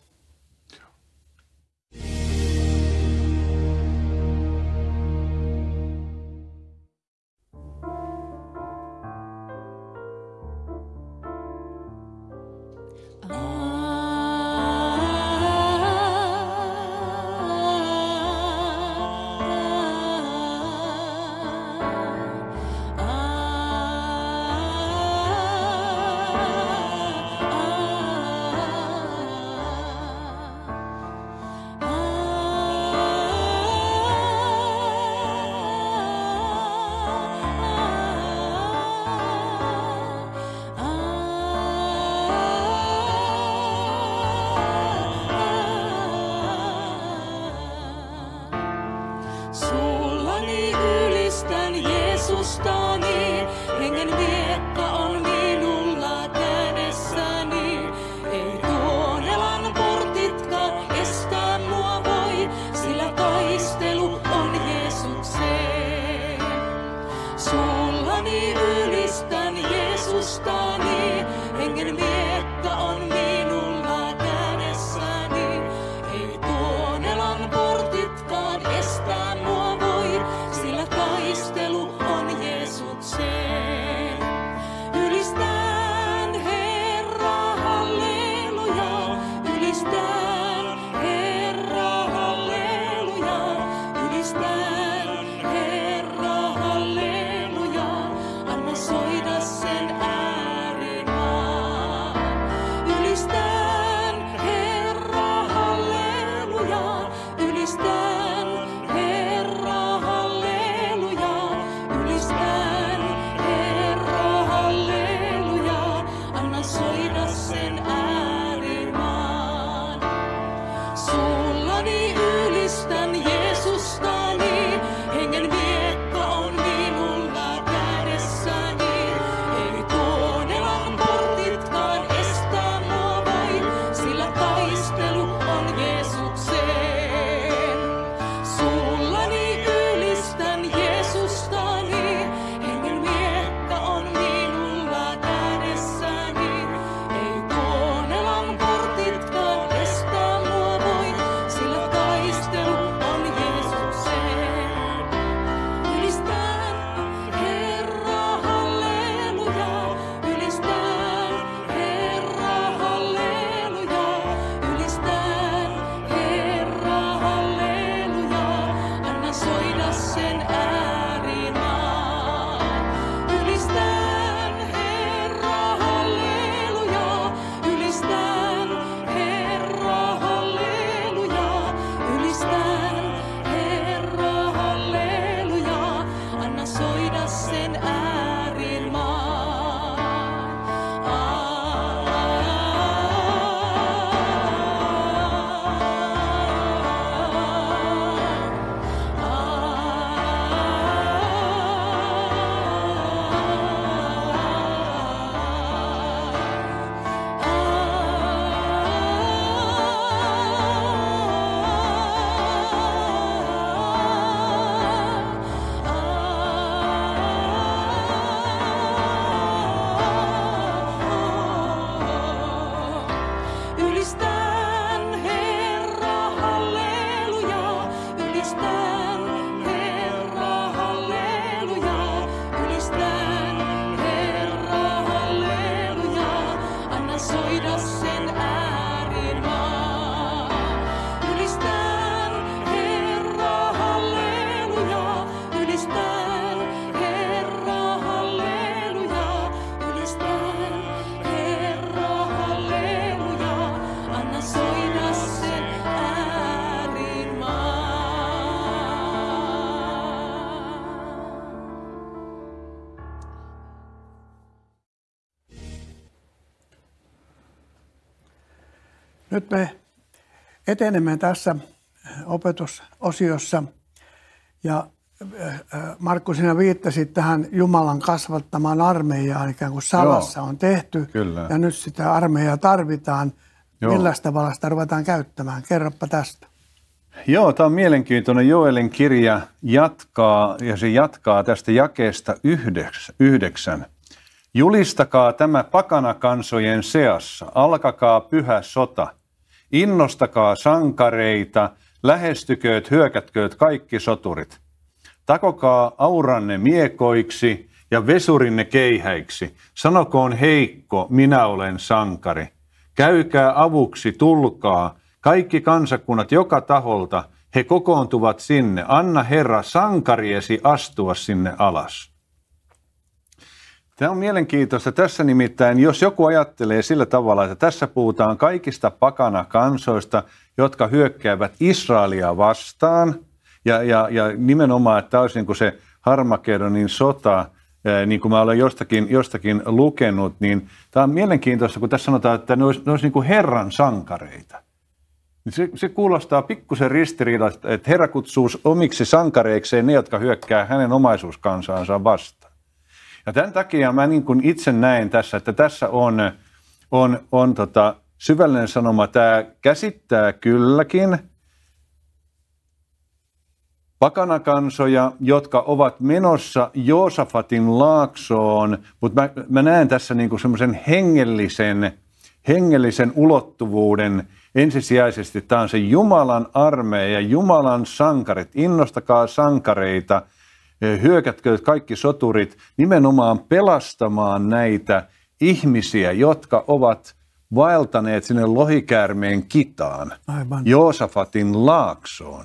Nyt me etenemme tässä eh, opetusosiossa ja eh, eh, Markku, sinä viittasit tähän Jumalan kasvattamaan armeijaan, ikään kuin salassa Joo, on tehty. Kyllä. Ja nyt sitä armeijaa tarvitaan. Joo. Millä tavalla sitä ruvetaan käyttämään? Kerropa tästä. Joo, tämä on mielenkiintoinen. Joelin kirja jatkaa, ja se jatkaa tästä jakeesta yhdeksän. Julistakaa tämä pakana kansojen seassa, alkakaa pyhä sota – Innostakaa sankareita, lähestykööt, hyökätkööt kaikki soturit. Takokaa auranne miekoiksi ja vesurinne keihäiksi. Sanokoon heikko, minä olen sankari. Käykää avuksi, tulkaa, kaikki kansakunnat joka taholta, he kokoontuvat sinne. Anna Herra sankariesi astua sinne alas. Tämä on mielenkiintoista. Tässä nimittäin, jos joku ajattelee sillä tavalla, että tässä puhutaan kaikista pakana kansoista, jotka hyökkäävät Israelia vastaan, ja, ja, ja nimenomaan, että tämä olisi niin kuin se Harmakedonin sota, eh, niin kuin mä olen jostakin, jostakin lukenut, niin tämä on mielenkiintoista, kun tässä sanotaan, että ne olisi, ne olisi niin kuin Herran sankareita. Se, se kuulostaa pikkusen ristiriidalta, että Herra kutsuu omiksi sankareikseen ne, jotka hyökkää hänen omaisuuskansaansa vastaan. Ja tämän takia mä niin kuin itse näen tässä, että tässä on, on, on tota syvällinen sanoma. Tämä käsittää kylläkin pakanakansoja, jotka ovat menossa Joosafatin laaksoon, mutta mä, mä näen tässä niin kuin semmoisen hengellisen, hengellisen ulottuvuuden. Ensisijaisesti tämä on se Jumalan armeija, Jumalan sankarit, innostakaa sankareita – hyökätkö kaikki soturit nimenomaan pelastamaan näitä ihmisiä, jotka ovat vaeltaneet sinne lohikäärmeen kitaan, Aivan. Joosafatin laaksoon.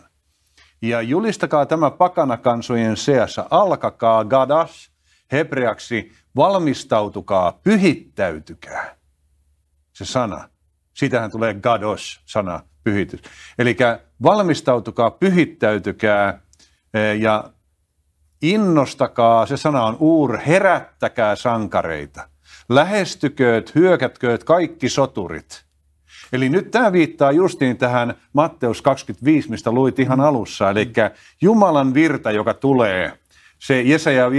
Ja julistakaa tämä pakanakansojen seassa, alkakaa gadas, hebreaksi, valmistautukaa, pyhittäytykää. Se sana. Siitähän tulee gados, sana, pyhitys. Eli valmistautukaa, pyhittäytykää ja innostakaa, se sana on uur, herättäkää sankareita. Lähestykööt, hyökätkööt kaikki soturit. Eli nyt tämä viittaa justiin tähän Matteus 25, mistä luit ihan alussa, eli Jumalan virta, joka tulee, se Jesaja 59.19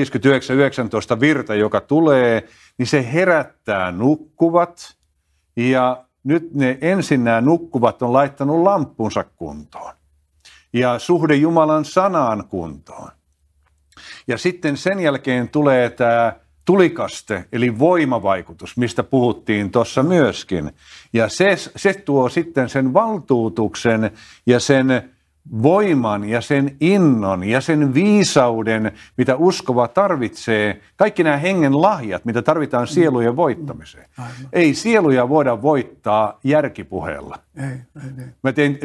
virta, joka tulee, niin se herättää nukkuvat ja nyt ne ensin nämä nukkuvat on laittanut lampunsa kuntoon ja suhde Jumalan sanaan kuntoon. Ja sitten sen jälkeen tulee tämä tulikaste, eli voimavaikutus, mistä puhuttiin tuossa myöskin. Ja se, se tuo sitten sen valtuutuksen ja sen voiman ja sen innon ja sen viisauden, mitä uskova tarvitsee, kaikki nämä hengen lahjat, mitä tarvitaan sielujen mm. voittamiseen. Mm. Aivan. Ei sieluja voida voittaa järkipuheella. Ei, ei, ei. Mä tein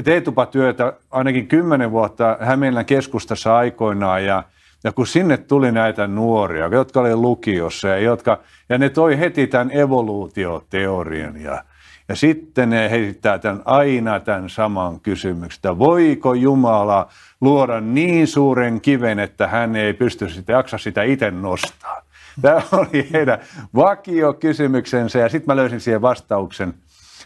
työtä ainakin kymmenen vuotta Hämeenlän keskustassa aikoinaan ja – ja kun sinne tuli näitä nuoria, jotka oli lukiossa ja, jotka, ja ne toi heti tämän evoluutioteorian ja, ja sitten ne heittää tämän, aina tämän saman kysymyksen, että voiko Jumala luoda niin suuren kiven, että hän ei pysty sitä, jaksa sitä itse nostaa. Tämä oli heidän vakiokysymyksensä ja sitten mä löysin siihen vastauksen.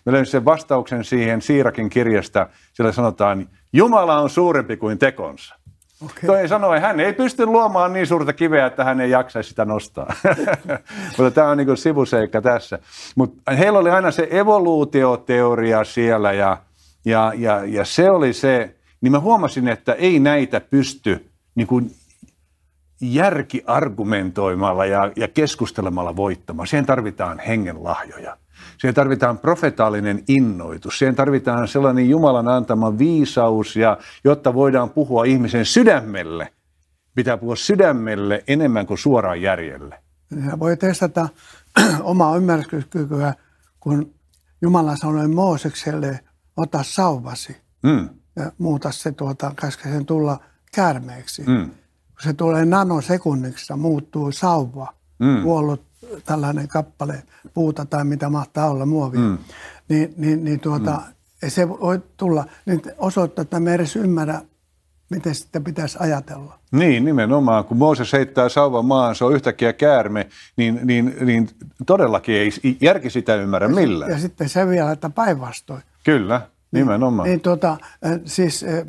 Mä löysin sen vastauksen siihen Siirakin kirjasta, sillä sanotaan, Jumala on suurempi kuin tekonsa. Okay. Toi sanoi, hän ei pysty luomaan niin suurta kiveä, että hän ei jaksaisi sitä nostaa. Mutta tämä on niin sivuseikka tässä. Mut heillä oli aina se evoluutioteoria siellä ja, ja, ja, ja se oli se, niin mä huomasin, että ei näitä pysty niin kuin järkiargumentoimalla ja, ja keskustelemalla voittamaan. Siihen tarvitaan hengenlahjoja. Siihen tarvitaan profetaalinen innoitus, siihen tarvitaan sellainen Jumalan antama viisaus, ja jotta voidaan puhua ihmisen sydämelle, pitää puhua sydämelle enemmän kuin suoraan järjelle. Ja voi testata omaa ymmärryskykyä, kun Jumala sanoi Moosekselle, ota sauvasi mm. ja muuta se tuota, käske sen tulla käärmeeksi. Mm. Kun se tulee nanosekunniksi, muuttuu sauva, mm. kuollut tällainen kappale puuta tai mitä mahtaa olla muovia, mm. niin, niin, niin tuota, mm. se voi tulla niin osoittaa, että me edes ymmärrä, miten sitä pitäisi ajatella. Niin, nimenomaan. Kun Mooses heittää sauvan maan se on yhtäkkiä käärme, niin, niin, niin todellakin ei järki sitä ymmärrä millään. Ja, ja sitten se vielä, että päinvastoin. Kyllä, niin, nimenomaan. Niin, niin tuota, eh, siis eh,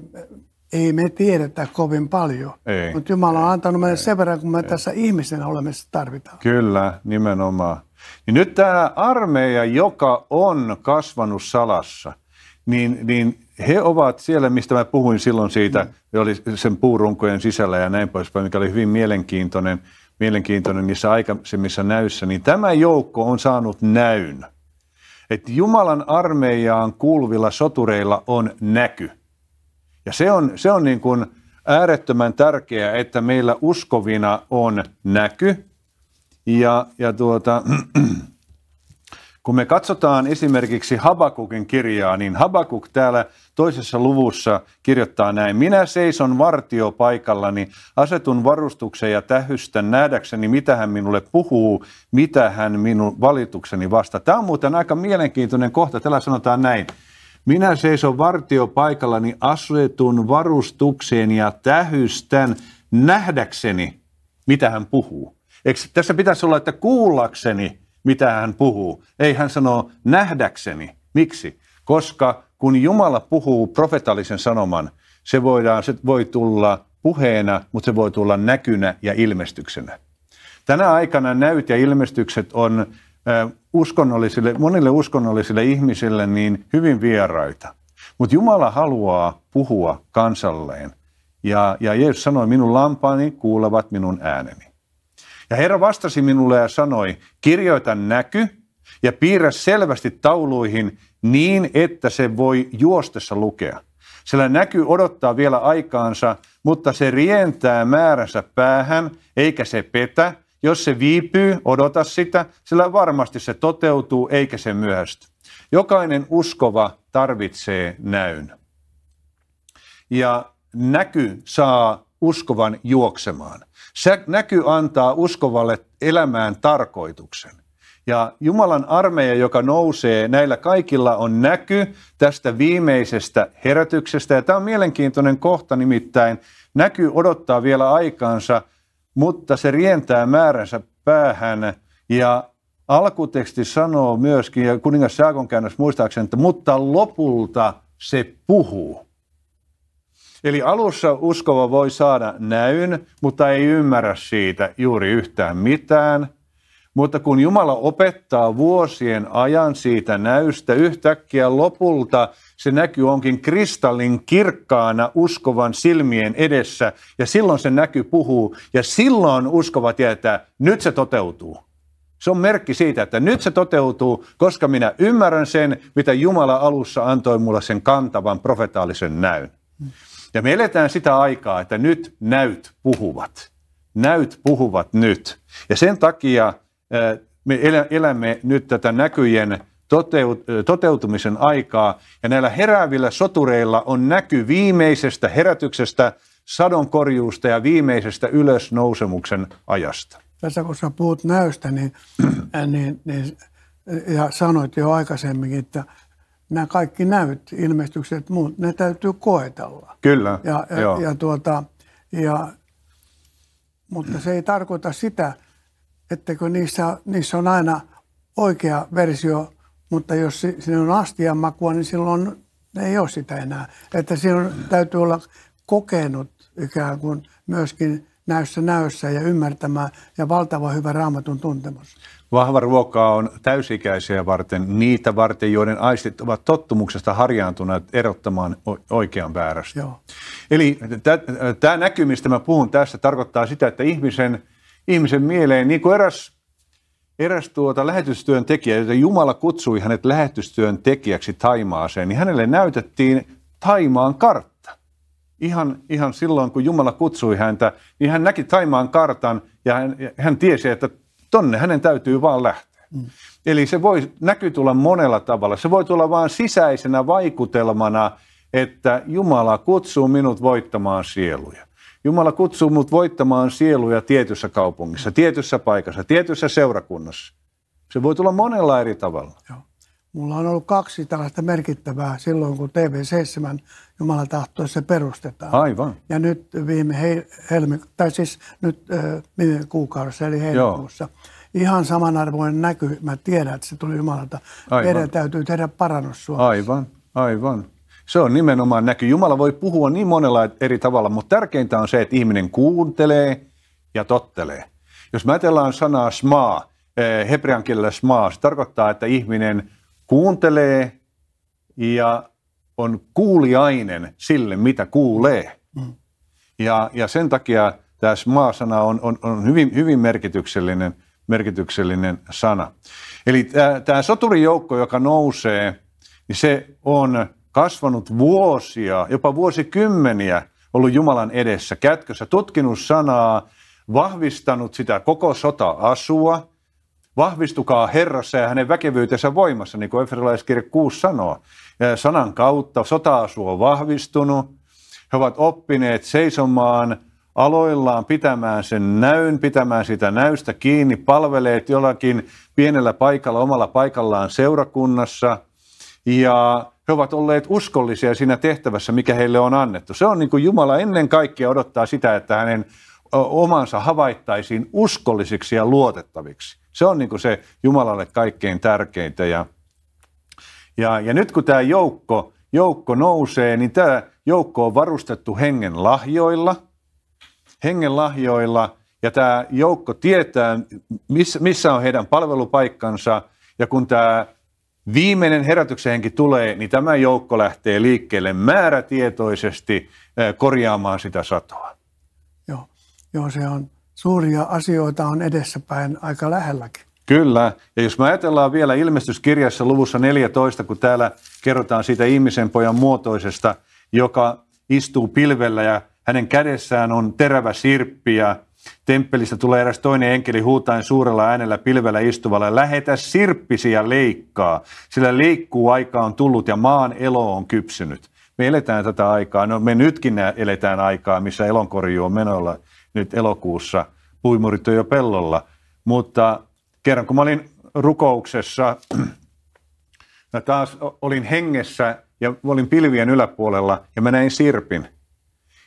ei me tiedetä kovin paljon, ei. mutta Jumala on antanut meille ei. sen verran, kun me ei. tässä ihmisenä olemme, tarvitaan. Kyllä, nimenomaan. Ja niin nyt tämä armeija, joka on kasvanut salassa, niin, niin he ovat siellä, mistä mä puhuin silloin siitä, mm. oli sen puurunkojen sisällä ja näin poispäin, mikä oli hyvin mielenkiintoinen, mielenkiintoinen niissä aikaisemmissa näyssä, niin tämä joukko on saanut näyn. Että Jumalan armeijaan kuuluvilla sotureilla on näky. Ja se on, se on niin kuin äärettömän tärkeää, että meillä uskovina on näky. Ja, ja tuota, kun me katsotaan esimerkiksi Habakukin kirjaa, niin Habakuk täällä toisessa luvussa kirjoittaa näin. Minä seison vartiopaikallani, asetun varustukseen ja tähystän nähdäkseni, mitä hän minulle puhuu, mitä hän minun valitukseni vastaa. Tämä on muuten aika mielenkiintoinen kohta. Täällä sanotaan näin. Minä seison vartiopaikallani asetun varustukseen ja tähystän nähdäkseni, mitä hän puhuu. Eikö tässä pitäisi olla, että kuullakseni, mitä hän puhuu. Ei hän sano nähdäkseni. Miksi? Koska kun Jumala puhuu profetallisen sanoman, se, voidaan, se voi tulla puheena, mutta se voi tulla näkynä ja ilmestyksenä. Tänä aikana näyt ja ilmestykset on uskonnollisille, monille uskonnollisille ihmisille niin hyvin vieraita. Mutta Jumala haluaa puhua kansalleen. Ja, ja Jeesus sanoi, minun lampaani kuulevat minun ääneni. Ja Herra vastasi minulle ja sanoi, kirjoita näky ja piirrä selvästi tauluihin niin, että se voi juostessa lukea. Sillä näky odottaa vielä aikaansa, mutta se rientää määränsä päähän, eikä se petä, jos se viipyy, odota sitä, sillä varmasti se toteutuu eikä se myöhästy. Jokainen uskova tarvitsee näyn. Ja näky saa uskovan juoksemaan. Se näky antaa uskovalle elämään tarkoituksen. Ja Jumalan armeija, joka nousee, näillä kaikilla on näky tästä viimeisestä herätyksestä. Ja tämä on mielenkiintoinen kohta, nimittäin näky odottaa vielä aikaansa – mutta se rientää määränsä päähän ja alkuteksti sanoo myöskin, ja kuningas Saakon käännös muistaakseni, että mutta lopulta se puhuu. Eli alussa uskova voi saada näyn, mutta ei ymmärrä siitä juuri yhtään mitään. Mutta kun Jumala opettaa vuosien ajan siitä näystä, yhtäkkiä lopulta se näky onkin kristallin kirkkaana uskovan silmien edessä ja silloin se näky puhuu ja silloin uskova tietää, nyt se toteutuu. Se on merkki siitä, että nyt se toteutuu, koska minä ymmärrän sen, mitä Jumala alussa antoi mulle sen kantavan profetaalisen näyn. Ja me eletään sitä aikaa, että nyt näyt puhuvat. Näyt puhuvat nyt. Ja sen takia me elämme nyt tätä näkyjen toteutumisen aikaa, ja näillä heräävillä sotureilla on näky viimeisestä herätyksestä, sadonkorjuusta ja viimeisestä ylösnousemuksen ajasta. Tässä kun sä puhut näystä, niin, äh, niin, niin ja sanoit jo aikaisemminkin, että nämä kaikki näyt, ilmestykset, muut, ne täytyy koetella. Kyllä, ja, ja, joo. ja, tuota, ja, mutta se ei tarkoita sitä, että kun niissä, niissä on aina oikea versio mutta jos siinä on astian makua, niin silloin ei ole sitä enää. Että on, täytyy olla kokenut ikään kuin myöskin näyssä näyssä ja ymmärtämään ja valtava hyvä raamatun tuntemus. Vahva ruoka on täysikäisiä varten, niitä varten, joiden aistit ovat tottumuksesta harjaantuneet erottamaan oikean väärästä. Joo. Eli tämä näkymistä mä puhun tässä, tarkoittaa sitä, että ihmisen, ihmisen mieleen, niin kuin eräs eräs tuota lähetystyön tekijä, jota Jumala kutsui hänet lähetystyön tekijäksi Taimaaseen, niin hänelle näytettiin Taimaan kartta. Ihan, ihan silloin, kun Jumala kutsui häntä, niin hän näki Taimaan kartan ja hän, ja hän tiesi, että tonne hänen täytyy vaan lähteä. Mm. Eli se voi näky tulla monella tavalla. Se voi tulla vain sisäisenä vaikutelmana, että Jumala kutsuu minut voittamaan sieluja. Jumala kutsuu mut voittamaan sieluja tietyssä kaupungissa, tietyssä paikassa, tietyssä seurakunnassa. Se voi tulla monella eri tavalla. Joo. Mulla on ollut kaksi tällaista merkittävää silloin, kun TV7 Jumala se perustetaan. Aivan. Ja nyt viime hei, helmi, tai siis nyt äh, viime kuukaudessa, eli heinäkuussa. Ihan samanarvoinen näky. Mä tiedän, että se tuli Jumalalta. Meidän täytyy tehdä parannus Suomessa. Aivan, aivan. Se on nimenomaan näky. Jumala voi puhua niin monella eri tavalla, mutta tärkeintä on se, että ihminen kuuntelee ja tottelee. Jos me ajatellaan sanaa smaa, eh, hebrean kielellä smaa, se tarkoittaa, että ihminen kuuntelee ja on kuuliainen sille, mitä kuulee. Mm. Ja, ja sen takia tämä smaa-sana on, on, on hyvin, hyvin merkityksellinen, merkityksellinen sana. Eli tämä, tämä soturijoukko, joka nousee, niin se on kasvanut vuosia, jopa vuosikymmeniä ollut Jumalan edessä kätkössä, tutkinut sanaa, vahvistanut sitä koko sota-asua, vahvistukaa Herrassa ja hänen väkevyytensä voimassa, niin kuin Efesolaiskirja 6 sanoo. Ja sanan kautta sota-asu on vahvistunut, he ovat oppineet seisomaan aloillaan pitämään sen näyn, pitämään sitä näystä kiinni, palveleet jollakin pienellä paikalla, omalla paikallaan seurakunnassa ja he ovat olleet uskollisia siinä tehtävässä, mikä heille on annettu. Se on niin kuin Jumala ennen kaikkea odottaa sitä, että hänen omansa havaittaisiin uskollisiksi ja luotettaviksi. Se on niin kuin se Jumalalle kaikkein tärkeintä. Ja, ja, ja nyt kun tämä joukko, joukko nousee, niin tämä joukko on varustettu hengen lahjoilla. Hengen lahjoilla ja tämä joukko tietää, missä on heidän palvelupaikkansa. Ja kun tämä viimeinen herätyksenkin tulee, niin tämä joukko lähtee liikkeelle määrätietoisesti korjaamaan sitä satoa. Joo, Joo se on suuria asioita on edessäpäin aika lähelläkin. Kyllä, ja jos me ajatellaan vielä ilmestyskirjassa luvussa 14, kun täällä kerrotaan siitä ihmisen pojan muotoisesta, joka istuu pilvellä ja hänen kädessään on terävä sirppi ja Temppelistä tulee eräs toinen enkeli huutain suurella äänellä pilvellä istuvalle, lähetä sirppisiä ja leikkaa, sillä leikkuu aika on tullut ja maan elo on kypsynyt. Me eletään tätä aikaa, no me nytkin eletään aikaa, missä elonkorju on menolla nyt elokuussa, puimurit on jo pellolla, mutta kerran kun mä olin rukouksessa, mä taas olin hengessä ja olin pilvien yläpuolella ja mä näin sirpin.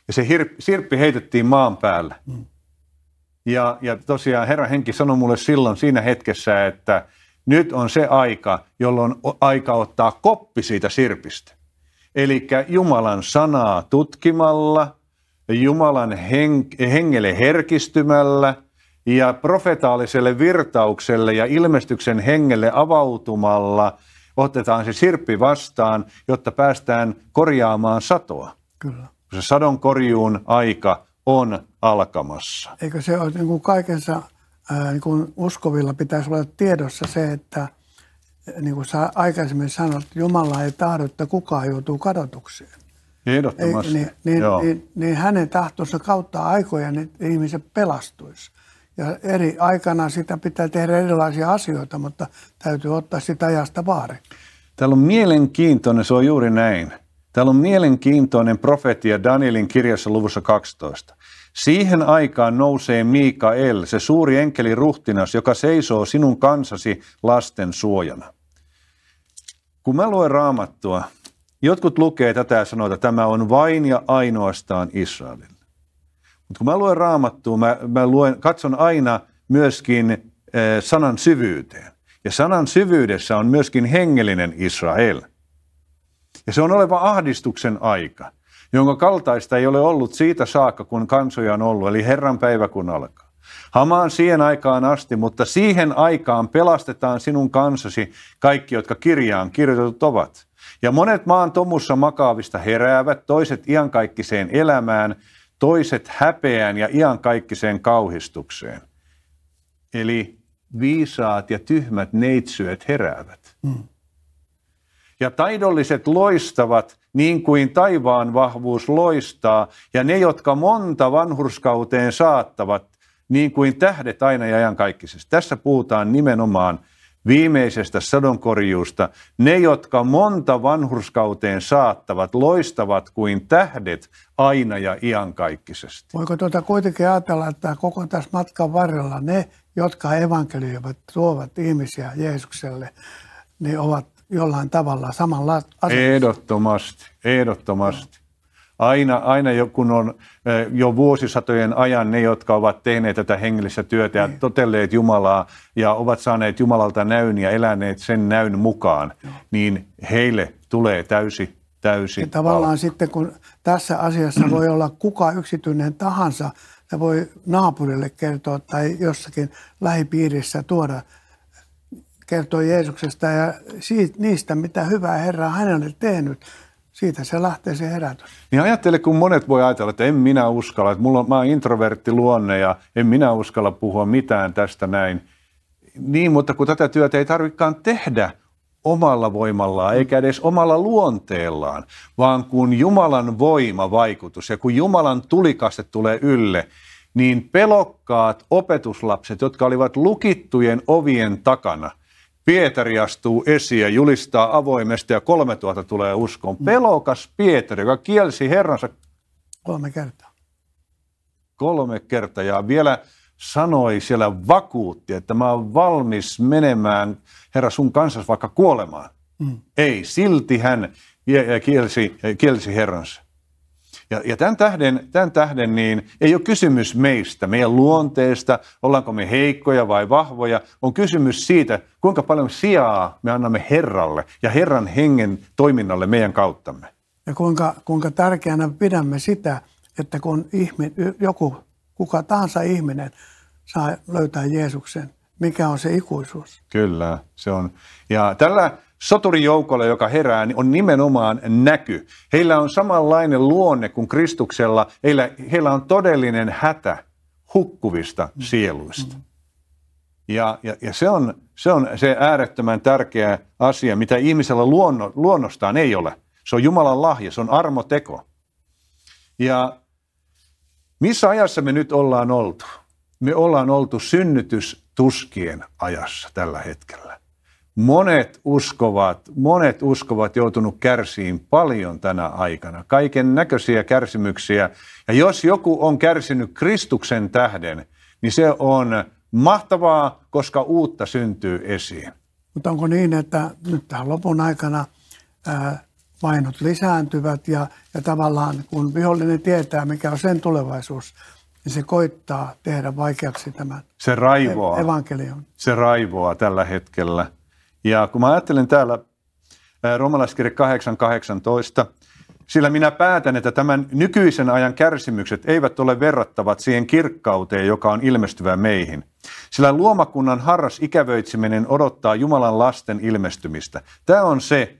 Ja se hirp, sirppi heitettiin maan päällä. Mm. Ja, ja tosiaan Herra Henki sanoi mulle silloin siinä hetkessä, että nyt on se aika, jolloin on aika ottaa koppi siitä sirpistä. Eli Jumalan sanaa tutkimalla, Jumalan hen- hengelle herkistymällä ja profetaaliselle virtaukselle ja ilmestyksen hengelle avautumalla otetaan se sirppi vastaan, jotta päästään korjaamaan satoa. Kyllä. Se sadon korjuun aika on alkamassa. Eikö se ole niin kuin kaikensa niin kuin uskovilla pitäisi olla tiedossa se, että niin kuin sä aikaisemmin sanoit, että Jumala ei tahdo, että kukaan joutuu kadotukseen. Ei, niin, niin, niin, niin hänen tahtonsa kautta aikoja niin ihmiset pelastuisi. Ja eri aikana sitä pitää tehdä erilaisia asioita, mutta täytyy ottaa sitä ajasta vaari. Täällä on mielenkiintoinen, se on juuri näin. Täällä on mielenkiintoinen profetia Danielin kirjassa luvussa 12. Siihen aikaan nousee Miikael, se suuri enkeli ruhtinas, joka seisoo sinun kansasi lasten suojana. Kun mä luen raamattua, jotkut lukee tätä ja sanoo, että tämä on vain ja ainoastaan Israelin. Mutta kun mä luen raamattua, mä, mä luen, katson aina myöskin eh, sanan syvyyteen. Ja sanan syvyydessä on myöskin hengellinen Israel. Ja se on oleva ahdistuksen aika – jonka kaltaista ei ole ollut siitä saakka, kun kansoja on ollut, eli Herran päivä kun alkaa. Hamaan siihen aikaan asti, mutta siihen aikaan pelastetaan sinun kansasi kaikki, jotka kirjaan kirjoitetut ovat. Ja monet maan tomussa makaavista heräävät, toiset iankaikkiseen elämään, toiset häpeään ja iankaikkiseen kauhistukseen. Eli viisaat ja tyhmät neitsyöt heräävät. Mm. Ja taidolliset loistavat niin kuin taivaan vahvuus loistaa, ja ne, jotka monta vanhurskauteen saattavat, niin kuin tähdet aina ja ajankaikkisesti. Tässä puhutaan nimenomaan viimeisestä sadonkorjuusta. Ne, jotka monta vanhurskauteen saattavat, loistavat kuin tähdet aina ja iankaikkisesti. Voiko tuota kuitenkin ajatella, että koko tässä matkan varrella ne, jotka evankelioivat, tuovat ihmisiä Jeesukselle, niin ovat jollain tavalla samalla asemassa? Ehdottomasti, ehdottomasti. Aina, aina kun on eh, jo vuosisatojen ajan ne, jotka ovat tehneet tätä hengellistä työtä ja niin. totelleet Jumalaa ja ovat saaneet Jumalalta näyn ja eläneet sen näyn mukaan, niin heille tulee täysi täysi. Ja tavallaan palkka. sitten kun tässä asiassa voi olla kuka yksityinen tahansa, se voi naapurille kertoa tai jossakin lähipiirissä tuoda kertoi Jeesuksesta ja siitä, niistä, mitä hyvää Herra on hänelle tehnyt. Siitä se lähtee se herätys. Niin ajattele, kun monet voi ajatella, että en minä uskalla, että mulla on, mä oon introvertti luonne ja en minä uskalla puhua mitään tästä näin. Niin, mutta kun tätä työtä ei tarvikaan tehdä omalla voimallaan eikä edes omalla luonteellaan, vaan kun Jumalan voima vaikutus ja kun Jumalan tulikaste tulee ylle, niin pelokkaat opetuslapset, jotka olivat lukittujen ovien takana, Pietari astuu esiin ja julistaa avoimesti ja 3000 tulee uskoon. Mm. Pelokas Pietari, joka kielsi Herransa kolme kertaa. Kolme kertaa ja vielä sanoi siellä vakuutti, että mä oon valmis menemään Herra sun kanssasi vaikka kuolemaan. Mm. Ei, silti hän kielsi, kielsi Herransa. Ja, ja tämän tähden, tämän tähden niin ei ole kysymys meistä, meidän luonteesta, ollaanko me heikkoja vai vahvoja, on kysymys siitä, kuinka paljon sijaa me annamme Herralle ja Herran hengen toiminnalle meidän kauttamme. Ja kuinka, kuinka tärkeänä pidämme sitä, että kun ihmin, joku, kuka tahansa ihminen saa löytää Jeesuksen, mikä on se ikuisuus. Kyllä, se on. Ja tällä Soturijoukolla, joka herää, niin on nimenomaan näky. Heillä on samanlainen luonne kuin Kristuksella. Heillä, heillä on todellinen hätä hukkuvista sieluista. Ja, ja, ja se, on, se on se äärettömän tärkeä asia, mitä ihmisellä luonno, luonnostaan ei ole. Se on Jumalan lahja, se on armoteko. Ja missä ajassa me nyt ollaan oltu? Me ollaan oltu synnytystuskien ajassa tällä hetkellä. Monet uskovat, monet uskovat joutunut kärsiin paljon tänä aikana, kaiken näköisiä kärsimyksiä. Ja jos joku on kärsinyt Kristuksen tähden, niin se on mahtavaa, koska uutta syntyy esiin. Mutta onko niin, että nyt tähän lopun aikana vainot lisääntyvät ja, ja tavallaan kun vihollinen tietää, mikä on sen tulevaisuus, niin se koittaa tehdä vaikeaksi tämän se raivoa, evankelion. Se raivoa tällä hetkellä. Ja kun mä ajattelen täällä romalaiskirja 8.18, sillä minä päätän, että tämän nykyisen ajan kärsimykset eivät ole verrattavat siihen kirkkauteen, joka on ilmestyvä meihin. Sillä luomakunnan harras ikävöitsiminen odottaa Jumalan lasten ilmestymistä. Tämä on se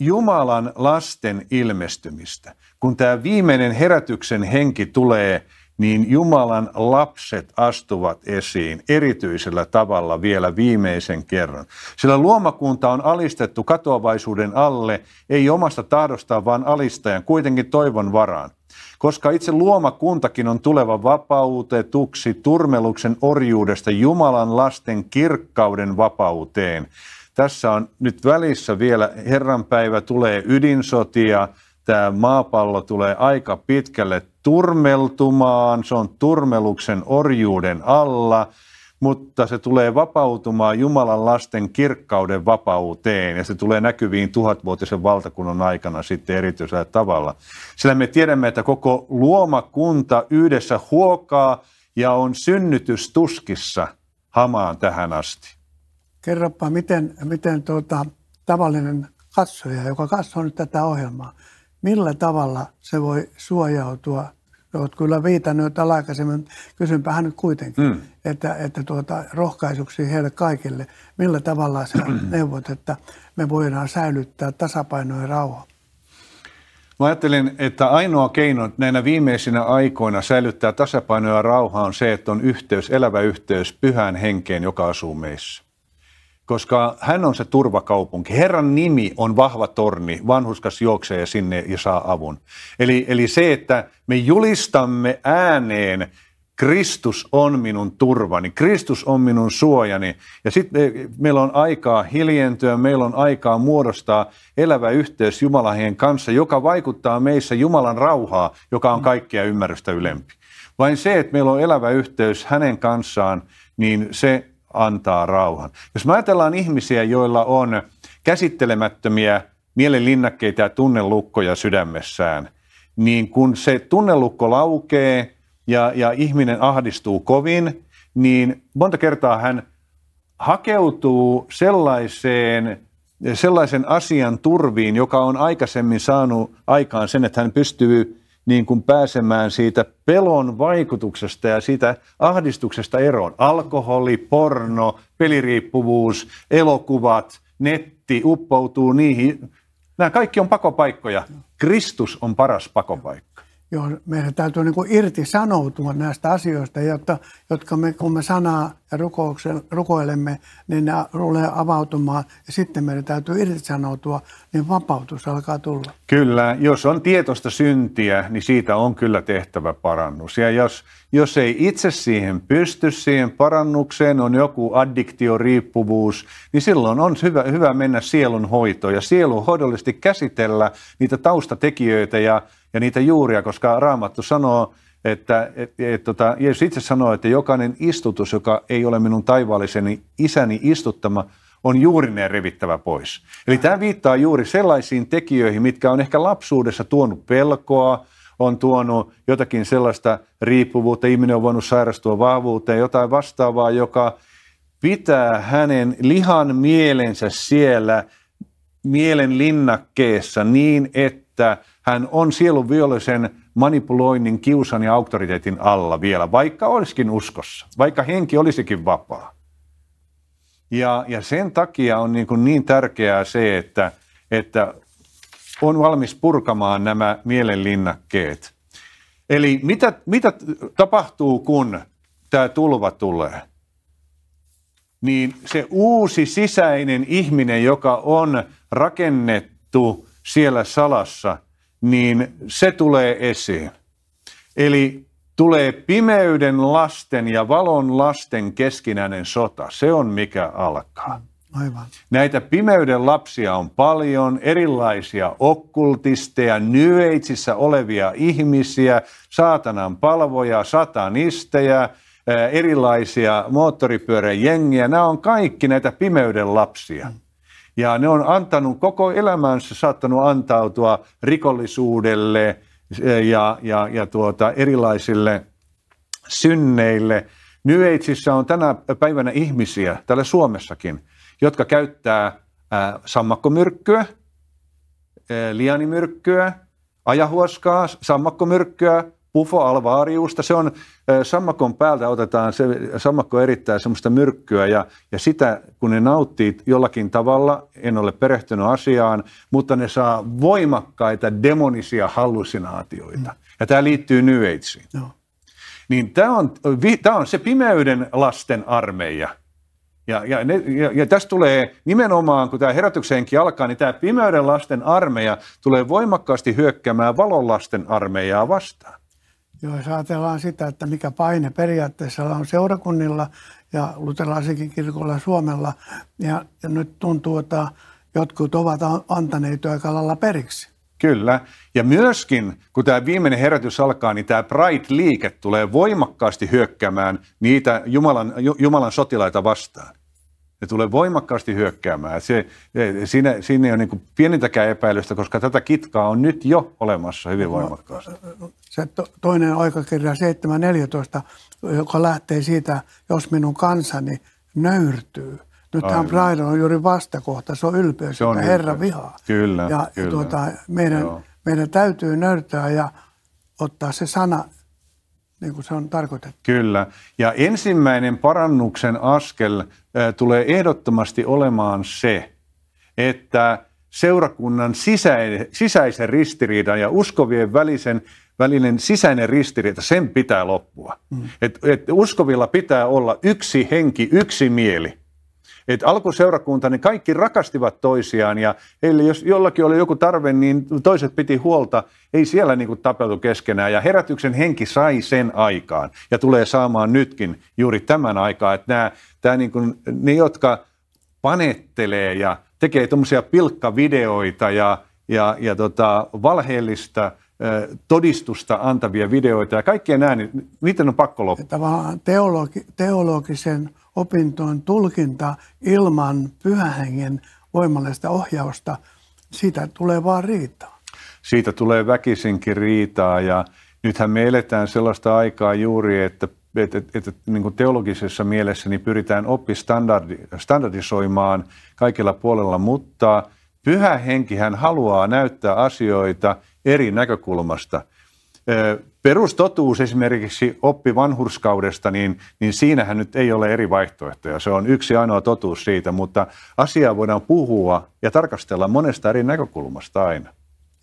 Jumalan lasten ilmestymistä, kun tämä viimeinen herätyksen henki tulee – niin Jumalan lapset astuvat esiin erityisellä tavalla vielä viimeisen kerran. Sillä luomakunta on alistettu katoavaisuuden alle, ei omasta tahdostaan, vaan alistajan, kuitenkin toivon varaan. Koska itse luomakuntakin on tuleva vapautetuksi turmeluksen orjuudesta Jumalan lasten kirkkauden vapauteen. Tässä on nyt välissä vielä Herran päivä tulee ydinsotia, tämä maapallo tulee aika pitkälle turmeltumaan, se on turmeluksen orjuuden alla, mutta se tulee vapautumaan Jumalan lasten kirkkauden vapauteen ja se tulee näkyviin tuhatvuotisen valtakunnan aikana sitten erityisellä tavalla. Sillä me tiedämme, että koko luomakunta yhdessä huokaa ja on synnytystuskissa hamaan tähän asti. Kerropa, miten, miten tuota, tavallinen katsoja, joka katsoo nyt tätä ohjelmaa, millä tavalla se voi suojautua olet kyllä viitannut täällä aikaisemmin, kysynpähän nyt kuitenkin, mm. että, että tuota, rohkaisuksi heille kaikille, millä tavalla sä neuvot, että me voidaan säilyttää tasapaino ja rauha? Mä ajattelin, että ainoa keino näinä viimeisinä aikoina säilyttää tasapainoa ja rauhaa on se, että on yhteys, elävä yhteys pyhään henkeen, joka asuu meissä koska hän on se turvakaupunki. Herran nimi on vahva torni, vanhuskas juoksee sinne ja saa avun. Eli, eli se, että me julistamme ääneen, Kristus on minun turvani, Kristus on minun suojani. Ja sitten eh, meillä on aikaa hiljentyä, meillä on aikaa muodostaa elävä yhteys Jumalahien kanssa, joka vaikuttaa meissä Jumalan rauhaa, joka on kaikkea ymmärrystä ylempi. Vain se, että meillä on elävä yhteys hänen kanssaan, niin se antaa rauhan. Jos me ajatellaan ihmisiä, joilla on käsittelemättömiä mielenlinnakkeita ja tunnelukkoja sydämessään, niin kun se tunnelukko laukee ja, ja ihminen ahdistuu kovin, niin monta kertaa hän hakeutuu sellaiseen, sellaisen asian turviin, joka on aikaisemmin saanut aikaan sen, että hän pystyy niin kuin pääsemään siitä pelon vaikutuksesta ja siitä ahdistuksesta eroon. Alkoholi, porno, peliriippuvuus, elokuvat, netti uppoutuu niihin. Nämä kaikki on pakopaikkoja. Kristus on paras pakopaikka johon meidän täytyy niin kuin sanoutua näistä asioista, jotta, jotka me, kun me sanaa ja rukoilemme, niin ne tulee avautumaan ja sitten meidän täytyy sanoutua, niin vapautus alkaa tulla. Kyllä, jos on tietoista syntiä, niin siitä on kyllä tehtävä parannus. Ja jos, jos ei itse siihen pysty, siihen parannukseen, on joku addiktio, riippuvuus, niin silloin on hyvä, hyvä mennä sielun hoitoon ja sielun hoidollisesti käsitellä niitä taustatekijöitä ja ja niitä juuria, koska Raamattu sanoo, että et, et, tota, Jeesus itse sanoo, että jokainen istutus, joka ei ole minun taivaalliseni isäni istuttama, on juurineen revittävä pois. Eli tämä viittaa juuri sellaisiin tekijöihin, mitkä on ehkä lapsuudessa tuonut pelkoa, on tuonut jotakin sellaista riippuvuutta, ihminen on voinut sairastua vahvuuteen, jotain vastaavaa, joka pitää hänen lihan mielensä siellä mielen linnakkeessa niin, että hän on sielun vihollisen manipuloinnin, kiusan ja auktoriteetin alla vielä, vaikka olisikin uskossa, vaikka henki olisikin vapaa. Ja, ja sen takia on niin, kuin niin tärkeää se, että, että on valmis purkamaan nämä mielenlinnakkeet. Eli mitä, mitä tapahtuu, kun tämä tulva tulee? Niin se uusi sisäinen ihminen, joka on rakennettu siellä salassa – niin se tulee esiin. Eli tulee pimeyden lasten ja valon lasten keskinäinen sota. Se on mikä alkaa. Aivan. Näitä pimeyden lapsia on paljon, erilaisia okkultisteja, nyveitsissä olevia ihmisiä, saatanan palvoja, satanisteja, erilaisia moottoripyöräjengiä. Nämä on kaikki näitä pimeyden lapsia. Mm. Ja ne on antanut koko elämänsä, saattanut antautua rikollisuudelle e, ja, ja, ja tuota, erilaisille synneille. Nyeitsissä on tänä päivänä ihmisiä, täällä Suomessakin, jotka käyttää ää, sammakkomyrkkyä, e, lianimyrkkyä, ajahuoskaa, sammakkomyrkkyä, Ufo alvaariusta, se on sammakon päältä otetaan, se, sammakko erittää semmoista myrkkyä ja, ja sitä kun ne nauttii jollakin tavalla, en ole perehtynyt asiaan, mutta ne saa voimakkaita demonisia hallusinaatioita. Mm. Ja tämä liittyy New Ageen. No. Niin tämä on, tämä on se pimeyden lasten armeija. Ja, ja, ne, ja, ja tässä tulee nimenomaan, kun tämä herätyksenkin alkaa, niin tämä pimeyden lasten armeija tulee voimakkaasti hyökkäämään valon lasten armeijaa vastaan. Joo, jos ajatellaan sitä, että mikä paine periaatteessa on seurakunnilla ja luterilaisenkin kirkolla Suomella, ja, ja nyt tuntuu, että jotkut ovat antaneet aika lailla periksi. Kyllä. Ja myöskin, kun tämä viimeinen herätys alkaa, niin tämä Pride-liike tulee voimakkaasti hyökkäämään niitä Jumalan, Jumalan sotilaita vastaan. Ne tulee voimakkaasti hyökkäämään. Se, e, siinä, siinä ei ole niin pienintäkään epäilystä, koska tätä kitkaa on nyt jo olemassa hyvin no, voimakkaasti. No, no, se to, toinen aikakirja 714, joka lähtee siitä, jos minun kansani nöyrtyy. Nyt tämä Pride on juuri vastakohta, se on ylpeys, se on Herra vihaa. Kyllä, ja, kyllä. Tuota, meidän, meidän täytyy nöyrtää ja ottaa se sana niin kuin se on tarkoitettu. Kyllä. Ja ensimmäinen parannuksen askel tulee ehdottomasti olemaan se, että seurakunnan sisäisen ristiriidan ja uskovien välisen, välinen sisäinen ristiriita, sen pitää loppua. Mm. Et, et uskovilla pitää olla yksi henki, yksi mieli. Et alkuseurakunta, ne niin kaikki rakastivat toisiaan ja heille, jos jollakin oli joku tarve, niin toiset piti huolta. Ei siellä niin kuin tapeltu keskenään ja herätyksen henki sai sen aikaan ja tulee saamaan nytkin juuri tämän aikaa, että nämä, tämä niin kuin, ne, jotka panettelee ja tekee tuommoisia pilkkavideoita ja, ja, ja tota, valheellista – todistusta antavia videoita ja nämä, niin niiden on pakko loppua. Tavallaan teologi, teologisen opintoon tulkinta ilman pyhähengen voimallista ohjausta, siitä tulee vaan riitaa. Siitä tulee väkisinkin riitaa ja nythän me eletään sellaista aikaa juuri, että että, että, että niin teologisessa mielessä niin pyritään standardisoimaan kaikilla puolella, mutta pyhä henki hän haluaa näyttää asioita – eri näkökulmasta. Perustotuus esimerkiksi oppi vanhurskaudesta, niin, niin siinähän nyt ei ole eri vaihtoehtoja. Se on yksi ainoa totuus siitä, mutta asiaa voidaan puhua ja tarkastella monesta eri näkökulmasta aina.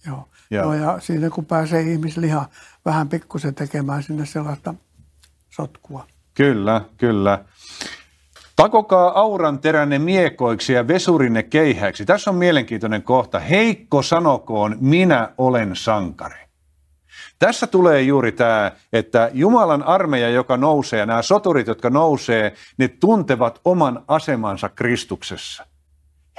Joo, ja, no ja siinä kun pääsee ihmisliha vähän pikkusen tekemään sinne sellaista sotkua. Kyllä, kyllä. Takokaa auran teränne miekoiksi ja vesurinne keihäiksi. Tässä on mielenkiintoinen kohta. Heikko sanokoon, minä olen sankari. Tässä tulee juuri tämä, että Jumalan armeija, joka nousee, ja nämä soturit, jotka nousee, ne tuntevat oman asemansa Kristuksessa.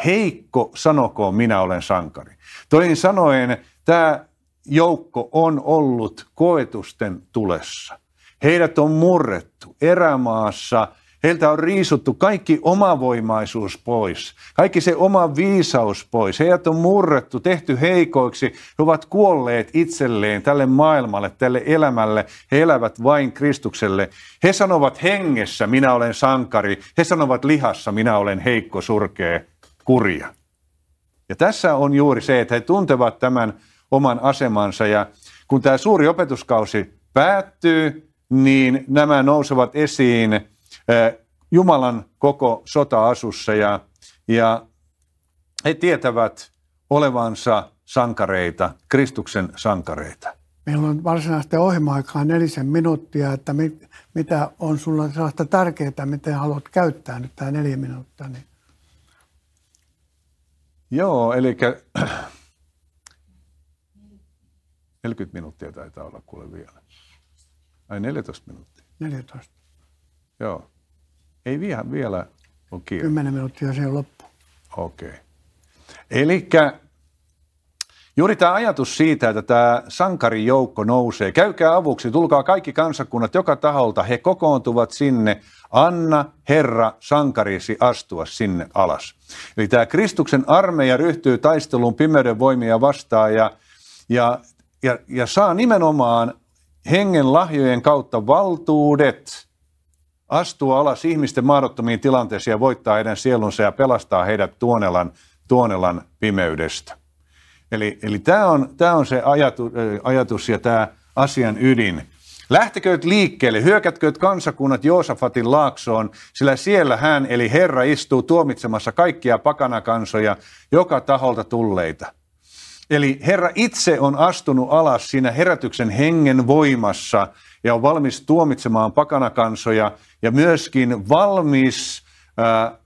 Heikko sanokoon, minä olen sankari. Toin sanoen, tämä joukko on ollut koetusten tulessa. Heidät on murrettu erämaassa – Heiltä on riisuttu kaikki omavoimaisuus pois, kaikki se oma viisaus pois. Heidät on murrettu, tehty heikoiksi. He ovat kuolleet itselleen, tälle maailmalle, tälle elämälle. He elävät vain Kristukselle. He sanovat hengessä, minä olen sankari. He sanovat lihassa, minä olen heikko, surkea, kurja. Ja tässä on juuri se, että he tuntevat tämän oman asemansa. Ja kun tämä suuri opetuskausi päättyy, niin nämä nousevat esiin – Jumalan koko sota-asussa ja, ja he tietävät olevansa sankareita, Kristuksen sankareita. Meillä on varsinaista ohjelma-aikaa nelisen minuuttia, että mit, mitä on sulla sellaista tärkeää, miten haluat käyttää nyt tämä neljä minuuttia. Niin. Joo, eli 40 minuuttia taitaa olla kuule vielä. Ai 14 minuuttia. 14. Joo. Ei vielä, vielä on kiire. Kymmenen minuuttia se on loppu. Okei. Okay. Eli juuri tämä ajatus siitä, että tämä sankarijoukko nousee, käykää avuksi, tulkaa kaikki kansakunnat joka taholta, he kokoontuvat sinne, anna Herra sankarisi astua sinne alas. Eli tämä Kristuksen armeija ryhtyy taisteluun pimeyden voimia vastaan ja, ja, ja, ja saa nimenomaan hengen lahjojen kautta valtuudet – Astua alas ihmisten mahdottomiin tilanteisiin ja voittaa heidän sielunsa ja pelastaa heidät tuonelan, tuonelan pimeydestä. Eli, eli tämä on, tämä on se ajatu, ajatus ja tämä asian ydin. Lähtekööt liikkeelle, hyökätkööt kansakunnat Joosafatin laaksoon, sillä siellä hän, eli Herra, istuu tuomitsemassa kaikkia pakanakansoja, joka taholta tulleita. Eli Herra itse on astunut alas siinä herätyksen hengen voimassa – ja on valmis tuomitsemaan pakanakansoja ja myöskin valmis äh,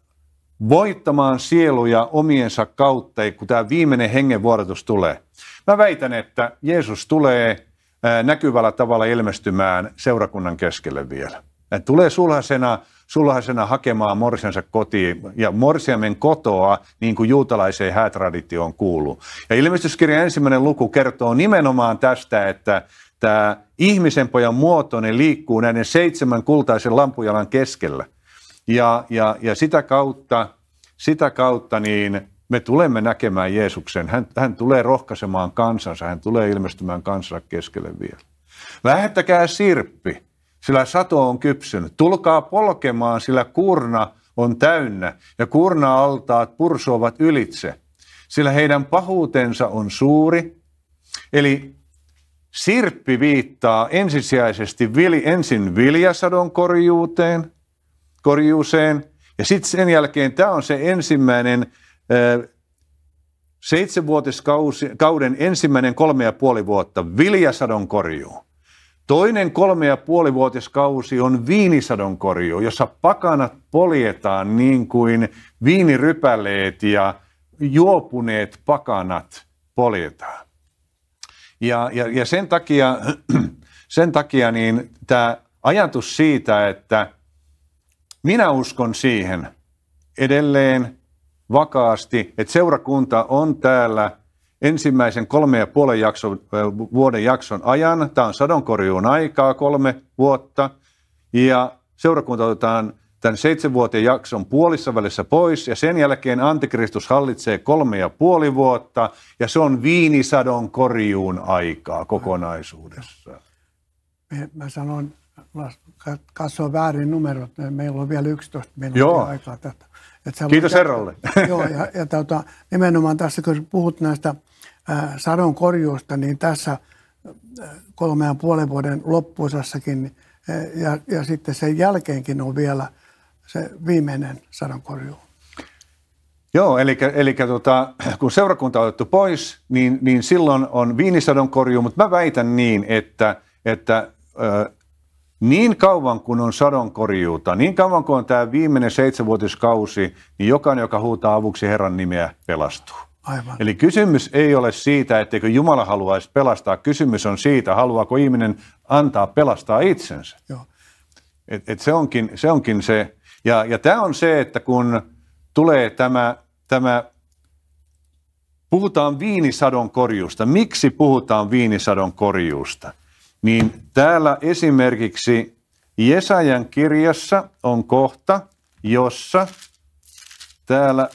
voittamaan sieluja omiensa kautta, kun tämä viimeinen hengenvuorotus tulee. Mä väitän, että Jeesus tulee äh, näkyvällä tavalla ilmestymään seurakunnan keskelle vielä. Hän tulee sulhasena, sulhasena hakemaan morsiansa kotiin ja morsiamen kotoa, niin kuin juutalaiseen häätraditioon kuuluu. Ja ilmestyskirjan ensimmäinen luku kertoo nimenomaan tästä, että tämä ihmisen pojan muotoinen liikkuu näiden seitsemän kultaisen lampujalan keskellä. Ja, ja, ja sitä kautta, sitä kautta niin me tulemme näkemään Jeesuksen. Hän, hän tulee rohkaisemaan kansansa, hän tulee ilmestymään kansansa keskelle vielä. Lähettäkää sirppi, sillä sato on kypsynyt. Tulkaa polkemaan, sillä kurna on täynnä ja kurna-altaat pursoavat ylitse, sillä heidän pahuutensa on suuri. Eli Sirppi viittaa ensisijaisesti vili, ensin viljasadon korjuuteen, korjuuseen, ja sitten sen jälkeen tämä on se ensimmäinen seitsemänvuotiskauden ensimmäinen kolme ja puoli vuotta, viljasadon korjuu. Toinen kolme ja puoli vuotiskausi on viinisadon korjuu, jossa pakanat poljetaan niin kuin viinirypäleet ja juopuneet pakanat poljetaan. Ja, ja, ja sen takia, sen takia niin tämä ajatus siitä, että minä uskon siihen edelleen vakaasti, että seurakunta on täällä ensimmäisen kolme ja puolen jakson, vuoden jakson ajan. Tämä on sadonkorjuun aikaa kolme vuotta ja seurakunta otetaan tämän seitsemänvuotiaan jakson puolissa välissä pois ja sen jälkeen antikristus hallitsee kolme ja puoli vuotta ja se on viinisadon korjuun aikaa kokonaisuudessa. Mä, sanoin, sanon, katsoa väärin numerot, meillä on vielä 11 minuuttia Joo. aikaa tätä. Että Kiitos herralle. Joo, ja, ja tota, nimenomaan tässä, kun puhut näistä äh, sadon korjuusta, niin tässä kolmean puolen vuoden loppuosassakin ja, ja sitten sen jälkeenkin on vielä – se viimeinen sadonkorjuu. Joo, eli, eli tota, kun seurakunta on otettu pois, niin, niin silloin on viinisadonkorjuu, mutta mä väitän niin, että, että ö, niin kauan kun on sadonkorjuuta, niin kauan kun on tämä viimeinen seitsemänvuotiskausi, niin jokainen, joka huutaa avuksi Herran nimeä, pelastuu. Aivan. Eli kysymys ei ole siitä, etteikö Jumala haluaisi pelastaa. Kysymys on siitä, haluaako ihminen antaa pelastaa itsensä. Joo. Et, et se onkin se, onkin se ja, ja tämä on se, että kun tulee tämä, tämä puhutaan viinisadon korjuusta. Miksi puhutaan viinisadon korjuusta? Niin täällä esimerkiksi Jesajan kirjassa on kohta, jossa täällä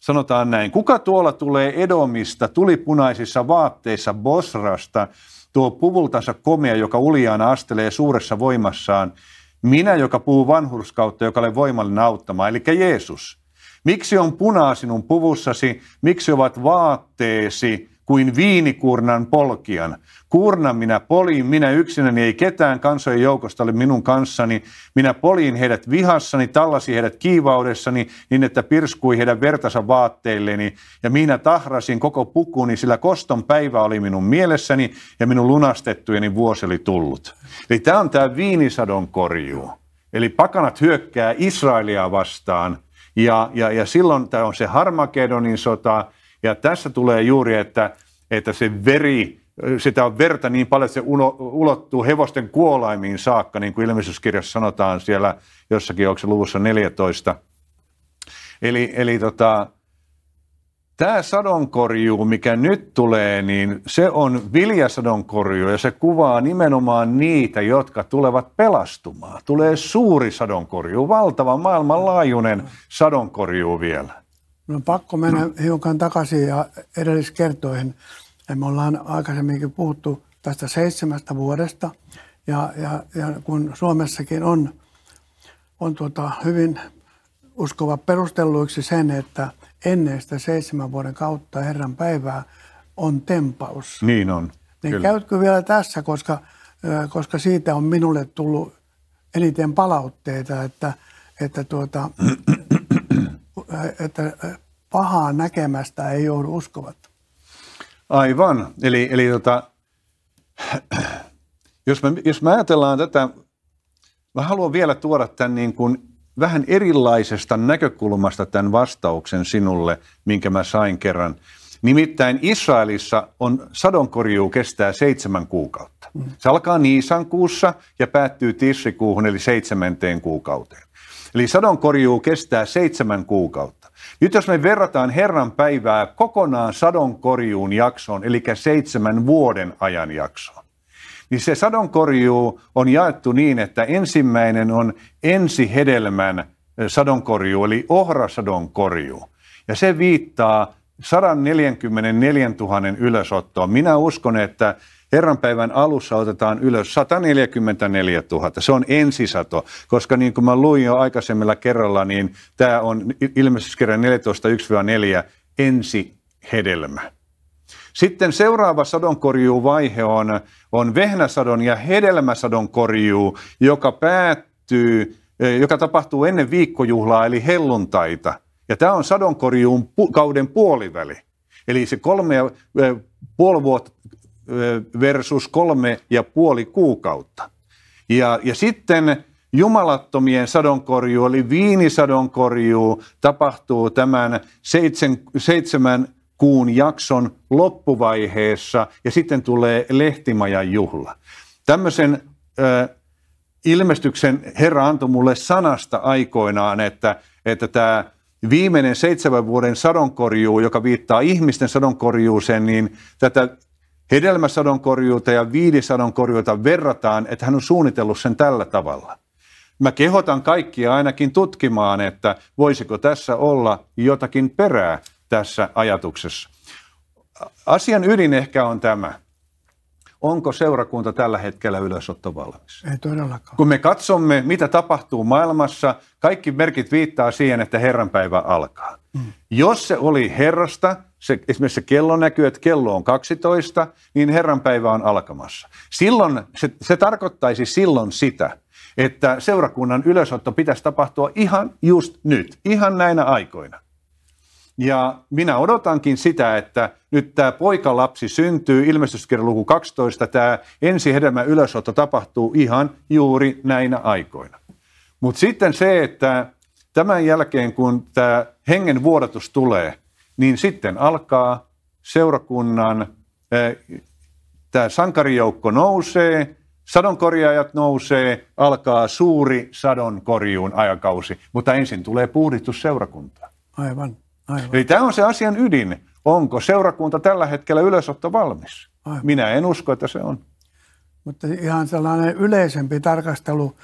sanotaan näin. Kuka tuolla tulee Edomista tuli punaisissa vaatteissa Bosrasta, tuo puvultansa komea, joka uliaana astelee suuressa voimassaan – minä, joka puhuu vanhurskautta, joka olen voimallinen auttamaan, eli Jeesus. Miksi on punaa sinun puvussasi? Miksi ovat vaatteesi kuin viinikurnan polkian, Kurnan minä poliin minä yksinäni ei ketään kansojen joukosta ole minun kanssani. Minä poliin heidät vihassani, tallasi heidät kiivaudessani, niin että pirskui heidän vertansa vaatteilleni. Ja minä tahrasin koko pukuni, sillä koston päivä oli minun mielessäni ja minun lunastettujeni vuosi oli tullut. Eli tämä on tämä viinisadon korjuu. Eli pakanat hyökkää Israelia vastaan ja, ja, ja silloin tämä on se Harmakedonin sota – ja tässä tulee juuri, että, että se veri, sitä on verta niin paljon, että se ulottuu hevosten kuolaimiin saakka, niin kuin ilmestyskirjassa sanotaan siellä jossakin, onko se luvussa 14. Eli, eli tota, tämä sadonkorjuu, mikä nyt tulee, niin se on viljasadonkorjuu ja se kuvaa nimenomaan niitä, jotka tulevat pelastumaan. Tulee suuri sadonkorjuu, valtava maailmanlaajuinen sadonkorjuu vielä. Minun no on pakko mennä hiukan takaisin ja edelliskertoihin. Ja me ollaan aikaisemminkin puhuttu tästä seitsemästä vuodesta. Ja, ja, ja kun Suomessakin on, on tuota hyvin uskova perustelluiksi sen, että ennen sitä seitsemän vuoden kautta Herran päivää on tempaus. Niin on. Niin kyllä. käytkö vielä tässä, koska, koska siitä on minulle tullut eniten palautteita, että, että tuota, että pahaa näkemästä ei joudu uskovat. Aivan. Eli, eli tota, jos, me, jos me ajatellaan tätä, mä haluan vielä tuoda tämän niin kuin vähän erilaisesta näkökulmasta tämän vastauksen sinulle, minkä mä sain kerran. Nimittäin Israelissa on sadonkorjuu kestää seitsemän kuukautta. Mm. Se alkaa Niisan kuussa ja päättyy tissikuuhun eli seitsemänteen kuukauteen. Eli sadonkorjuu kestää seitsemän kuukautta. Nyt jos me verrataan Herran päivää kokonaan sadonkorjuun jaksoon, eli seitsemän vuoden ajan jaksoon, niin se sadonkorjuu on jaettu niin, että ensimmäinen on ensi hedelmän sadonkorjuu, eli ohrasadonkorjuu. Ja se viittaa 144 000 ylösottoon. Minä uskon, että Herran päivän alussa otetaan ylös 144 000. Se on ensisato, koska niin kuin mä luin jo aikaisemmilla kerralla, niin tämä on ilmestyskirja 14.1-4 ensi hedelmä. Sitten seuraava sadonkorjuuvaihe on, on vehnäsadon ja hedelmäsadon korjuu, joka päättyy, e, joka tapahtuu ennen viikkojuhlaa eli helluntaita. Ja tämä on sadonkorjuun kauden puoliväli. Eli se kolme ja e, puoli vuotta versus kolme ja puoli kuukautta. Ja, ja sitten jumalattomien sadonkorjuu, eli viinisadonkorjuu, tapahtuu tämän seitsemän, seitsemän kuun jakson loppuvaiheessa ja sitten tulee lehtimajan juhla. Tämmöisen ö, ilmestyksen Herra antoi mulle sanasta aikoinaan, että, että tämä viimeinen seitsemän vuoden sadonkorjuu, joka viittaa ihmisten sadonkorjuuseen, niin tätä korjuuta ja korjuuta verrataan, että hän on suunnitellut sen tällä tavalla. Mä kehotan kaikkia ainakin tutkimaan, että voisiko tässä olla jotakin perää tässä ajatuksessa. Asian ydin ehkä on tämä. Onko seurakunta tällä hetkellä ylösottovalmis? Ei todellakaan. Kun me katsomme, mitä tapahtuu maailmassa, kaikki merkit viittaa siihen, että Herran päivä alkaa. Mm. Jos se oli Herrasta, se, esimerkiksi se kello näkyy, että kello on 12, niin Herran päivä on alkamassa. Silloin, se, se tarkoittaisi silloin sitä, että seurakunnan ylösotto pitäisi tapahtua ihan just nyt, ihan näinä aikoina. Ja minä odotankin sitä, että nyt tämä poikalapsi syntyy, ilmestyskirja luku 12, tämä ensihedelmä ylösotto tapahtuu ihan juuri näinä aikoina. Mutta sitten se, että tämän jälkeen kun tämä hengen vuodatus tulee, niin sitten alkaa seurakunnan, e, tämä sankarijoukko nousee, sadonkorjaajat nousee, alkaa suuri sadonkorjuun ajakausi, mutta ensin tulee puhdistus seurakuntaa. Aivan. Aivan. Eli tämä on se asian ydin. Onko seurakunta tällä hetkellä ylösotto valmis? Aivan. Minä en usko, että se on. Mutta ihan sellainen yleisempi tarkastelu,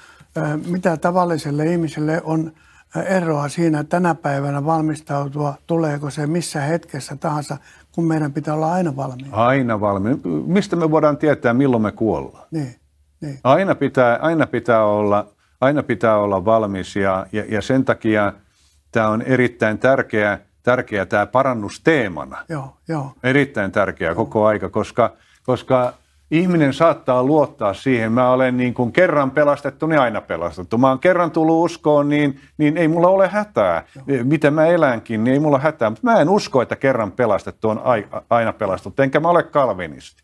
mitä tavalliselle ihmiselle on eroa siinä tänä päivänä valmistautua, tuleeko se missä hetkessä tahansa, kun meidän pitää olla aina valmiina. Aina valmiina. Mistä me voidaan tietää, milloin me kuollaan? Niin, niin. Aina, pitää, aina, pitää olla, aina pitää olla valmis ja, ja, ja sen takia tämä on erittäin tärkeää tärkeä tämä parannus teemana. Joo, joo. Erittäin tärkeä joo. koko aika, koska, koska ihminen saattaa luottaa siihen, mä olen niin kuin kerran pelastettu, niin aina pelastettu. Mä oon kerran tullut uskoon, niin, niin ei mulla ole hätää. Joo. Eh, Miten mä elänkin, niin ei mulla hätää. Mutta mä en usko, että kerran pelastettu on aina pelastettu, enkä mä ole kalvinisti.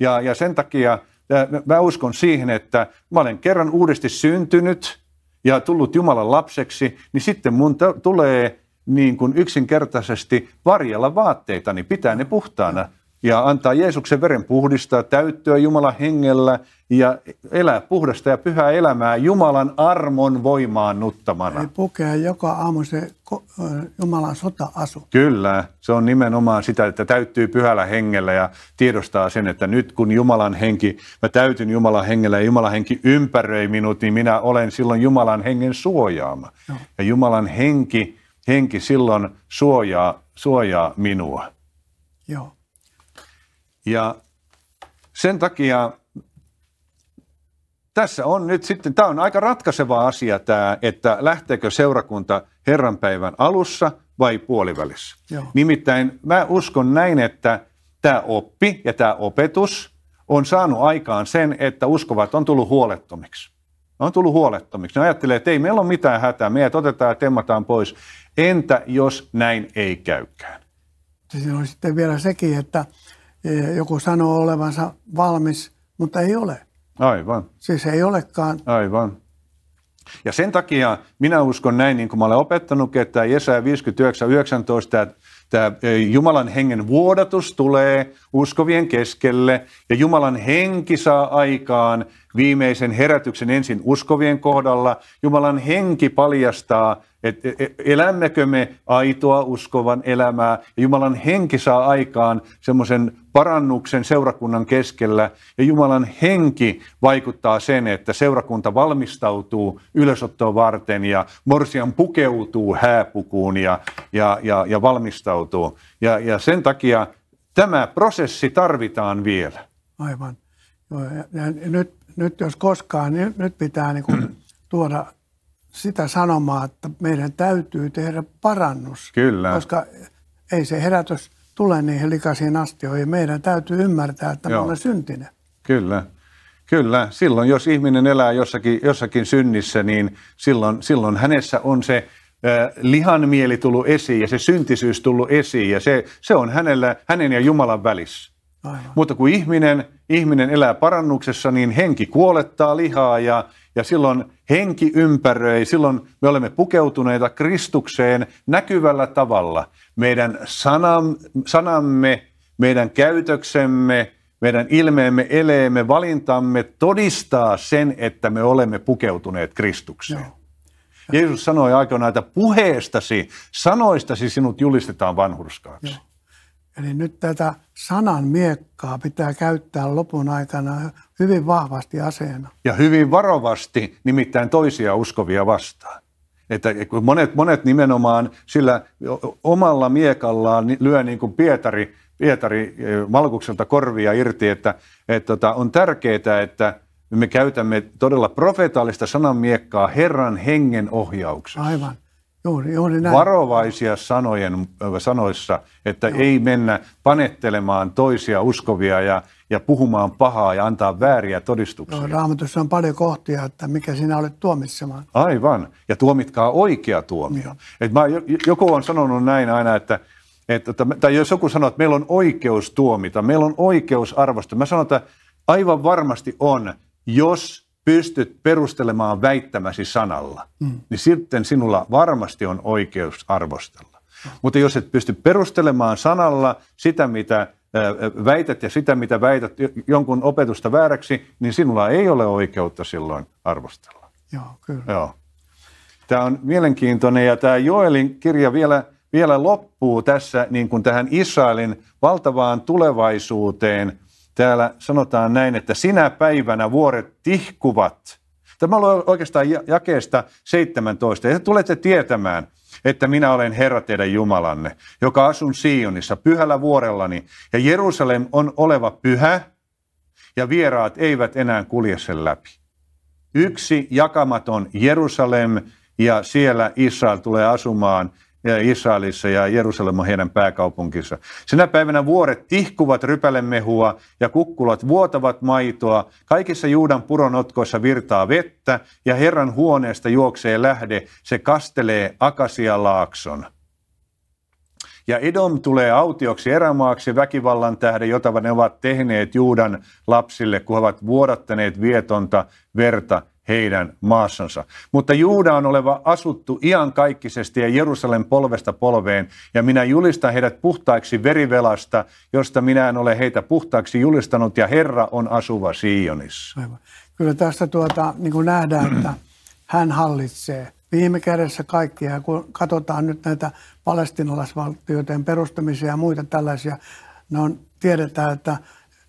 Ja, ja sen takia mä uskon siihen, että mä olen kerran uudesti syntynyt ja tullut Jumalan lapseksi, niin sitten mun t- tulee niin kuin yksinkertaisesti varjella vaatteita, niin pitää ne puhtaana ja antaa Jeesuksen veren puhdistaa, täyttyä Jumalan hengellä ja elää puhdasta ja pyhää elämää Jumalan armon nuttamana. Ei pukea joka aamu se Jumalan sota-asu. Kyllä, se on nimenomaan sitä, että täyttyy pyhällä hengellä ja tiedostaa sen, että nyt kun Jumalan henki, mä täytyn Jumalan hengellä ja Jumalan henki ympäröi minut, niin minä olen silloin Jumalan hengen suojaama. No. Ja Jumalan henki henki silloin suojaa, suojaa minua. Joo. Ja sen takia tässä on nyt sitten, tämä on aika ratkaiseva asia tämä, että lähteekö seurakunta herranpäivän alussa vai puolivälissä. Joo. Nimittäin mä uskon näin, että tämä oppi ja tämä opetus on saanut aikaan sen, että uskovat on tullut huolettomiksi. Ne on tullut huolettomiksi. Ne ajattelee, että ei meillä ole mitään hätää, meidät otetaan ja temmataan pois. Entä jos näin ei käykään? Siinä on sitten vielä sekin, että e, joku sanoo olevansa valmis, mutta ei ole. Aivan. Siis ei olekaan. Aivan. Ja sen takia minä uskon näin, niin kuin mä olen opettanut, että Jesaja 59.19, että tämä Jumalan hengen vuodatus tulee uskovien keskelle ja Jumalan henki saa aikaan viimeisen herätyksen ensin uskovien kohdalla. Jumalan henki paljastaa, että e, e, elämmekö me aitoa uskovan elämää. Ja Jumalan henki saa aikaan semmoisen parannuksen seurakunnan keskellä. Ja Jumalan henki vaikuttaa sen, että seurakunta valmistautuu ylösottoa varten ja morsian pukeutuu hääpukuun ja, ja, ja, ja valmistautuu. Ja, ja sen takia tämä prosessi tarvitaan vielä. Aivan. ja nyt nyt jos koskaan, niin nyt pitää niin kuin mm. tuoda sitä sanomaa, että meidän täytyy tehdä parannus. Kyllä. Koska ei se herätys tule niihin likaisiin astioihin. Meidän täytyy ymmärtää, että Joo. me olemme syntinen. Kyllä. Kyllä, silloin jos ihminen elää jossakin, jossakin synnissä, niin silloin, silloin hänessä on se lihan mieli tullut esiin ja se syntisyys tullut esiin ja se, se on hänellä, hänen ja Jumalan välissä. Aivan. Mutta kun ihminen, ihminen elää parannuksessa, niin henki kuolettaa lihaa ja, ja silloin henki ympäröi, silloin me olemme pukeutuneita Kristukseen näkyvällä tavalla. Meidän sanam, sanamme, meidän käytöksemme, meidän ilmeemme, eleemme, valintamme todistaa sen, että me olemme pukeutuneet Kristukseen. Joo. Jeesus sanoi aikoinaan, että puheestasi, sanoistasi sinut julistetaan vanhurskaaksi. Joo. Eli nyt tätä sanan miekkaa pitää käyttää lopun aikana hyvin vahvasti aseena. Ja hyvin varovasti nimittäin toisia uskovia vastaan. Että monet, monet nimenomaan sillä omalla miekallaan lyö niin kuin Pietari, Pietari Malkukselta eh, korvia irti, että, että tota, on tärkeää, että me käytämme todella profetaalista miekkaa Herran hengen ohjauksessa. Aivan. Juuri, juuri näin. varovaisia sanojen, sanoissa, että Joo. ei mennä panettelemaan toisia uskovia ja, ja puhumaan pahaa ja antaa vääriä todistuksia. Joo, raamatussa on paljon kohtia, että mikä sinä olet tuomitsemaan. Aivan, ja tuomitkaa oikea tuomio. Et mä, joku on sanonut näin aina, että, että, tai jos joku sanoo, että meillä on oikeus tuomita, meillä on oikeus arvostaa. Mä sanon, että aivan varmasti on, jos pystyt perustelemaan väittämäsi sanalla, mm. niin sitten sinulla varmasti on oikeus arvostella. Mutta jos et pysty perustelemaan sanalla sitä, mitä väität ja sitä, mitä väität jonkun opetusta vääräksi, niin sinulla ei ole oikeutta silloin arvostella. Joo, kyllä. Joo. Tämä on mielenkiintoinen ja tämä Joelin kirja vielä, vielä loppuu tässä niin kuin tähän Israelin valtavaan tulevaisuuteen – täällä sanotaan näin, että sinä päivänä vuoret tihkuvat. Tämä on oikeastaan jakeesta 17. Ja tulette tietämään, että minä olen Herra teidän Jumalanne, joka asun Sionissa pyhällä vuorellani, ja Jerusalem on oleva pyhä, ja vieraat eivät enää kulje sen läpi. Yksi jakamaton Jerusalem, ja siellä Israel tulee asumaan ja Israelissa ja Jerusalem on heidän pääkaupunkinsa. Sinä päivänä vuoret tihkuvat rypälemehua ja kukkulat vuotavat maitoa. Kaikissa Juudan puronotkoissa virtaa vettä ja Herran huoneesta juoksee lähde. Se kastelee akasia laakson. Ja Edom tulee autioksi erämaaksi väkivallan tähden, jota ne ovat tehneet Juudan lapsille, kun he ovat vuodattaneet vietonta verta heidän maassansa. Mutta Juuda on oleva asuttu iankaikkisesti ja Jerusalem polvesta polveen, ja minä julistan heidät puhtaiksi verivelasta, josta minä en ole heitä puhtaaksi julistanut, ja Herra on asuva Sionissa. Aivan. Kyllä tästä tuota, niin kuin nähdään, että hän hallitsee viime kädessä kaikkia. Ja kun katsotaan nyt näitä palestinalaisvaltioiden perustamisia ja muita tällaisia, ne on, tiedetään, että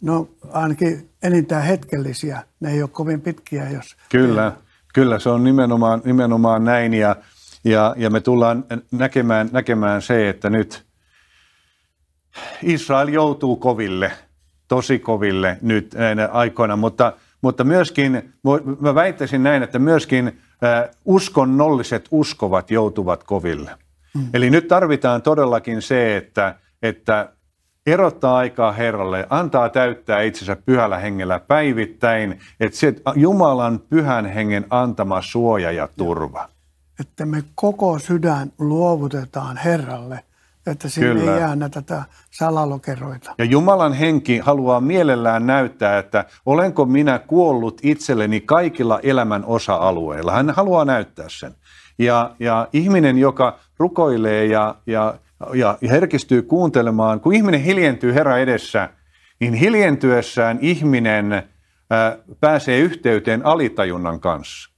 No ainakin enintään hetkellisiä. Ne ei ole kovin pitkiä, jos... Kyllä, kyllä se on nimenomaan, nimenomaan näin ja, ja, ja me tullaan näkemään, näkemään se, että nyt Israel joutuu koville, tosi koville nyt näinä aikoina, mutta, mutta myöskin, mä väittäisin näin, että myöskin uskonnolliset uskovat joutuvat koville. Mm. Eli nyt tarvitaan todellakin se, että, että erottaa aikaa Herralle, antaa täyttää itsensä pyhällä hengellä päivittäin, että se Jumalan pyhän hengen antama suoja ja turva. Että me koko sydän luovutetaan Herralle, että sinne Kyllä. ei jää näitä salalokeroita. Ja Jumalan henki haluaa mielellään näyttää, että olenko minä kuollut itselleni kaikilla elämän osa-alueilla. Hän haluaa näyttää sen. Ja, ja ihminen, joka rukoilee ja, ja ja herkistyy kuuntelemaan. Kun ihminen hiljentyy Herra edessä, niin hiljentyessään ihminen äh, pääsee yhteyteen alitajunnan kanssa.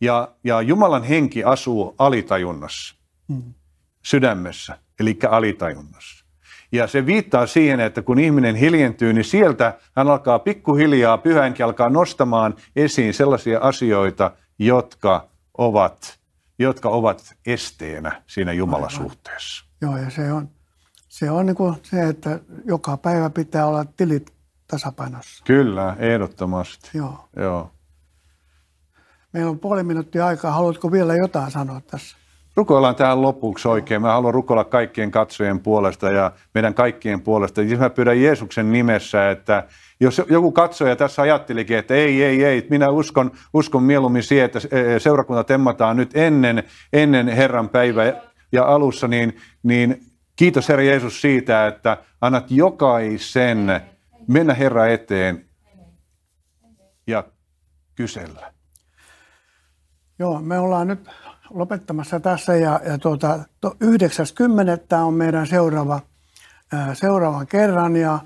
Ja, ja Jumalan henki asuu alitajunnassa, mm. sydämessä, eli alitajunnassa. Ja se viittaa siihen, että kun ihminen hiljentyy, niin sieltä hän alkaa pikkuhiljaa, pyhänkin alkaa nostamaan esiin sellaisia asioita, jotka ovat, jotka ovat esteenä siinä Jumalasuhteessa. Aivan. Joo, ja se on, se on niin kuin se, että joka päivä pitää olla tilit tasapainossa. Kyllä, ehdottomasti. Joo. Joo. Meillä on puoli minuuttia aikaa. Haluatko vielä jotain sanoa tässä? Rukoillaan tähän lopuksi oikein. Mä haluan rukoilla kaikkien katsojien puolesta ja meidän kaikkien puolesta. Ja siis mä pyydän Jeesuksen nimessä, että jos joku katsoja tässä ajattelikin, että ei, ei, ei, minä uskon, uskon mieluummin siihen, että eh, seurakunta temmataan nyt ennen, ennen Herran päivää ja alussa, niin, niin kiitos Herra Jeesus siitä, että annat jokaisen mennä Herra eteen ja kysellä. Joo, me ollaan nyt lopettamassa tässä ja, ja tuota, to, on meidän seuraava, ää, seuraavan kerran ja,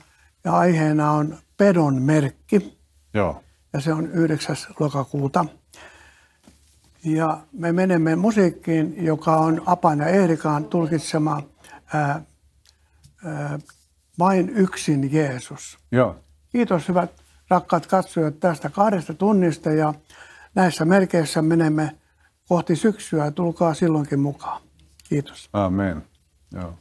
ja aiheena on pedon merkki. Joo. Ja se on 9. lokakuuta. Ja me menemme musiikkiin, joka on Apan ja Eerikaan tulkitsema ää, ää, Vain yksin Jeesus. Joo. Kiitos hyvät rakkaat katsojat tästä kahdesta tunnista ja näissä merkeissä menemme kohti syksyä. Tulkaa silloinkin mukaan. Kiitos. Amen. Joo.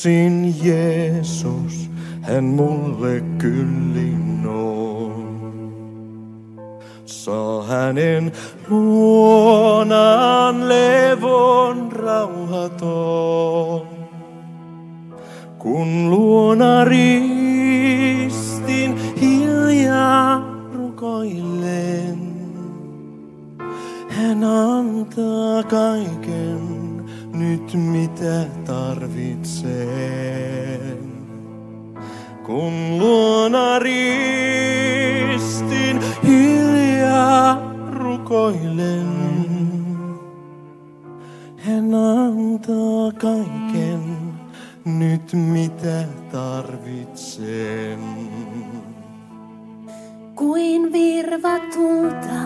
yksin Jeesus, hän mulle kyllin on. Saa hänen luonaan levon rauhaton, kun luona ristin hiljaa rukoillen. Hän antaa kaiken mitä tarvitsen. Kun luona ristin hiljaa rukoilen, hän antaa kaiken nyt mitä tarvitsen. Kuin virva tulta